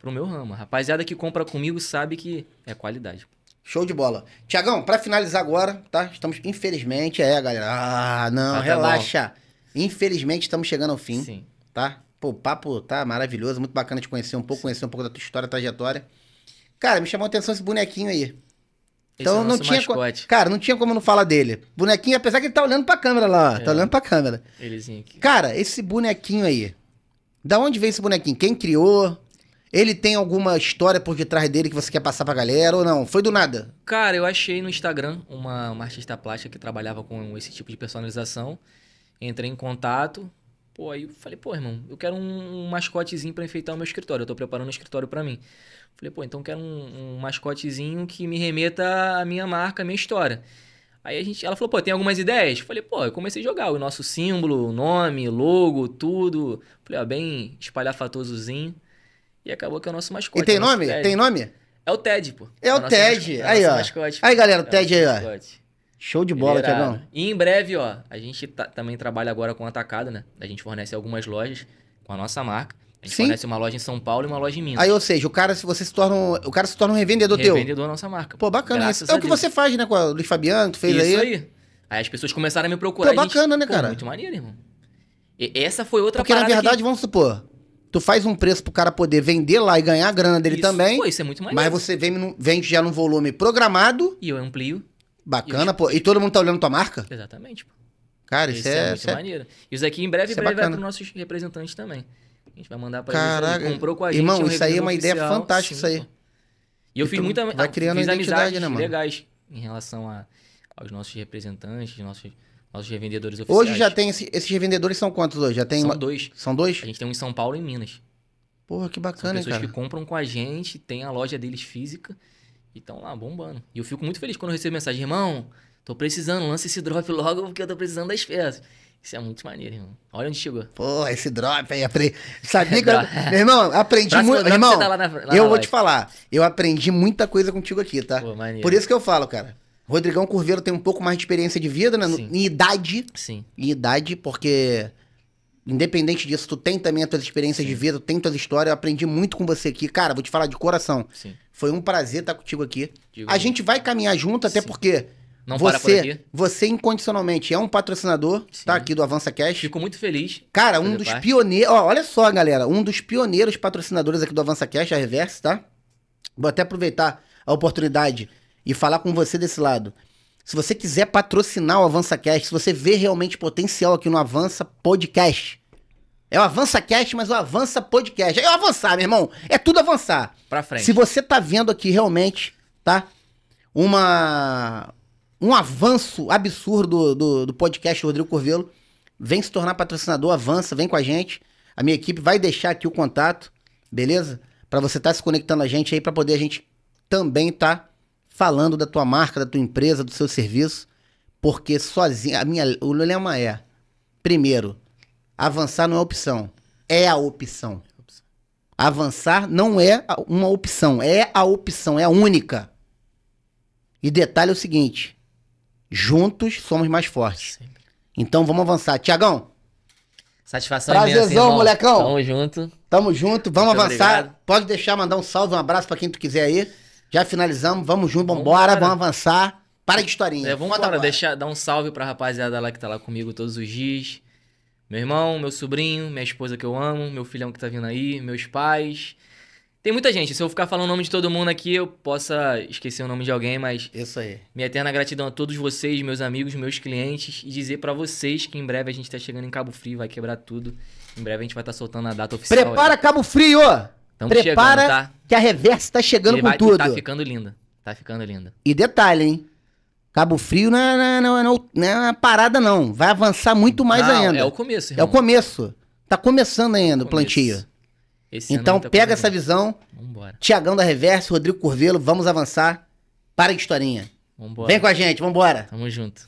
pro meu ramo. rapaziada que compra comigo sabe que é qualidade. Show de bola. Tiagão, para finalizar agora, tá? Estamos, infelizmente, é, galera. Ah, não, ah, tá relaxa. Bom. Infelizmente, estamos chegando ao fim. Sim. Tá? Pô, o papo tá maravilhoso, muito bacana te conhecer um pouco, conhecer um pouco da tua história, trajetória. Cara, me chamou a atenção esse bonequinho aí. Então é não tinha Cara, não tinha como não falar dele. Bonequinho, apesar que ele tá olhando pra câmera lá, ó. Tá é. Tá olhando pra câmera. Elezinho aqui. Cara, esse bonequinho aí. Da onde veio esse bonequinho? Quem criou? Ele tem alguma história por detrás dele que você quer passar pra galera ou não? Foi do nada? Cara, eu achei no Instagram uma, uma artista plástica que trabalhava com esse tipo de personalização. Entrei em contato. Pô, aí eu falei, pô, irmão, eu quero um, um mascotezinho pra enfeitar o meu escritório. Eu tô preparando um escritório para mim. Falei, pô, então quero um, um mascotezinho que me remeta à minha marca, à minha história. Aí a gente, ela falou, pô, tem algumas ideias? Falei, pô, eu comecei a jogar o nosso símbolo, nome, logo, tudo. Falei, ó, bem espalhafatosozinho. E acabou que é o nosso mascote. E tem é nome? Ted. Tem nome? É o Ted, pô. É, é o Ted. É aí, ó. Mascote, aí, galera, o é Ted aí, ó. Show de bola, Tiagão. E em breve, ó, a gente tá, também trabalha agora com atacado, né? A gente fornece algumas lojas com a nossa marca. A gente Sim. fornece uma loja em São Paulo e uma loja em Minas. Aí, ou seja, o cara, se você se torna um, o cara se torna um revendedor, revendedor teu. Revendedor da nossa marca. Pô, bacana isso. É o que Deus. você faz, né, com o Luiz Fabiano, tu fez isso aí. Isso aí. Aí as pessoas começaram a me procurar. Pô, bacana, gente, né, cara? Pô, muito maneiro, irmão. E essa foi outra Porque, na verdade, que... vamos supor, tu faz um preço pro cara poder vender lá e ganhar a grana dele isso, também. Pô, isso é muito maneiro. Mas você vende já num volume programado. E eu amplio. Bacana, e pô. E todo mundo tá olhando tua marca? Exatamente, pô. Cara, isso, isso é, é muito isso é maneiro. É... Isso aqui em breve, isso breve é vai pros nossos representantes também gente vai mandar pra Caraca, ele. comprou com a gente. Irmão, um isso aí é uma oficial, ideia fantástica, sim, isso aí. E eu e fiz muita. Vai criando fiz né, amizades né, legais em relação a, aos nossos representantes, nossos, nossos revendedores oficiais. Hoje já tem. Esse, esses revendedores são quantos hoje? Já tem são dois. São dois? A gente tem um em São Paulo e em Minas. Porra, que bacana, são pessoas cara. que compram com a gente, tem a loja deles física e estão lá bombando. E eu fico muito feliz quando eu recebo mensagem, irmão. Tô precisando, lança esse drop logo porque eu tô precisando das peças. Isso é muito maneiro, irmão. Olha onde chegou. Pô, esse drop aí, aprendi. Sabia que. Eu... Meu irmão, aprendi muito. Irmão, tá lá na, lá eu vou live. te falar. Eu aprendi muita coisa contigo aqui, tá? Pô, maneiro. Por isso que eu falo, cara. Rodrigão Curveiro tem um pouco mais de experiência de vida, né? Sim. Em idade. Sim. Em idade, porque. Independente disso, tu tem também as tuas experiências Sim. de vida, tu tem tuas histórias. Eu aprendi muito com você aqui. Cara, vou te falar de coração. Sim. Foi um prazer estar contigo aqui. Digo a gente vai caminhar junto, até Sim. porque não você, para por aqui. Você incondicionalmente é um patrocinador, tá Sim. tá? Aqui do Avança Cash. Fico muito feliz. Cara, um dos pioneiros. Olha só, galera. Um dos pioneiros patrocinadores aqui do Avança Cash, a Reverse, tá? Vou até aproveitar a oportunidade e falar com você desse lado. Se você quiser patrocinar o Avança Cash, se você vê realmente potencial aqui no Avança Podcast. É o Avança Cast, mas o Avança Podcast. É o avançar, meu irmão. É tudo avançar. Pra frente. Se você tá vendo aqui realmente, tá? Uma um avanço absurdo do, do, do podcast Rodrigo Corvelo. Vem se tornar patrocinador, avança, vem com a gente. A minha equipe vai deixar aqui o contato, beleza? Para você estar tá se conectando a gente aí, para poder a gente também estar tá falando da tua marca, da tua empresa, do seu serviço, porque sozinho, a minha, o lema é, primeiro, avançar não é opção, é a opção. Avançar não é uma opção, é a opção, é a única. E detalhe é o seguinte, Juntos somos mais fortes. Sempre. Então vamos avançar. Tiagão. Satisfação Prazerzão, imensa, molecão. Tamo junto. Tamo junto. Vamos Muito avançar. Obrigado. Pode deixar, mandar um salve, um abraço para quem tu quiser aí. Já finalizamos. Vamos junto, vambora. vamos avançar. Para de historinha. É, vamos embora. Deixar, dar um salve pra rapaziada lá que tá lá comigo todos os dias. Meu irmão, meu sobrinho, minha esposa que eu amo, meu filhão que tá vindo aí, meus pais, tem muita gente. Se eu ficar falando o nome de todo mundo aqui, eu possa esquecer o nome de alguém, mas. Isso aí. Minha eterna gratidão a todos vocês, meus amigos, meus clientes, e dizer para vocês que em breve a gente tá chegando em Cabo Frio, vai quebrar tudo. Em breve a gente vai estar tá soltando a data oficial. Prepara aí. Cabo Frio! Tamo Prepara chegando, tá? que a reversa tá chegando Ele com vai, tá tudo. Tá ficando linda. Tá ficando linda. E detalhe, hein? Cabo Frio não é, não, é, não, é, é, não é uma parada, não. Vai avançar muito mais não, ainda. É o começo, irmão. É o começo. Tá começando ainda o plantio. Esse então, pega essa visão. Vambora. Tiagão da Reverso, Rodrigo Curvelo, vamos avançar. Para a historinha. Vambora. Vem com a gente, vambora. Tamo junto.